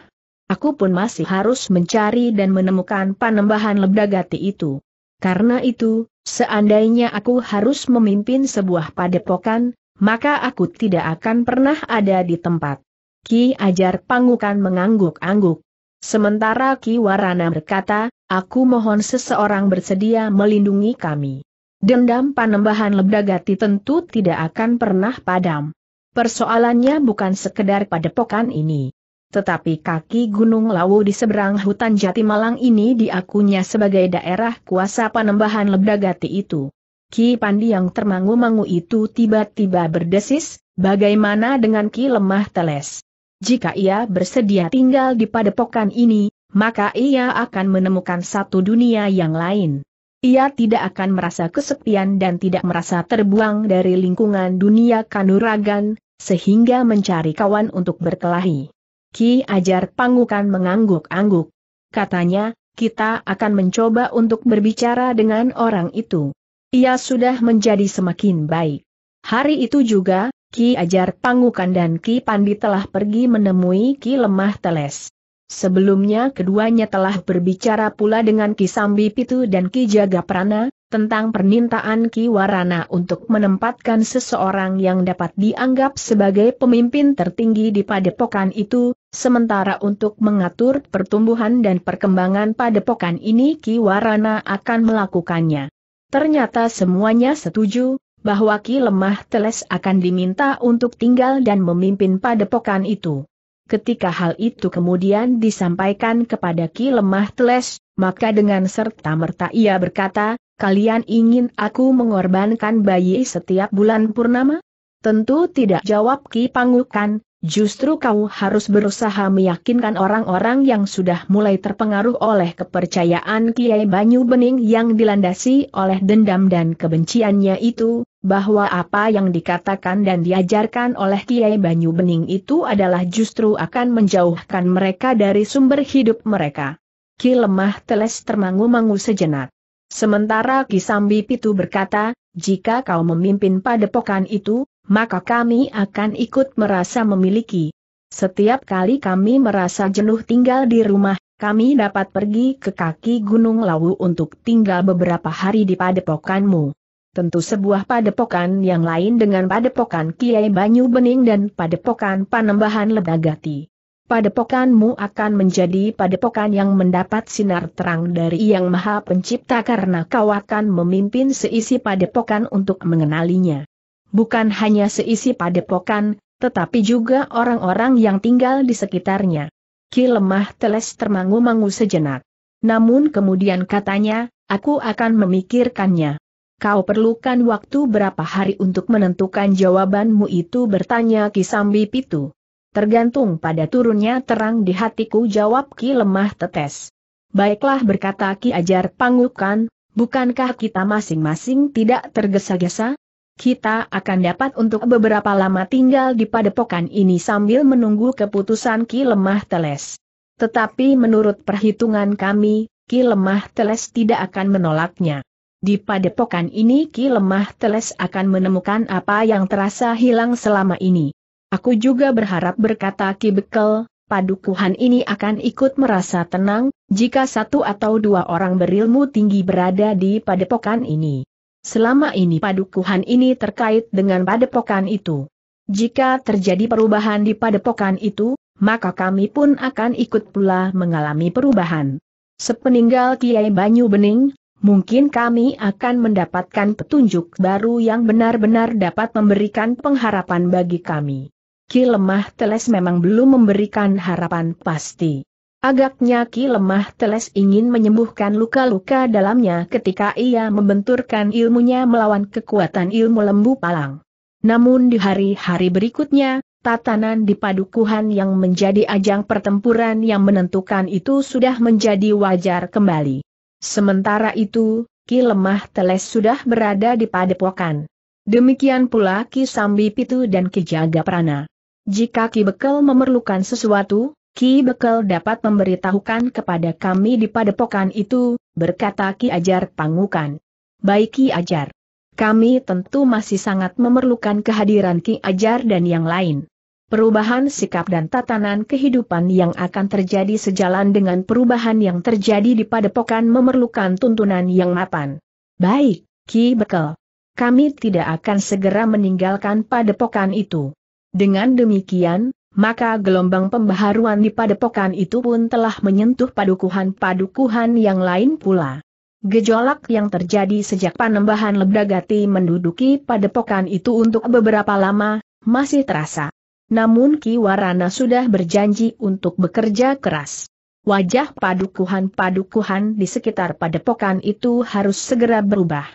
[SPEAKER 1] Aku pun masih harus mencari dan menemukan panembahan Lebdagati itu. Karena itu, seandainya aku harus memimpin sebuah padepokan, maka aku tidak akan pernah ada di tempat. Ki Ajar Pangukan mengangguk-angguk. Sementara Ki Warana berkata, aku mohon seseorang bersedia melindungi kami. Dendam panembahan Lebdagati tentu tidak akan pernah padam. Persoalannya bukan sekedar pada pokan ini. Tetapi kaki Gunung Lawu di seberang hutan Jatimalang ini diakunya sebagai daerah kuasa panembahan Lebdagati itu. Ki Pandi yang termangu-mangu itu tiba-tiba berdesis, bagaimana dengan Ki Lemah Teles? Jika ia bersedia tinggal di padepokan ini, maka ia akan menemukan satu dunia yang lain. Ia tidak akan merasa kesepian dan tidak merasa terbuang dari lingkungan dunia kanuragan, sehingga mencari kawan untuk berkelahi. Ki Ajar Pangukan mengangguk-angguk. Katanya, kita akan mencoba untuk berbicara dengan orang itu. Ia sudah menjadi semakin baik. Hari itu juga, Ki Ajar Pangukan dan Ki Pandi telah pergi menemui Ki Lemah Teles. Sebelumnya keduanya telah berbicara pula dengan Ki Sambi Pitu dan Ki Jagaprana, tentang permintaan Ki Warana untuk menempatkan seseorang yang dapat dianggap sebagai pemimpin tertinggi di padepokan itu, sementara untuk mengatur pertumbuhan dan perkembangan padepokan ini Ki Warana akan melakukannya. Ternyata semuanya setuju, bahwa Ki Lemah Teles akan diminta untuk tinggal dan memimpin padepokan itu. Ketika hal itu kemudian disampaikan kepada Ki Lemah Teles, maka dengan serta-merta ia berkata, kalian ingin aku mengorbankan bayi setiap bulan purnama? Tentu tidak jawab Ki Pangukan, Justru kau harus berusaha meyakinkan orang-orang yang sudah mulai terpengaruh oleh kepercayaan Kiai Banyu Bening yang dilandasi oleh dendam dan kebenciannya itu, bahwa apa yang dikatakan dan diajarkan oleh Kiai Banyu Bening itu adalah justru akan menjauhkan mereka dari sumber hidup mereka. Ki lemah teles termangu-mangu sejenak. Sementara Ki Sambi Pitu berkata, jika kau memimpin padepokan itu, maka kami akan ikut merasa memiliki. Setiap kali kami merasa jenuh tinggal di rumah, kami dapat pergi ke kaki Gunung Lawu untuk tinggal beberapa hari di padepokanmu. Tentu sebuah padepokan yang lain dengan padepokan Kiai Banyu Bening dan padepokan Panembahan Ledagati. Padepokanmu akan menjadi padepokan yang mendapat sinar terang dari Yang Maha Pencipta karena kau akan memimpin seisi padepokan untuk mengenalinya bukan hanya seisi padepokan, tetapi juga orang-orang yang tinggal di sekitarnya. Ki lemah teles termangu-mangu sejenak. Namun kemudian katanya, aku akan memikirkannya. Kau perlukan waktu berapa hari untuk menentukan jawabanmu itu bertanya Ki Sambi Pitu. Tergantung pada turunnya terang di hatiku jawab Ki lemah tetes. Baiklah berkata Ki Ajar Pangukan, bukankah kita masing-masing tidak tergesa-gesa? kita akan dapat untuk beberapa lama tinggal di padepokan ini sambil menunggu keputusan Ki Lemah Teles. Tetapi menurut perhitungan kami, Ki Lemah Teles tidak akan menolaknya. Di padepokan ini Ki Lemah Teles akan menemukan apa yang terasa hilang selama ini. Aku juga berharap berkata Ki Bekel, padukuhan ini akan ikut merasa tenang, jika satu atau dua orang berilmu tinggi berada di padepokan ini. Selama ini padukuhan ini terkait dengan padepokan itu. Jika terjadi perubahan di padepokan itu, maka kami pun akan ikut pula mengalami perubahan. Sepeninggal Kiai Banyu Bening, mungkin kami akan mendapatkan petunjuk baru yang benar-benar dapat memberikan pengharapan bagi kami. Ki lemah teles memang belum memberikan harapan pasti. Agaknya Ki Lemah Teles ingin menyembuhkan luka-luka dalamnya ketika ia membenturkan ilmunya melawan kekuatan ilmu lembu palang. Namun di hari-hari berikutnya, tatanan di padukuhan yang menjadi ajang pertempuran yang menentukan itu sudah menjadi wajar kembali. Sementara itu, Ki Lemah Teles sudah berada di padepokan. Demikian pula Ki Sambi Pitu dan Ki Jaga Prana. Jika Ki Bekel memerlukan sesuatu, Ki Bekel dapat memberitahukan kepada kami di padepokan itu, berkata Ki Ajar Pangukan. Baik Ki Ajar. Kami tentu masih sangat memerlukan kehadiran Ki Ajar dan yang lain. Perubahan sikap dan tatanan kehidupan yang akan terjadi sejalan dengan perubahan yang terjadi di padepokan memerlukan tuntunan yang mapan. Baik, Ki Bekel. Kami tidak akan segera meninggalkan padepokan itu. Dengan demikian, maka gelombang pembaharuan di padepokan itu pun telah menyentuh padukuhan-padukuhan yang lain pula. Gejolak yang terjadi sejak panembahan Lebdagati menduduki padepokan itu untuk beberapa lama, masih terasa. Namun Ki Warana sudah berjanji untuk bekerja keras. Wajah padukuhan-padukuhan di sekitar padepokan itu harus segera berubah.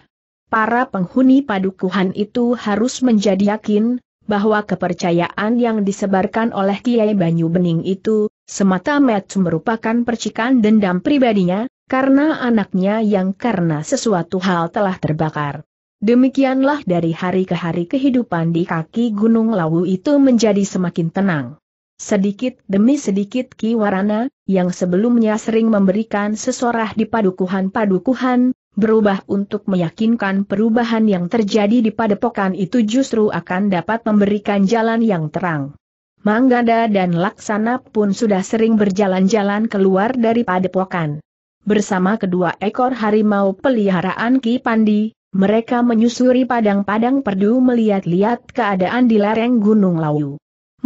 [SPEAKER 1] Para penghuni padukuhan itu harus menjadi yakin bahwa kepercayaan yang disebarkan oleh Kiai Banyu Bening itu, semata-mata merupakan percikan dendam pribadinya, karena anaknya yang karena sesuatu hal telah terbakar. Demikianlah dari hari ke hari kehidupan di kaki Gunung Lawu itu menjadi semakin tenang. Sedikit demi sedikit Ki Warana, yang sebelumnya sering memberikan sesorah di padukuhan-padukuhan, berubah untuk meyakinkan perubahan yang terjadi di padepokan itu justru akan dapat memberikan jalan yang terang. Manggada dan Laksana pun sudah sering berjalan-jalan keluar dari padepokan. Bersama kedua ekor harimau peliharaan Ki Pandi, mereka menyusuri padang-padang perdu melihat-lihat keadaan di lereng Gunung Lawu.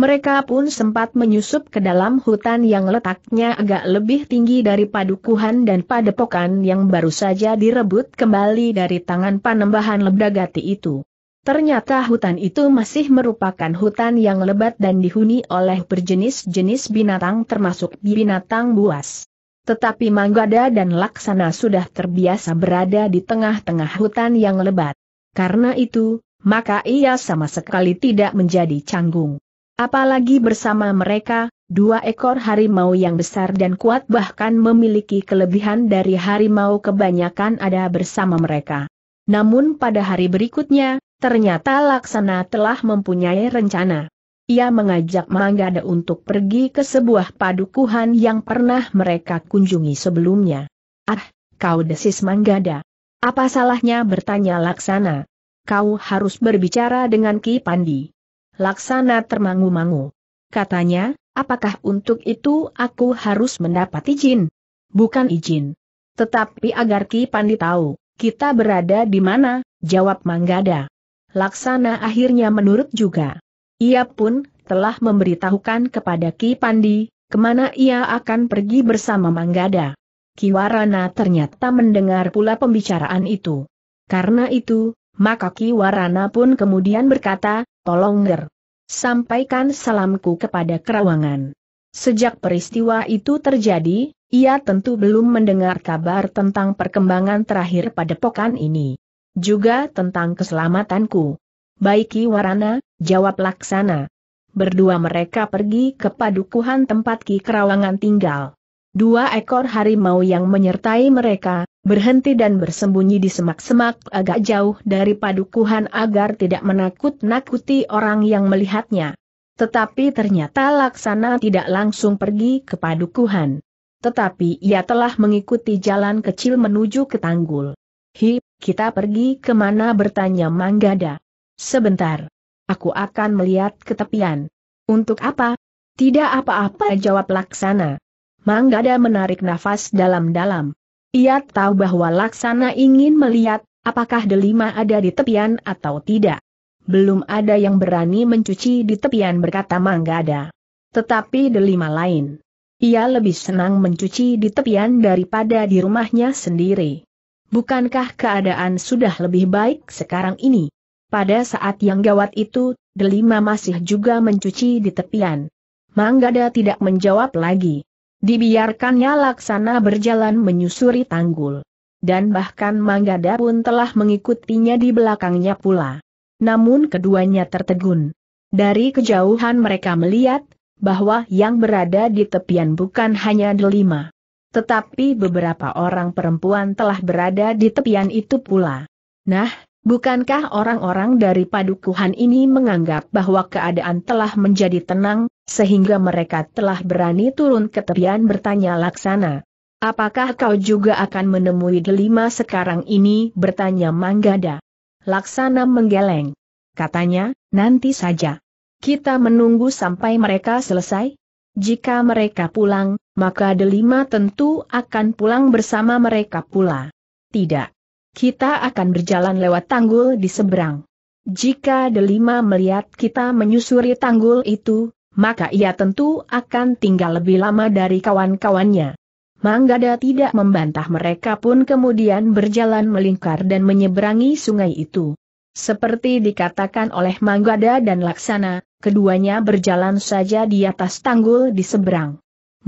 [SPEAKER 1] Mereka pun sempat menyusup ke dalam hutan yang letaknya agak lebih tinggi dari padukuhan dan padepokan yang baru saja direbut kembali dari tangan panembahan lebdagati itu. Ternyata hutan itu masih merupakan hutan yang lebat dan dihuni oleh berjenis-jenis binatang termasuk binatang buas. Tetapi Manggada dan Laksana sudah terbiasa berada di tengah-tengah hutan yang lebat. Karena itu, maka ia sama sekali tidak menjadi canggung. Apalagi bersama mereka, dua ekor harimau yang besar dan kuat bahkan memiliki kelebihan dari harimau kebanyakan ada bersama mereka. Namun pada hari berikutnya, ternyata Laksana telah mempunyai rencana. Ia mengajak Manggada untuk pergi ke sebuah padukuhan yang pernah mereka kunjungi sebelumnya. Ah, kau desis Manggada. Apa salahnya bertanya Laksana? Kau harus berbicara dengan Ki Pandi laksana termangu-mangu. Katanya, apakah untuk itu aku harus mendapat izin? Bukan izin. Tetapi agar Ki Pandi tahu, kita berada di mana, jawab Manggada. Laksana akhirnya menurut juga. Ia pun telah memberitahukan kepada Ki Pandi, kemana ia akan pergi bersama Manggada. Ki Warana ternyata mendengar pula pembicaraan itu. Karena itu, maka Warana pun kemudian berkata, Tolong ger. Sampaikan salamku kepada Kerawangan. Sejak peristiwa itu terjadi, ia tentu belum mendengar kabar tentang perkembangan terakhir pada pokan ini. Juga tentang keselamatanku. Baiki Warana, jawab Laksana. Berdua mereka pergi ke padukuhan tempat Ki Kerawangan tinggal. Dua ekor harimau yang menyertai mereka, berhenti dan bersembunyi di semak-semak agak jauh dari padukuhan agar tidak menakut-nakuti orang yang melihatnya. Tetapi ternyata Laksana tidak langsung pergi ke padukuhan. Tetapi ia telah mengikuti jalan kecil menuju ke tanggul. Hi, kita pergi kemana bertanya Manggada. Sebentar. Aku akan melihat ke tepian. Untuk apa? Tidak apa-apa jawab Laksana. Manggada menarik nafas dalam-dalam. Ia tahu bahwa Laksana ingin melihat, apakah delima ada di tepian atau tidak. Belum ada yang berani mencuci di tepian berkata Manggada. Tetapi delima lain. Ia lebih senang mencuci di tepian daripada di rumahnya sendiri. Bukankah keadaan sudah lebih baik sekarang ini? Pada saat yang gawat itu, Delima masih juga mencuci di tepian. Manggada tidak menjawab lagi. Dibiarkannya laksana berjalan menyusuri tanggul. Dan bahkan Manggada pun telah mengikutinya di belakangnya pula. Namun keduanya tertegun. Dari kejauhan mereka melihat, bahwa yang berada di tepian bukan hanya delima. Tetapi beberapa orang perempuan telah berada di tepian itu pula. Nah, Bukankah orang-orang dari padukuhan ini menganggap bahwa keadaan telah menjadi tenang, sehingga mereka telah berani turun ke tepian bertanya laksana? Apakah kau juga akan menemui delima sekarang ini? bertanya Manggada. Laksana menggeleng. Katanya, nanti saja. Kita menunggu sampai mereka selesai? Jika mereka pulang, maka delima tentu akan pulang bersama mereka pula. Tidak. Kita akan berjalan lewat tanggul di seberang. Jika delima melihat kita menyusuri tanggul itu, maka ia tentu akan tinggal lebih lama dari kawan-kawannya. Manggada tidak membantah mereka pun kemudian berjalan melingkar dan menyeberangi sungai itu. Seperti dikatakan oleh Manggada dan Laksana, keduanya berjalan saja di atas tanggul di seberang.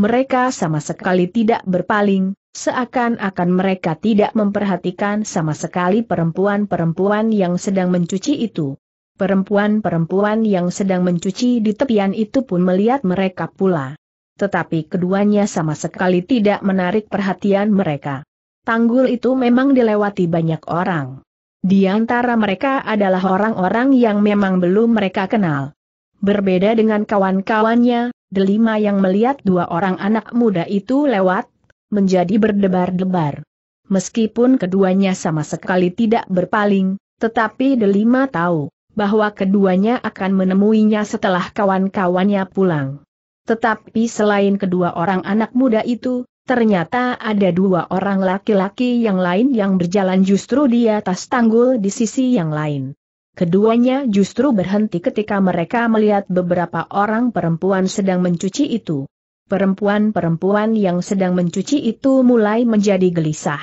[SPEAKER 1] Mereka sama sekali tidak berpaling, Seakan-akan mereka tidak memperhatikan sama sekali perempuan-perempuan yang sedang mencuci itu. Perempuan-perempuan yang sedang mencuci di tepian itu pun melihat mereka pula. Tetapi keduanya sama sekali tidak menarik perhatian mereka. Tanggul itu memang dilewati banyak orang. Di antara mereka adalah orang-orang yang memang belum mereka kenal. Berbeda dengan kawan-kawannya, delima yang melihat dua orang anak muda itu lewat, menjadi berdebar-debar. Meskipun keduanya sama sekali tidak berpaling, tetapi Delima tahu bahwa keduanya akan menemuinya setelah kawan-kawannya pulang. Tetapi selain kedua orang anak muda itu, ternyata ada dua orang laki-laki yang lain yang berjalan justru di atas tanggul di sisi yang lain. Keduanya justru berhenti ketika mereka melihat beberapa orang perempuan sedang mencuci itu. Perempuan-perempuan yang sedang mencuci itu mulai menjadi gelisah.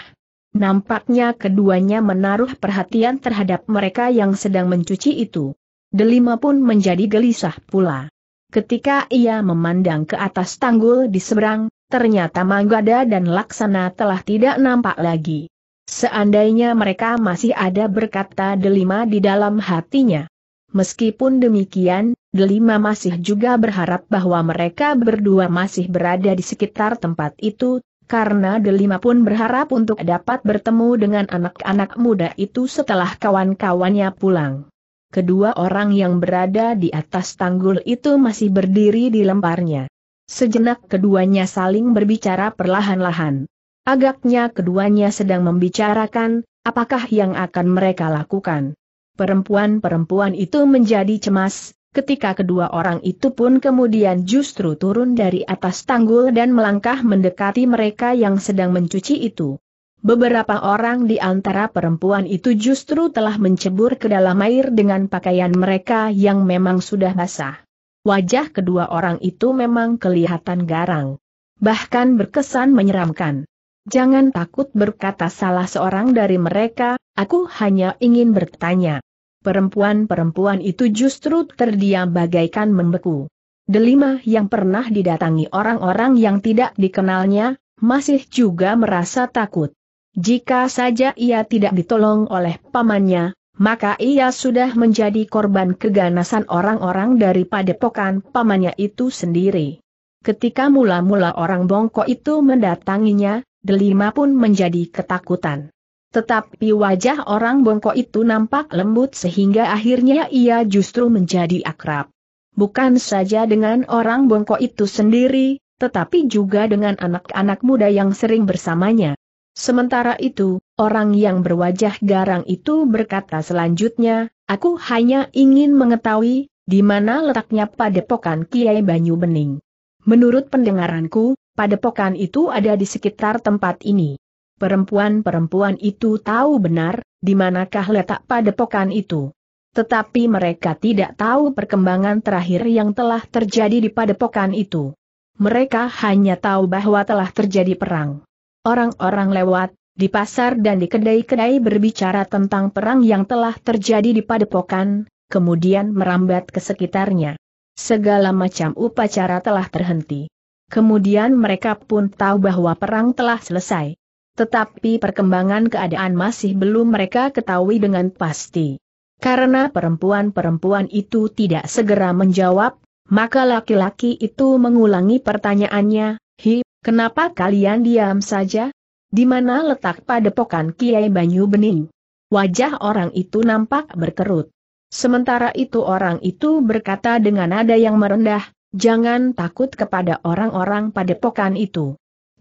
[SPEAKER 1] Nampaknya keduanya menaruh perhatian terhadap mereka yang sedang mencuci itu. Delima pun menjadi gelisah pula. Ketika ia memandang ke atas tanggul di seberang, ternyata Manggada dan Laksana telah tidak nampak lagi. Seandainya mereka masih ada berkata delima di dalam hatinya. Meskipun demikian, Delima masih juga berharap bahwa mereka berdua masih berada di sekitar tempat itu, karena Delima pun berharap untuk dapat bertemu dengan anak-anak muda itu setelah kawan-kawannya pulang. Kedua orang yang berada di atas tanggul itu masih berdiri di lemparnya. Sejenak keduanya saling berbicara perlahan-lahan. Agaknya keduanya sedang membicarakan, apakah yang akan mereka lakukan. Perempuan-perempuan itu menjadi cemas, ketika kedua orang itu pun kemudian justru turun dari atas tanggul dan melangkah mendekati mereka yang sedang mencuci itu. Beberapa orang di antara perempuan itu justru telah mencebur ke dalam air dengan pakaian mereka yang memang sudah basah. Wajah kedua orang itu memang kelihatan garang. Bahkan berkesan menyeramkan. Jangan takut berkata salah seorang dari mereka, aku hanya ingin bertanya. Perempuan-perempuan itu justru terdiam bagaikan membeku. Delima yang pernah didatangi orang-orang yang tidak dikenalnya, masih juga merasa takut. Jika saja ia tidak ditolong oleh pamannya, maka ia sudah menjadi korban keganasan orang-orang dari padepokan pamannya itu sendiri. Ketika mula-mula orang bongkok itu mendatanginya, Delima pun menjadi ketakutan. Tetapi wajah orang bongkok itu nampak lembut sehingga akhirnya ia justru menjadi akrab. Bukan saja dengan orang bongkok itu sendiri, tetapi juga dengan anak-anak muda yang sering bersamanya. Sementara itu, orang yang berwajah garang itu berkata selanjutnya, aku hanya ingin mengetahui, di mana letaknya padepokan Kiai Banyu Bening. Menurut pendengaranku, padepokan itu ada di sekitar tempat ini. Perempuan-perempuan itu tahu benar, di manakah letak padepokan itu. Tetapi mereka tidak tahu perkembangan terakhir yang telah terjadi di padepokan itu. Mereka hanya tahu bahwa telah terjadi perang. Orang-orang lewat, di pasar dan di kedai-kedai berbicara tentang perang yang telah terjadi di padepokan, kemudian merambat ke sekitarnya. Segala macam upacara telah terhenti. Kemudian mereka pun tahu bahwa perang telah selesai. Tetapi perkembangan keadaan masih belum mereka ketahui dengan pasti. Karena perempuan-perempuan itu tidak segera menjawab, maka laki-laki itu mengulangi pertanyaannya, Hi, kenapa kalian diam saja? Di mana letak padepokan Kiai Banyu Bening? Wajah orang itu nampak berkerut. Sementara itu orang itu berkata dengan nada yang merendah, jangan takut kepada orang-orang padepokan itu.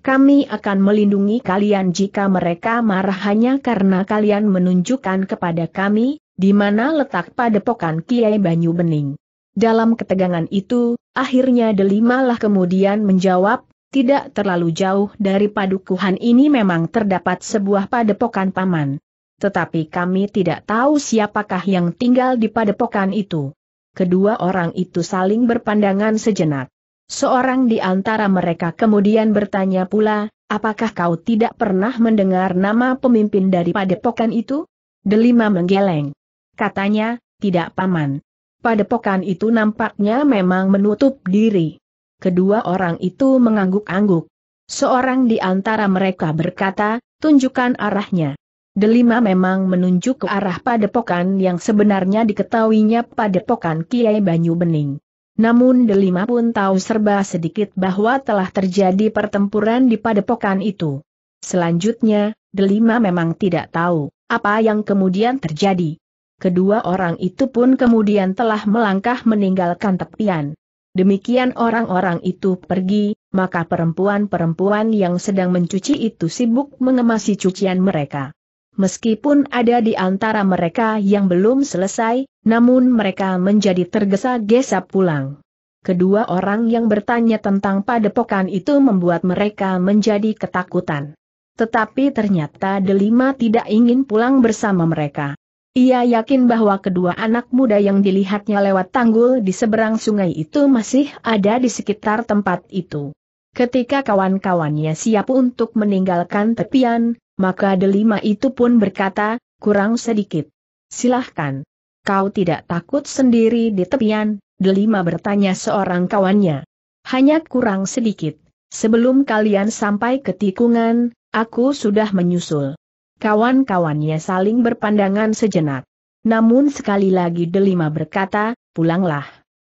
[SPEAKER 1] Kami akan melindungi kalian jika mereka marah hanya karena kalian menunjukkan kepada kami, di mana letak padepokan Kiai Banyu Bening. Dalam ketegangan itu, akhirnya delimalah kemudian menjawab, tidak terlalu jauh dari padukuhan ini memang terdapat sebuah padepokan paman. Tetapi kami tidak tahu siapakah yang tinggal di padepokan itu. Kedua orang itu saling berpandangan sejenak. Seorang di antara mereka kemudian bertanya pula, apakah kau tidak pernah mendengar nama pemimpin dari padepokan itu? Delima menggeleng. Katanya, tidak paman. Padepokan itu nampaknya memang menutup diri. Kedua orang itu mengangguk-angguk. Seorang di antara mereka berkata, tunjukkan arahnya. Delima memang menunjuk ke arah padepokan yang sebenarnya diketahuinya padepokan Kiai Banyu Bening. Namun Delima pun tahu serba sedikit bahwa telah terjadi pertempuran di padepokan itu. Selanjutnya, Delima memang tidak tahu apa yang kemudian terjadi. Kedua orang itu pun kemudian telah melangkah meninggalkan tepian. Demikian orang-orang itu pergi, maka perempuan-perempuan yang sedang mencuci itu sibuk mengemasi cucian mereka. Meskipun ada di antara mereka yang belum selesai, namun mereka menjadi tergesa-gesa pulang. Kedua orang yang bertanya tentang padepokan itu membuat mereka menjadi ketakutan. Tetapi ternyata Delima tidak ingin pulang bersama mereka. Ia yakin bahwa kedua anak muda yang dilihatnya lewat tanggul di seberang sungai itu masih ada di sekitar tempat itu. Ketika kawan-kawannya siap untuk meninggalkan tepian, maka delima itu pun berkata, kurang sedikit. Silahkan. Kau tidak takut sendiri di tepian, delima bertanya seorang kawannya. Hanya kurang sedikit. Sebelum kalian sampai ke tikungan, aku sudah menyusul. Kawan-kawannya saling berpandangan sejenak. Namun sekali lagi delima berkata, pulanglah.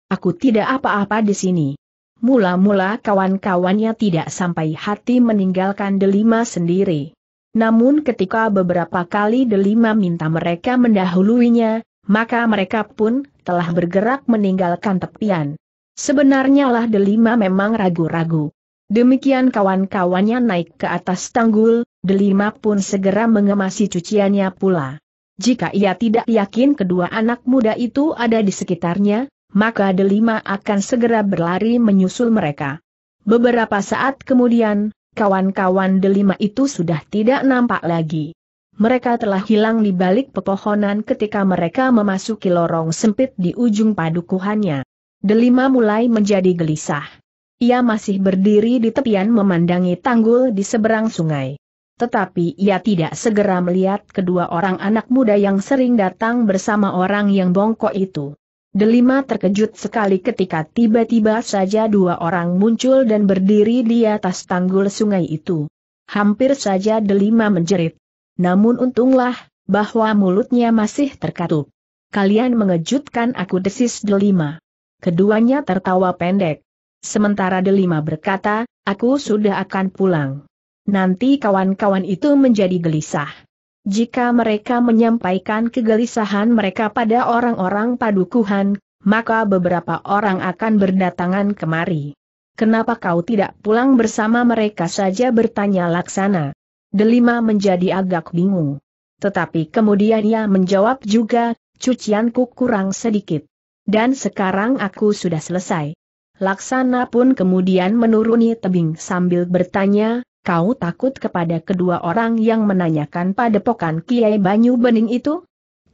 [SPEAKER 1] Aku tidak apa-apa di sini. Mula-mula kawan-kawannya tidak sampai hati meninggalkan delima sendiri. Namun ketika beberapa kali Delima minta mereka mendahuluinya, maka mereka pun telah bergerak meninggalkan tepian. Sebenarnya lah Delima memang ragu-ragu. Demikian kawan-kawannya naik ke atas tanggul, Delima pun segera mengemasi cuciannya pula. Jika ia tidak yakin kedua anak muda itu ada di sekitarnya, maka Delima akan segera berlari menyusul mereka. Beberapa saat kemudian, kawan-kawan delima itu sudah tidak nampak lagi. Mereka telah hilang di balik pepohonan ketika mereka memasuki lorong sempit di ujung padukuhannya. Delima mulai menjadi gelisah. Ia masih berdiri di tepian memandangi tanggul di seberang sungai. Tetapi ia tidak segera melihat kedua orang anak muda yang sering datang bersama orang yang bongkok itu. Delima terkejut sekali ketika tiba-tiba saja dua orang muncul dan berdiri di atas tanggul sungai itu. Hampir saja Delima menjerit. Namun untunglah, bahwa mulutnya masih terkatup. Kalian mengejutkan aku desis Delima. Keduanya tertawa pendek. Sementara Delima berkata, aku sudah akan pulang. Nanti kawan-kawan itu menjadi gelisah. Jika mereka menyampaikan kegelisahan mereka pada orang-orang padukuhan, maka beberapa orang akan berdatangan kemari. Kenapa kau tidak pulang bersama mereka saja bertanya Laksana? Delima menjadi agak bingung. Tetapi kemudian ia menjawab juga, cucianku kurang sedikit. Dan sekarang aku sudah selesai. Laksana pun kemudian menuruni tebing sambil bertanya, Kau takut kepada kedua orang yang menanyakan padepokan Kiai Banyu Bening itu?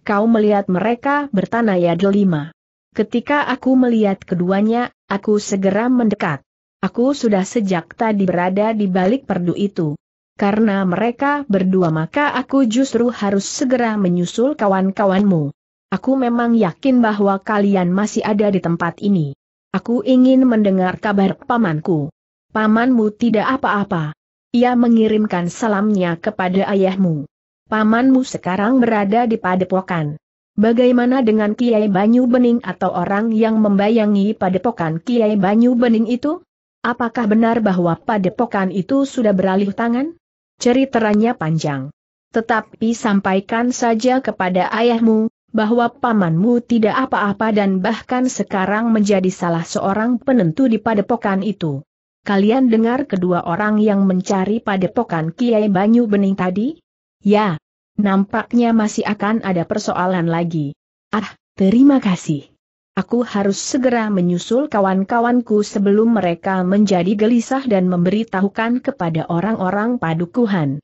[SPEAKER 1] Kau melihat mereka bertanaya delima. Ketika aku melihat keduanya, aku segera mendekat. Aku sudah sejak tadi berada di balik perdu itu. Karena mereka berdua maka aku justru harus segera menyusul kawan-kawanmu. Aku memang yakin bahwa kalian masih ada di tempat ini. Aku ingin mendengar kabar pamanku. Pamanmu tidak apa-apa. Ia mengirimkan salamnya kepada ayahmu. Pamanmu sekarang berada di padepokan. Bagaimana dengan Kiai Banyu Bening atau orang yang membayangi padepokan Kiai Banyu Bening itu? Apakah benar bahwa padepokan itu sudah beralih tangan? Ceritanya panjang. Tetapi sampaikan saja kepada ayahmu, bahwa pamanmu tidak apa-apa dan bahkan sekarang menjadi salah seorang penentu di padepokan itu. Kalian dengar kedua orang yang mencari padepokan Kiai Banyu Bening tadi? Ya. Nampaknya masih akan ada persoalan lagi. Ah, terima kasih. Aku harus segera menyusul kawan-kawanku sebelum mereka menjadi gelisah dan memberitahukan kepada orang-orang padukuhan.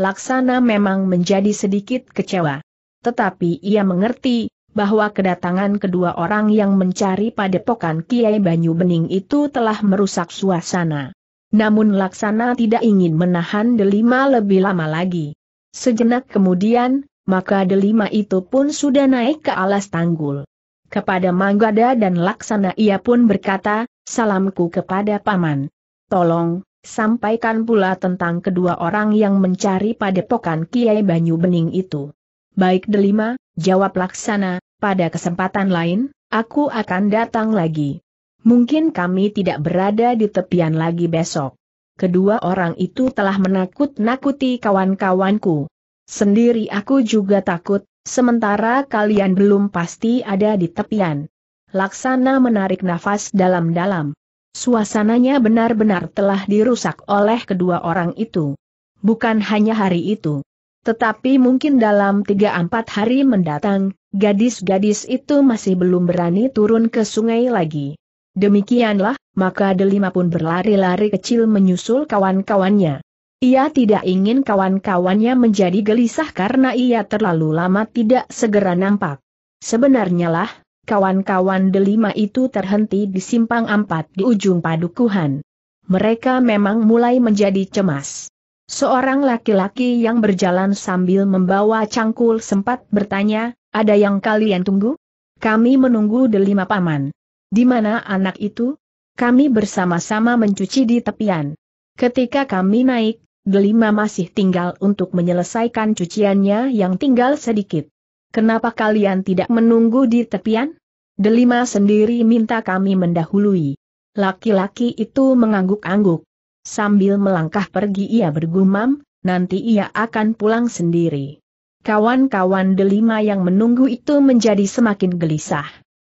[SPEAKER 1] Laksana memang menjadi sedikit kecewa. Tetapi ia mengerti, bahwa kedatangan kedua orang yang mencari padepokan Kiai Banyu Bening itu telah merusak suasana. Namun Laksana tidak ingin menahan delima lebih lama lagi. Sejenak kemudian, maka delima itu pun sudah naik ke alas tanggul. Kepada Manggada dan Laksana ia pun berkata, salamku kepada Paman. Tolong, sampaikan pula tentang kedua orang yang mencari padepokan Kiai Banyu Bening itu. Baik delima, Jawab Laksana, pada kesempatan lain, aku akan datang lagi. Mungkin kami tidak berada di tepian lagi besok. Kedua orang itu telah menakut-nakuti kawan-kawanku. Sendiri aku juga takut, sementara kalian belum pasti ada di tepian. Laksana menarik nafas dalam-dalam. Suasananya benar-benar telah dirusak oleh kedua orang itu. Bukan hanya hari itu. Tetapi mungkin dalam 3-4 hari mendatang, gadis-gadis itu masih belum berani turun ke sungai lagi. Demikianlah, maka Delima pun berlari-lari kecil menyusul kawan-kawannya. Ia tidak ingin kawan-kawannya menjadi gelisah karena ia terlalu lama tidak segera nampak. Sebenarnya lah, kawan-kawan Delima itu terhenti di simpang empat di ujung padukuhan. Mereka memang mulai menjadi cemas. Seorang laki-laki yang berjalan sambil membawa cangkul sempat bertanya, ada yang kalian tunggu? Kami menunggu delima paman. Di mana anak itu? Kami bersama-sama mencuci di tepian. Ketika kami naik, delima masih tinggal untuk menyelesaikan cuciannya yang tinggal sedikit. Kenapa kalian tidak menunggu di tepian? Delima sendiri minta kami mendahului. Laki-laki itu mengangguk-angguk. Sambil melangkah pergi ia bergumam, nanti ia akan pulang sendiri. Kawan-kawan delima yang menunggu itu menjadi semakin gelisah.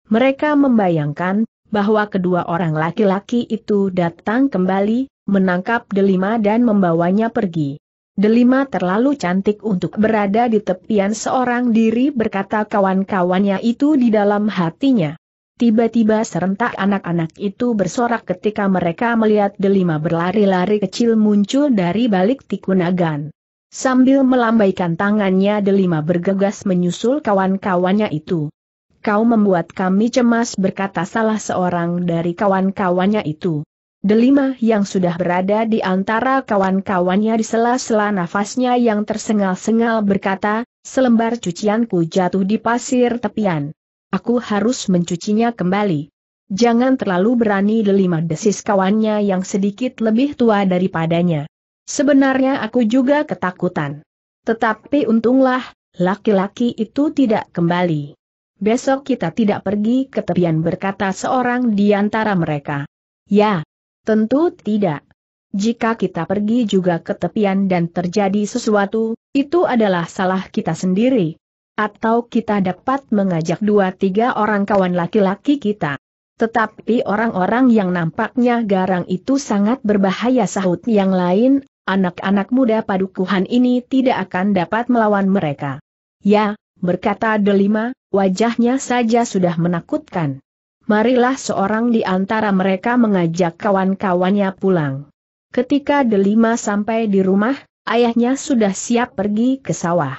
[SPEAKER 1] Mereka membayangkan, bahwa kedua orang laki-laki itu datang kembali, menangkap delima dan membawanya pergi. Delima terlalu cantik untuk berada di tepian seorang diri berkata kawan-kawannya itu di dalam hatinya. Tiba-tiba serentak anak-anak itu bersorak ketika mereka melihat delima berlari-lari kecil muncul dari balik tikunagan. Sambil melambaikan tangannya delima bergegas menyusul kawan-kawannya itu. Kau membuat kami cemas berkata salah seorang dari kawan-kawannya itu. Delima yang sudah berada di antara kawan-kawannya di sela-sela nafasnya yang tersengal-sengal berkata, selembar cucianku jatuh di pasir tepian aku harus mencucinya kembali. Jangan terlalu berani delima desis kawannya yang sedikit lebih tua daripadanya. Sebenarnya aku juga ketakutan. Tetapi untunglah, laki-laki itu tidak kembali. Besok kita tidak pergi ke tepian berkata seorang di antara mereka. Ya, tentu tidak. Jika kita pergi juga ke tepian dan terjadi sesuatu, itu adalah salah kita sendiri. Atau kita dapat mengajak dua tiga orang kawan laki-laki kita. Tetapi orang-orang yang nampaknya garang itu sangat berbahaya sahut yang lain, anak-anak muda padukuhan ini tidak akan dapat melawan mereka. Ya, berkata Delima, wajahnya saja sudah menakutkan. Marilah seorang di antara mereka mengajak kawan-kawannya pulang. Ketika Delima sampai di rumah, ayahnya sudah siap pergi ke sawah.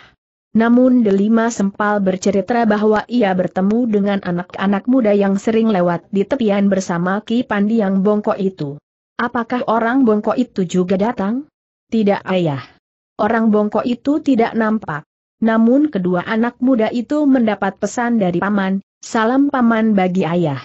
[SPEAKER 1] Namun Delima Sempal bercerita bahwa ia bertemu dengan anak-anak muda yang sering lewat di tepian bersama Ki Pandi yang bongkok itu. Apakah orang bongkok itu juga datang? Tidak ayah. Orang bongkok itu tidak nampak. Namun kedua anak muda itu mendapat pesan dari paman, salam paman bagi ayah.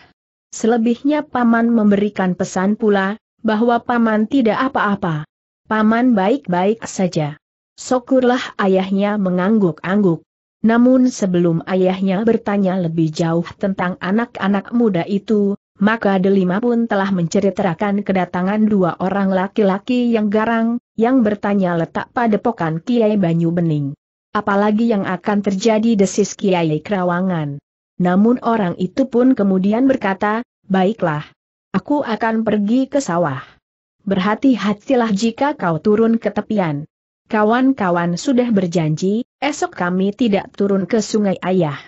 [SPEAKER 1] Selebihnya paman memberikan pesan pula, bahwa paman tidak apa-apa. Paman baik-baik saja. Syukurlah ayahnya mengangguk-angguk. Namun sebelum ayahnya bertanya lebih jauh tentang anak-anak muda itu, maka Delima pun telah menceritakan kedatangan dua orang laki-laki yang garang, yang bertanya letak padepokan Kiai Banyu Bening. Apalagi yang akan terjadi desis Kiai Kerawangan. Namun orang itu pun kemudian berkata, baiklah, aku akan pergi ke sawah. Berhati-hatilah jika kau turun ke tepian kawan-kawan sudah berjanji, esok kami tidak turun ke sungai ayah.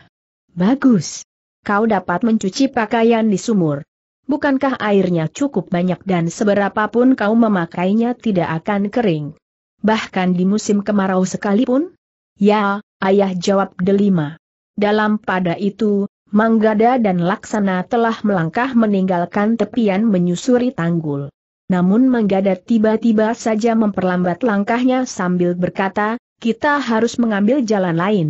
[SPEAKER 1] Bagus. Kau dapat mencuci pakaian di sumur. Bukankah airnya cukup banyak dan seberapapun kau memakainya tidak akan kering? Bahkan di musim kemarau sekalipun? Ya, ayah jawab delima. Dalam pada itu, Manggada dan Laksana telah melangkah meninggalkan tepian menyusuri tanggul namun Manggada tiba-tiba saja memperlambat langkahnya sambil berkata, kita harus mengambil jalan lain.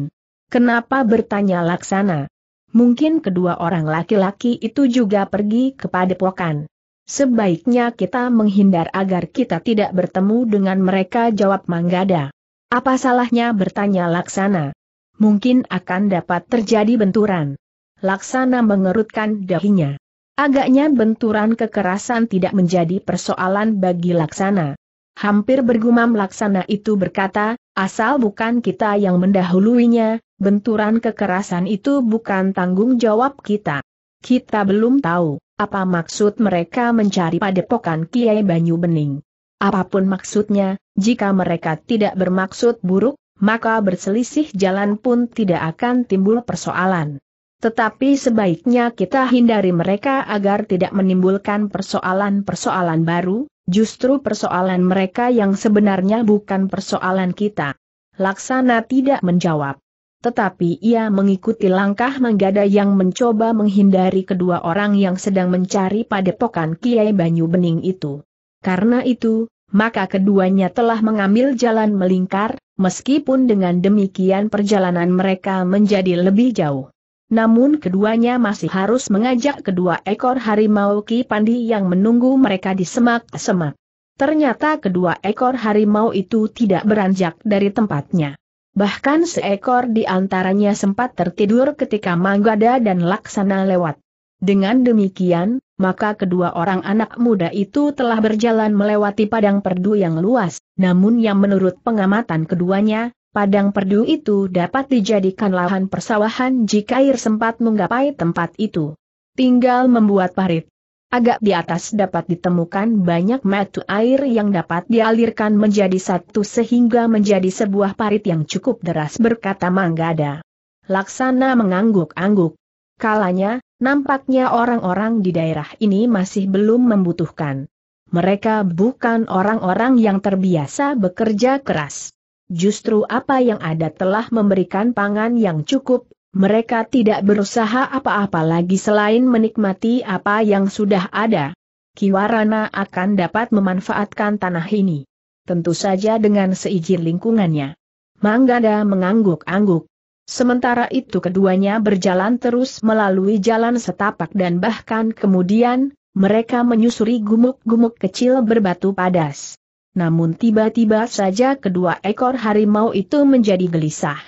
[SPEAKER 1] Kenapa bertanya Laksana? Mungkin kedua orang laki-laki itu juga pergi ke padepokan. Sebaiknya kita menghindar agar kita tidak bertemu dengan mereka jawab Manggada. Apa salahnya bertanya Laksana? Mungkin akan dapat terjadi benturan. Laksana mengerutkan dahinya. Agaknya benturan kekerasan tidak menjadi persoalan bagi Laksana. Hampir bergumam Laksana itu berkata, asal bukan kita yang mendahuluinya, benturan kekerasan itu bukan tanggung jawab kita. Kita belum tahu, apa maksud mereka mencari padepokan Kiai Banyu Bening. Apapun maksudnya, jika mereka tidak bermaksud buruk, maka berselisih jalan pun tidak akan timbul persoalan. Tetapi sebaiknya kita hindari mereka agar tidak menimbulkan persoalan-persoalan baru, justru persoalan mereka yang sebenarnya bukan persoalan kita. Laksana tidak menjawab. Tetapi ia mengikuti langkah menggada yang mencoba menghindari kedua orang yang sedang mencari pada padepokan Kiai Banyu Bening itu. Karena itu, maka keduanya telah mengambil jalan melingkar, meskipun dengan demikian perjalanan mereka menjadi lebih jauh namun keduanya masih harus mengajak kedua ekor harimau Ki Pandi yang menunggu mereka di semak-semak. Ternyata kedua ekor harimau itu tidak beranjak dari tempatnya. Bahkan seekor di antaranya sempat tertidur ketika Manggada dan Laksana lewat. Dengan demikian, maka kedua orang anak muda itu telah berjalan melewati padang perdu yang luas, namun yang menurut pengamatan keduanya, Padang perdu itu dapat dijadikan lahan persawahan jika air sempat menggapai tempat itu. Tinggal membuat parit. Agak di atas dapat ditemukan banyak mata air yang dapat dialirkan menjadi satu sehingga menjadi sebuah parit yang cukup deras berkata Manggada. Laksana mengangguk-angguk. Kalanya, nampaknya orang-orang di daerah ini masih belum membutuhkan. Mereka bukan orang-orang yang terbiasa bekerja keras. Justru apa yang ada telah memberikan pangan yang cukup, mereka tidak berusaha apa-apa lagi selain menikmati apa yang sudah ada. Kiwarana akan dapat memanfaatkan tanah ini. Tentu saja dengan seizin lingkungannya. Manggada mengangguk-angguk. Sementara itu keduanya berjalan terus melalui jalan setapak dan bahkan kemudian, mereka menyusuri gumuk-gumuk kecil berbatu padas namun tiba-tiba saja kedua ekor harimau itu menjadi gelisah.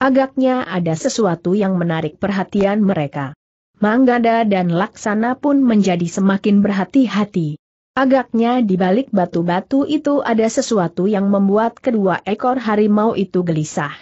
[SPEAKER 1] Agaknya ada sesuatu yang menarik perhatian mereka. Manggada dan Laksana pun menjadi semakin berhati-hati. Agaknya di balik batu-batu itu ada sesuatu yang membuat kedua ekor harimau itu gelisah.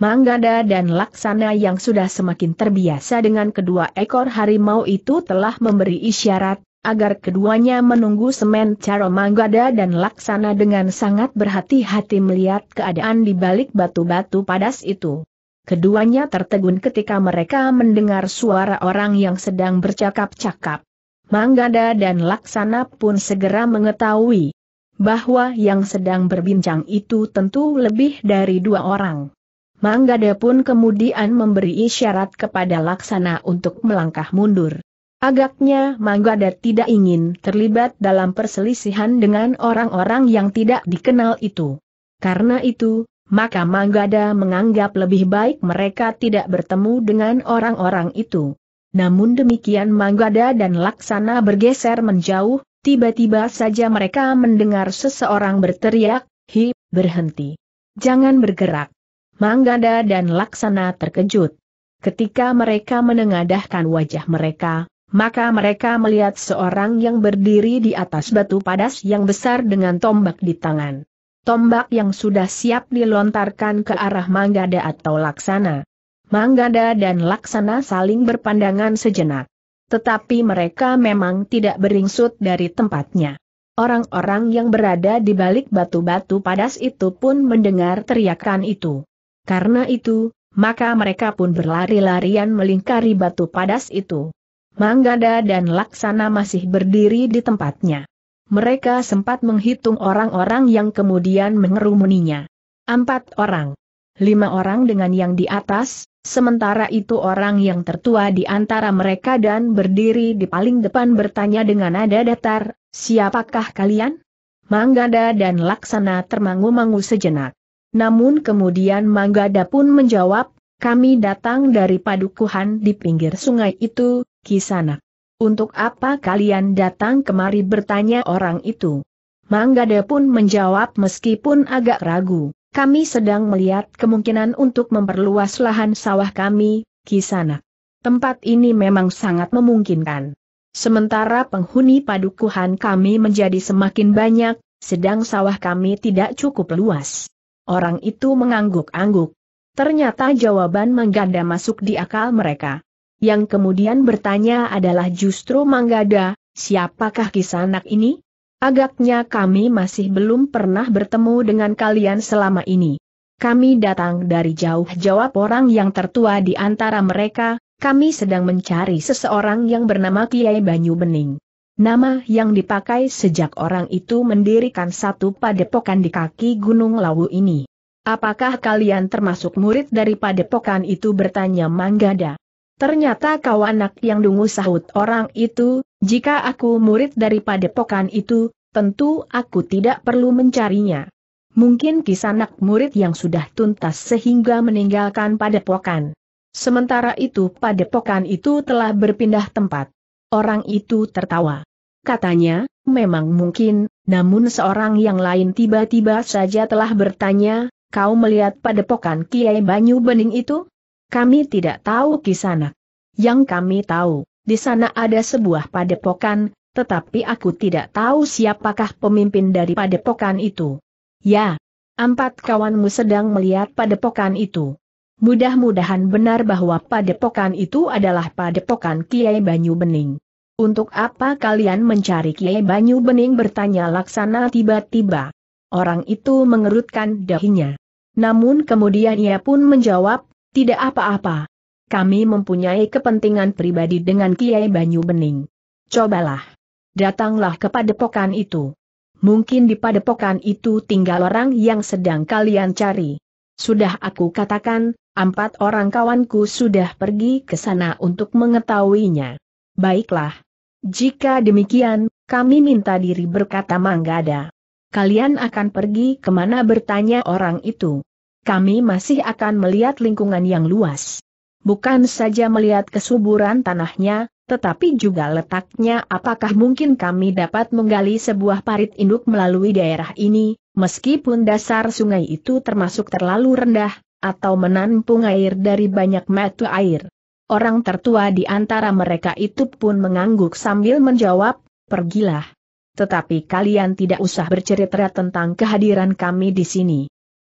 [SPEAKER 1] Manggada dan Laksana yang sudah semakin terbiasa dengan kedua ekor harimau itu telah memberi isyarat, agar keduanya menunggu semen cara Manggada dan Laksana dengan sangat berhati-hati melihat keadaan di balik batu-batu padas itu. Keduanya tertegun ketika mereka mendengar suara orang yang sedang bercakap-cakap. Manggada dan Laksana pun segera mengetahui bahwa yang sedang berbincang itu tentu lebih dari dua orang. Manggada pun kemudian memberi isyarat kepada Laksana untuk melangkah mundur. Agaknya Manggada tidak ingin terlibat dalam perselisihan dengan orang-orang yang tidak dikenal itu. Karena itu, maka Manggada menganggap lebih baik mereka tidak bertemu dengan orang-orang itu. Namun demikian Manggada dan Laksana bergeser menjauh, tiba-tiba saja mereka mendengar seseorang berteriak, Hi, berhenti. Jangan bergerak. Manggada dan Laksana terkejut. Ketika mereka menengadahkan wajah mereka, maka mereka melihat seorang yang berdiri di atas batu padas yang besar dengan tombak di tangan. Tombak yang sudah siap dilontarkan ke arah Manggada atau Laksana. Manggada dan Laksana saling berpandangan sejenak. Tetapi mereka memang tidak beringsut dari tempatnya. Orang-orang yang berada di balik batu-batu padas itu pun mendengar teriakan itu. Karena itu, maka mereka pun berlari-larian melingkari batu padas itu. Manggada dan Laksana masih berdiri di tempatnya. Mereka sempat menghitung orang-orang yang kemudian mengerumuninya. Empat orang. Lima orang dengan yang di atas, sementara itu orang yang tertua di antara mereka dan berdiri di paling depan bertanya dengan nada datar, siapakah kalian? Manggada dan Laksana termangu-mangu sejenak. Namun kemudian Manggada pun menjawab, kami datang dari padukuhan di pinggir sungai itu, Kisanak. Untuk apa kalian datang kemari bertanya orang itu? Manggade pun menjawab meskipun agak ragu, kami sedang melihat kemungkinan untuk memperluas lahan sawah kami, Kisanak. Tempat ini memang sangat memungkinkan. Sementara penghuni padukuhan kami menjadi semakin banyak, sedang sawah kami tidak cukup luas. Orang itu mengangguk-angguk. Ternyata jawaban mengganda masuk di akal mereka. Yang kemudian bertanya adalah justru Manggada, siapakah kisah anak ini? Agaknya kami masih belum pernah bertemu dengan kalian selama ini. Kami datang dari jauh jawab orang yang tertua di antara mereka, kami sedang mencari seseorang yang bernama Kiai Banyu Bening. Nama yang dipakai sejak orang itu mendirikan satu padepokan di kaki Gunung Lawu ini. Apakah kalian termasuk murid dari padepokan itu bertanya Manggada? Ternyata kau anak yang dungu sahut orang itu, jika aku murid dari padepokan itu, tentu aku tidak perlu mencarinya. Mungkin kisanak murid yang sudah tuntas sehingga meninggalkan padepokan. Sementara itu padepokan itu telah berpindah tempat. Orang itu tertawa. Katanya, memang mungkin, namun seorang yang lain tiba-tiba saja telah bertanya, kau melihat padepokan Kiai Banyu Bening itu? Kami tidak tahu di sana. Yang kami tahu, di sana ada sebuah padepokan, tetapi aku tidak tahu siapakah pemimpin dari padepokan itu. Ya, empat kawanmu sedang melihat padepokan itu. Mudah-mudahan benar bahwa padepokan itu adalah padepokan Kiai Banyu Bening. Untuk apa kalian mencari Kiai Banyu Bening bertanya laksana tiba-tiba. Orang itu mengerutkan dahinya. Namun kemudian ia pun menjawab, tidak apa-apa. Kami mempunyai kepentingan pribadi dengan Kiai Banyu Bening. Cobalah. Datanglah ke padepokan itu. Mungkin di padepokan itu tinggal orang yang sedang kalian cari. Sudah aku katakan, empat orang kawanku sudah pergi ke sana untuk mengetahuinya. Baiklah. Jika demikian, kami minta diri berkata Manggada. Kalian akan pergi kemana bertanya orang itu kami masih akan melihat lingkungan yang luas. Bukan saja melihat kesuburan tanahnya, tetapi juga letaknya apakah mungkin kami dapat menggali sebuah parit induk melalui daerah ini, meskipun dasar sungai itu termasuk terlalu rendah, atau menampung air dari banyak mata air. Orang tertua di antara mereka itu pun mengangguk sambil menjawab, pergilah. Tetapi kalian tidak usah bercerita tentang kehadiran kami di sini.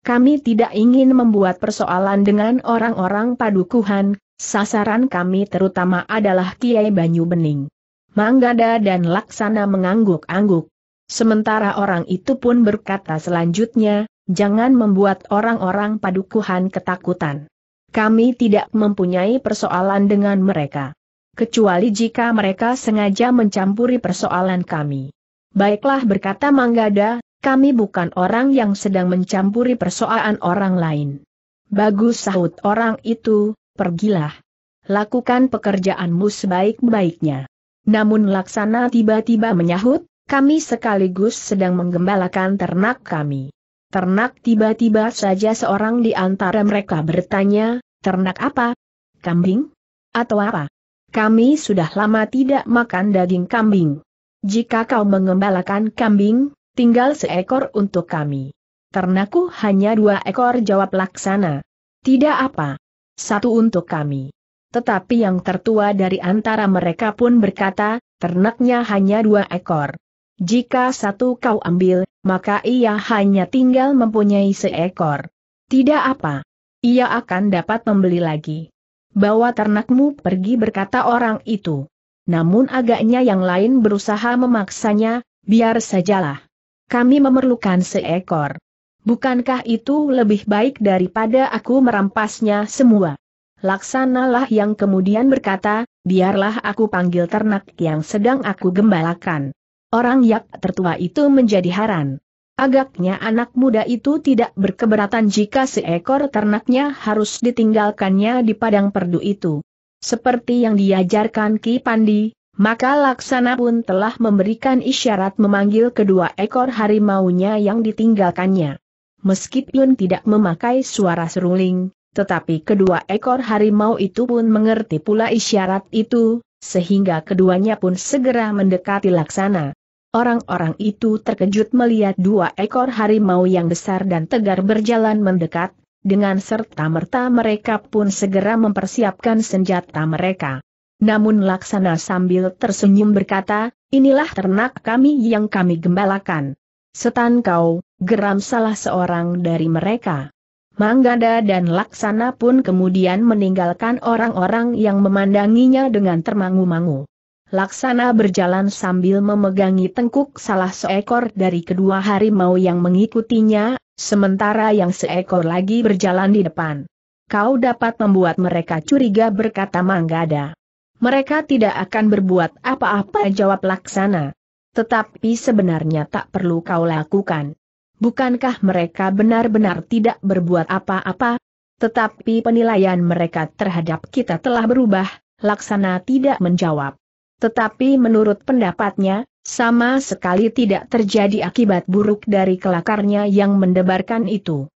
[SPEAKER 1] Kami tidak ingin membuat persoalan dengan orang-orang padukuhan, sasaran kami terutama adalah Kiai Banyu Bening. Manggada dan Laksana mengangguk-angguk. Sementara orang itu pun berkata selanjutnya, jangan membuat orang-orang padukuhan ketakutan. Kami tidak mempunyai persoalan dengan mereka. Kecuali jika mereka sengaja mencampuri persoalan kami. Baiklah berkata Manggada, kami bukan orang yang sedang mencampuri persoalan orang lain. Bagus sahut orang itu, pergilah. Lakukan pekerjaanmu sebaik-baiknya. Namun Laksana tiba-tiba menyahut, kami sekaligus sedang menggembalakan ternak kami. Ternak tiba-tiba saja seorang di antara mereka bertanya, ternak apa? Kambing? Atau apa? Kami sudah lama tidak makan daging kambing. Jika kau mengembalakan kambing, Tinggal seekor untuk kami. Ternakku hanya dua ekor jawab laksana. Tidak apa. Satu untuk kami. Tetapi yang tertua dari antara mereka pun berkata, ternaknya hanya dua ekor. Jika satu kau ambil, maka ia hanya tinggal mempunyai seekor. Tidak apa. Ia akan dapat membeli lagi. Bawa ternakmu pergi berkata orang itu. Namun agaknya yang lain berusaha memaksanya, biar sajalah. Kami memerlukan seekor. Bukankah itu lebih baik daripada aku merampasnya semua? Laksanalah yang kemudian berkata, biarlah aku panggil ternak yang sedang aku gembalakan. Orang yak tertua itu menjadi haran. Agaknya anak muda itu tidak berkeberatan jika seekor ternaknya harus ditinggalkannya di padang perdu itu. Seperti yang diajarkan Ki Pandi, maka Laksana pun telah memberikan isyarat memanggil kedua ekor harimaunya yang ditinggalkannya. Meskipun tidak memakai suara seruling, tetapi kedua ekor harimau itu pun mengerti pula isyarat itu, sehingga keduanya pun segera mendekati Laksana. Orang-orang itu terkejut melihat dua ekor harimau yang besar dan tegar berjalan mendekat, dengan serta-merta mereka pun segera mempersiapkan senjata mereka. Namun Laksana sambil tersenyum berkata, inilah ternak kami yang kami gembalakan. Setan kau, geram salah seorang dari mereka. Manggada dan Laksana pun kemudian meninggalkan orang-orang yang memandanginya dengan termangu-mangu. Laksana berjalan sambil memegangi tengkuk salah seekor dari kedua harimau yang mengikutinya, sementara yang seekor lagi berjalan di depan. Kau dapat membuat mereka curiga berkata Manggada. Mereka tidak akan berbuat apa-apa jawab laksana. Tetapi sebenarnya tak perlu kau lakukan. Bukankah mereka benar-benar tidak berbuat apa-apa? Tetapi penilaian mereka terhadap kita telah berubah, Laksana tidak menjawab. Tetapi menurut pendapatnya, sama sekali tidak terjadi akibat buruk dari kelakarnya yang mendebarkan itu.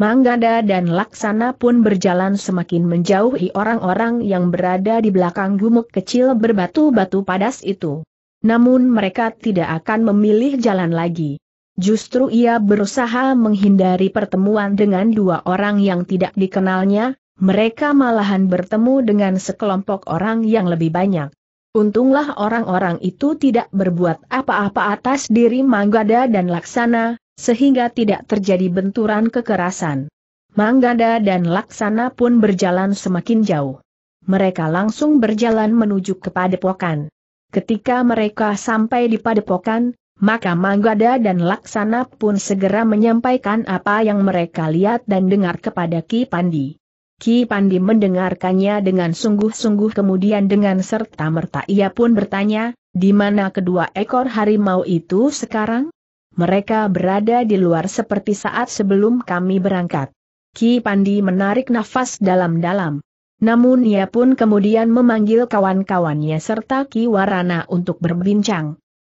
[SPEAKER 1] Manggada dan Laksana pun berjalan semakin menjauhi orang-orang yang berada di belakang gumuk kecil berbatu-batu padas itu. Namun mereka tidak akan memilih jalan lagi. Justru ia berusaha menghindari pertemuan dengan dua orang yang tidak dikenalnya, mereka malahan bertemu dengan sekelompok orang yang lebih banyak. Untunglah orang-orang itu tidak berbuat apa-apa atas diri Manggada dan Laksana, sehingga tidak terjadi benturan kekerasan. Manggada dan Laksana pun berjalan semakin jauh. Mereka langsung berjalan menuju ke padepokan. Ketika mereka sampai di padepokan, maka Manggada dan Laksana pun segera menyampaikan apa yang mereka lihat dan dengar kepada Ki Pandi. Ki Pandi mendengarkannya dengan sungguh-sungguh kemudian dengan serta-merta ia pun bertanya, di mana kedua ekor harimau itu sekarang? mereka berada di luar seperti saat sebelum kami berangkat. Ki Pandi menarik nafas dalam-dalam. Namun ia pun kemudian memanggil kawan-kawannya serta Ki Warana untuk berbincang.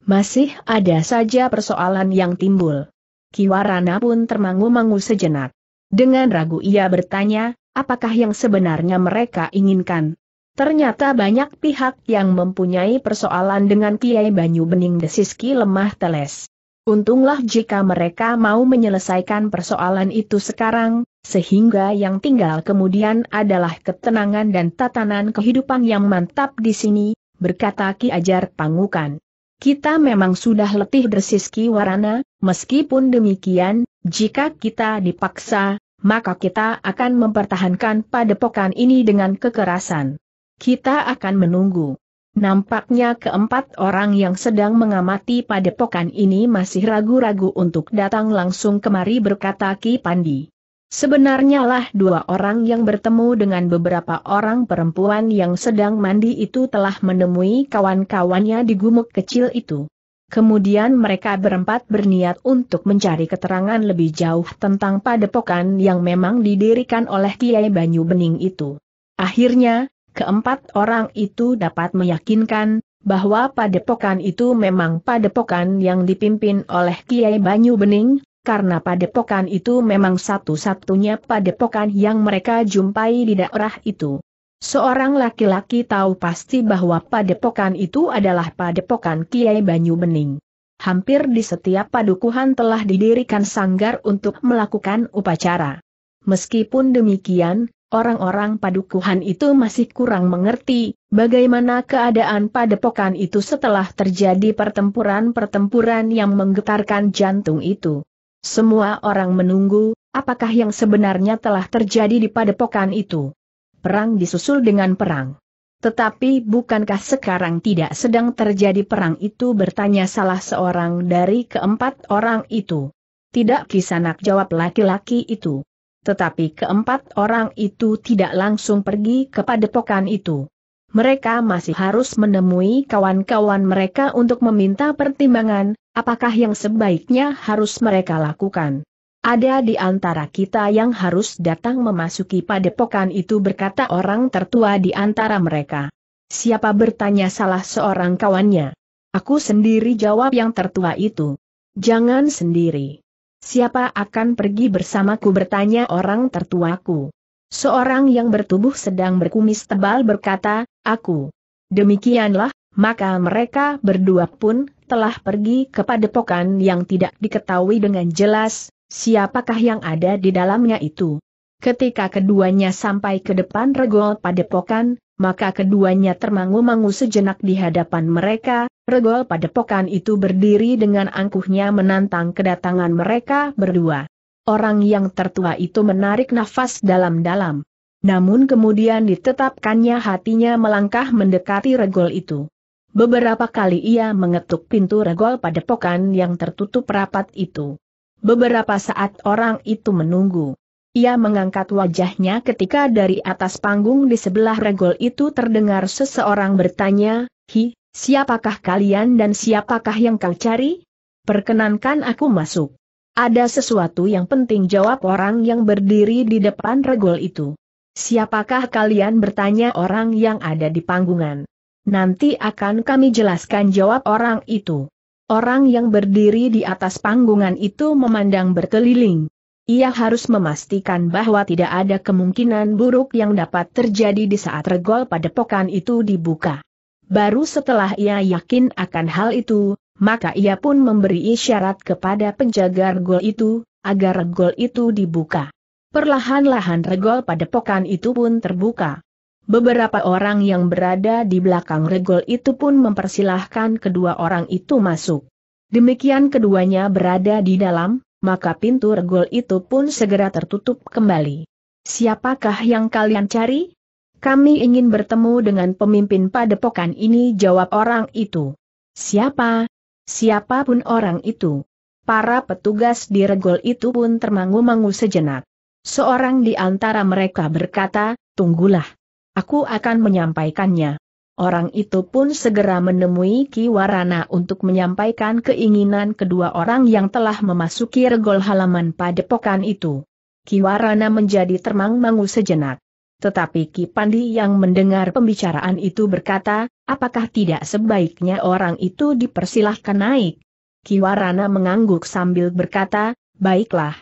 [SPEAKER 1] Masih ada saja persoalan yang timbul. Ki Warana pun termangu-mangu sejenak. Dengan ragu ia bertanya, apakah yang sebenarnya mereka inginkan? Ternyata banyak pihak yang mempunyai persoalan dengan Kiai Banyu Bening Desiski lemah teles. Untunglah jika mereka mau menyelesaikan persoalan itu sekarang, sehingga yang tinggal kemudian adalah ketenangan dan tatanan kehidupan yang mantap di sini, berkata Ki Ajar Pangukan. Kita memang sudah letih dersis Ki Warana, meskipun demikian, jika kita dipaksa, maka kita akan mempertahankan padepokan ini dengan kekerasan. Kita akan menunggu. Nampaknya keempat orang yang sedang mengamati padepokan ini masih ragu-ragu untuk datang langsung kemari berkata Ki Pandi. Sebenarnya lah dua orang yang bertemu dengan beberapa orang perempuan yang sedang mandi itu telah menemui kawan-kawannya di gumuk kecil itu. Kemudian mereka berempat berniat untuk mencari keterangan lebih jauh tentang padepokan yang memang didirikan oleh Kiai Banyu Bening itu. Akhirnya, Keempat orang itu dapat meyakinkan bahwa padepokan itu memang padepokan yang dipimpin oleh Kiai Banyu Bening, karena padepokan itu memang satu-satunya padepokan yang mereka jumpai di daerah itu. Seorang laki-laki tahu pasti bahwa padepokan itu adalah padepokan Kiai Banyu Bening. Hampir di setiap padukuhan telah didirikan sanggar untuk melakukan upacara. Meskipun demikian, Orang-orang padukuhan itu masih kurang mengerti bagaimana keadaan padepokan itu setelah terjadi pertempuran-pertempuran yang menggetarkan jantung itu. Semua orang menunggu, apakah yang sebenarnya telah terjadi di padepokan itu. Perang disusul dengan perang. Tetapi bukankah sekarang tidak sedang terjadi perang itu bertanya salah seorang dari keempat orang itu. Tidak kisanak jawab laki-laki itu. Tetapi keempat orang itu tidak langsung pergi kepada padepokan itu. Mereka masih harus menemui kawan-kawan mereka untuk meminta pertimbangan, apakah yang sebaiknya harus mereka lakukan. Ada di antara kita yang harus datang memasuki padepokan itu berkata orang tertua di antara mereka. Siapa bertanya salah seorang kawannya? Aku sendiri jawab yang tertua itu. Jangan sendiri. Siapa akan pergi bersamaku bertanya orang tertuaku. Seorang yang bertubuh sedang berkumis tebal berkata, aku. Demikianlah, maka mereka berdua pun telah pergi ke padepokan yang tidak diketahui dengan jelas, siapakah yang ada di dalamnya itu. Ketika keduanya sampai ke depan regol padepokan, maka keduanya termangu-mangu sejenak di hadapan mereka, regol pada pokan itu berdiri dengan angkuhnya menantang kedatangan mereka berdua. Orang yang tertua itu menarik nafas dalam-dalam. Namun kemudian ditetapkannya hatinya melangkah mendekati regol itu. Beberapa kali ia mengetuk pintu regol pada pokan yang tertutup rapat itu. Beberapa saat orang itu menunggu. Ia mengangkat wajahnya ketika dari atas panggung di sebelah regol itu terdengar seseorang bertanya, Hi, siapakah kalian dan siapakah yang kau cari? Perkenankan aku masuk. Ada sesuatu yang penting jawab orang yang berdiri di depan regol itu. Siapakah kalian bertanya orang yang ada di panggungan? Nanti akan kami jelaskan jawab orang itu. Orang yang berdiri di atas panggungan itu memandang berkeliling. Ia harus memastikan bahwa tidak ada kemungkinan buruk yang dapat terjadi di saat regol padepokan itu dibuka. Baru setelah ia yakin akan hal itu, maka ia pun memberi isyarat kepada penjaga regol itu, agar regol itu dibuka. Perlahan-lahan regol padepokan itu pun terbuka. Beberapa orang yang berada di belakang regol itu pun mempersilahkan kedua orang itu masuk. Demikian keduanya berada di dalam, maka pintu regol itu pun segera tertutup kembali. Siapakah yang kalian cari? Kami ingin bertemu dengan pemimpin padepokan ini jawab orang itu. Siapa? Siapapun orang itu. Para petugas di regol itu pun termangu-mangu sejenak. Seorang di antara mereka berkata, tunggulah. Aku akan menyampaikannya. Orang itu pun segera menemui Ki Warana untuk menyampaikan keinginan kedua orang yang telah memasuki regol halaman padepokan itu. Ki Warana menjadi termang mangu sejenak. Tetapi Ki Pandi yang mendengar pembicaraan itu berkata, apakah tidak sebaiknya orang itu dipersilahkan naik? Ki Warana mengangguk sambil berkata, baiklah.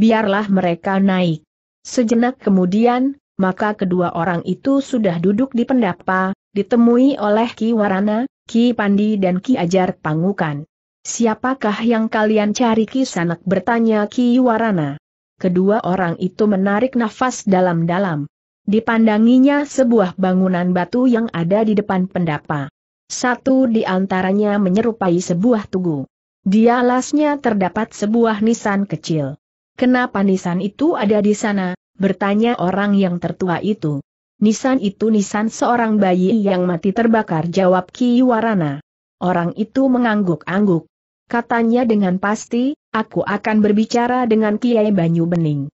[SPEAKER 1] Biarlah mereka naik. Sejenak kemudian, maka kedua orang itu sudah duduk di pendapa, ditemui oleh Ki Warana, Ki Pandi dan Ki Ajar Pangukan. Siapakah yang kalian cari Ki Sanak bertanya Ki Warana. Kedua orang itu menarik nafas dalam-dalam. Dipandanginya sebuah bangunan batu yang ada di depan pendapa. Satu di antaranya menyerupai sebuah tugu. Di alasnya terdapat sebuah nisan kecil. Kenapa nisan itu ada di sana? bertanya orang yang tertua itu. Nisan itu nisan seorang bayi yang mati terbakar jawab Warana. Orang itu mengangguk-angguk. Katanya dengan pasti, aku akan berbicara dengan Kiai Banyu Bening.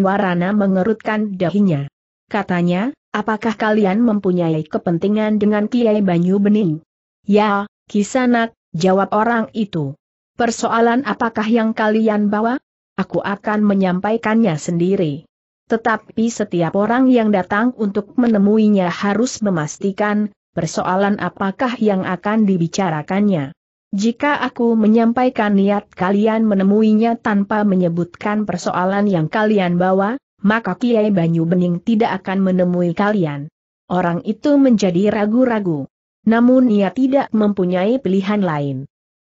[SPEAKER 1] Warana mengerutkan dahinya. Katanya, apakah kalian mempunyai kepentingan dengan Kiai Banyu Bening? Ya, Kisanak, jawab orang itu. Persoalan apakah yang kalian bawa? Aku akan menyampaikannya sendiri. Tetapi setiap orang yang datang untuk menemuinya harus memastikan, persoalan apakah yang akan dibicarakannya. Jika aku menyampaikan niat kalian menemuinya tanpa menyebutkan persoalan yang kalian bawa, maka Kiai Banyu Bening tidak akan menemui kalian. Orang itu menjadi ragu-ragu. Namun ia tidak mempunyai pilihan lain.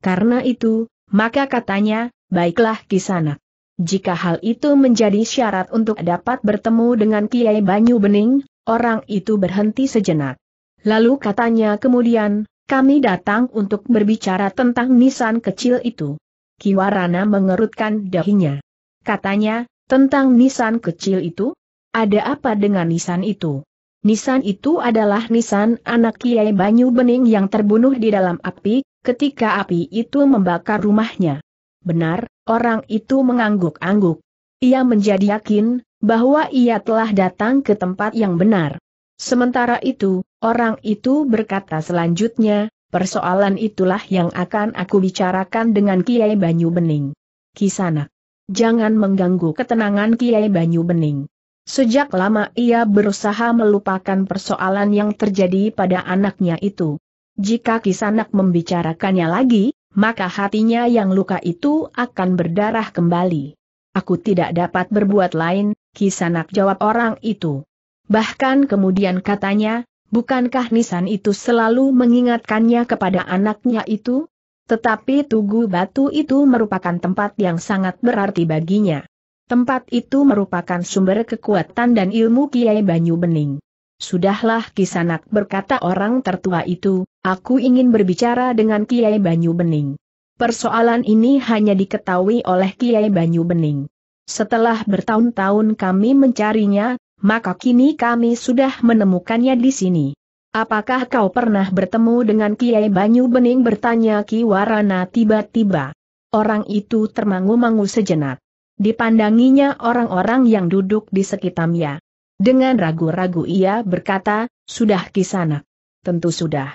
[SPEAKER 1] Karena itu, maka katanya, baiklah kisanak. Jika hal itu menjadi syarat untuk dapat bertemu dengan Kiai Banyu Bening, orang itu berhenti sejenak. Lalu katanya kemudian, kami datang untuk berbicara tentang nisan kecil itu. Kiwarana mengerutkan dahinya. Katanya, tentang nisan kecil itu? Ada apa dengan nisan itu? Nisan itu adalah nisan anak Kiai Banyu Bening yang terbunuh di dalam api, ketika api itu membakar rumahnya. Benar, Orang itu mengangguk-angguk. Ia menjadi yakin, bahwa ia telah datang ke tempat yang benar. Sementara itu, orang itu berkata selanjutnya, persoalan itulah yang akan aku bicarakan dengan Kiai Banyu Bening. Kisana, jangan mengganggu ketenangan Kiai Banyu Bening. Sejak lama ia berusaha melupakan persoalan yang terjadi pada anaknya itu. Jika Kisanak membicarakannya lagi, maka hatinya yang luka itu akan berdarah kembali. Aku tidak dapat berbuat lain, kisanak jawab orang itu. Bahkan kemudian katanya, bukankah Nisan itu selalu mengingatkannya kepada anaknya itu? Tetapi Tugu Batu itu merupakan tempat yang sangat berarti baginya. Tempat itu merupakan sumber kekuatan dan ilmu Kiai Banyu Bening. Sudahlah Kisanak berkata orang tertua itu, aku ingin berbicara dengan Kiai Banyu Bening. Persoalan ini hanya diketahui oleh Kiai Banyu Bening. Setelah bertahun-tahun kami mencarinya, maka kini kami sudah menemukannya di sini. Apakah kau pernah bertemu dengan Kiai Banyu Bening bertanya Ki Warana tiba-tiba. Orang itu termangu-mangu sejenak. Dipandanginya orang-orang yang duduk di sekitarnya. Dengan ragu-ragu ia berkata, sudah kisana. Tentu sudah.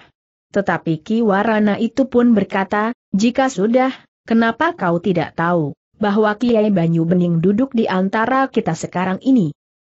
[SPEAKER 1] Tetapi Ki Warana itu pun berkata, jika sudah, kenapa kau tidak tahu, bahwa Kiai Banyu Bening duduk di antara kita sekarang ini?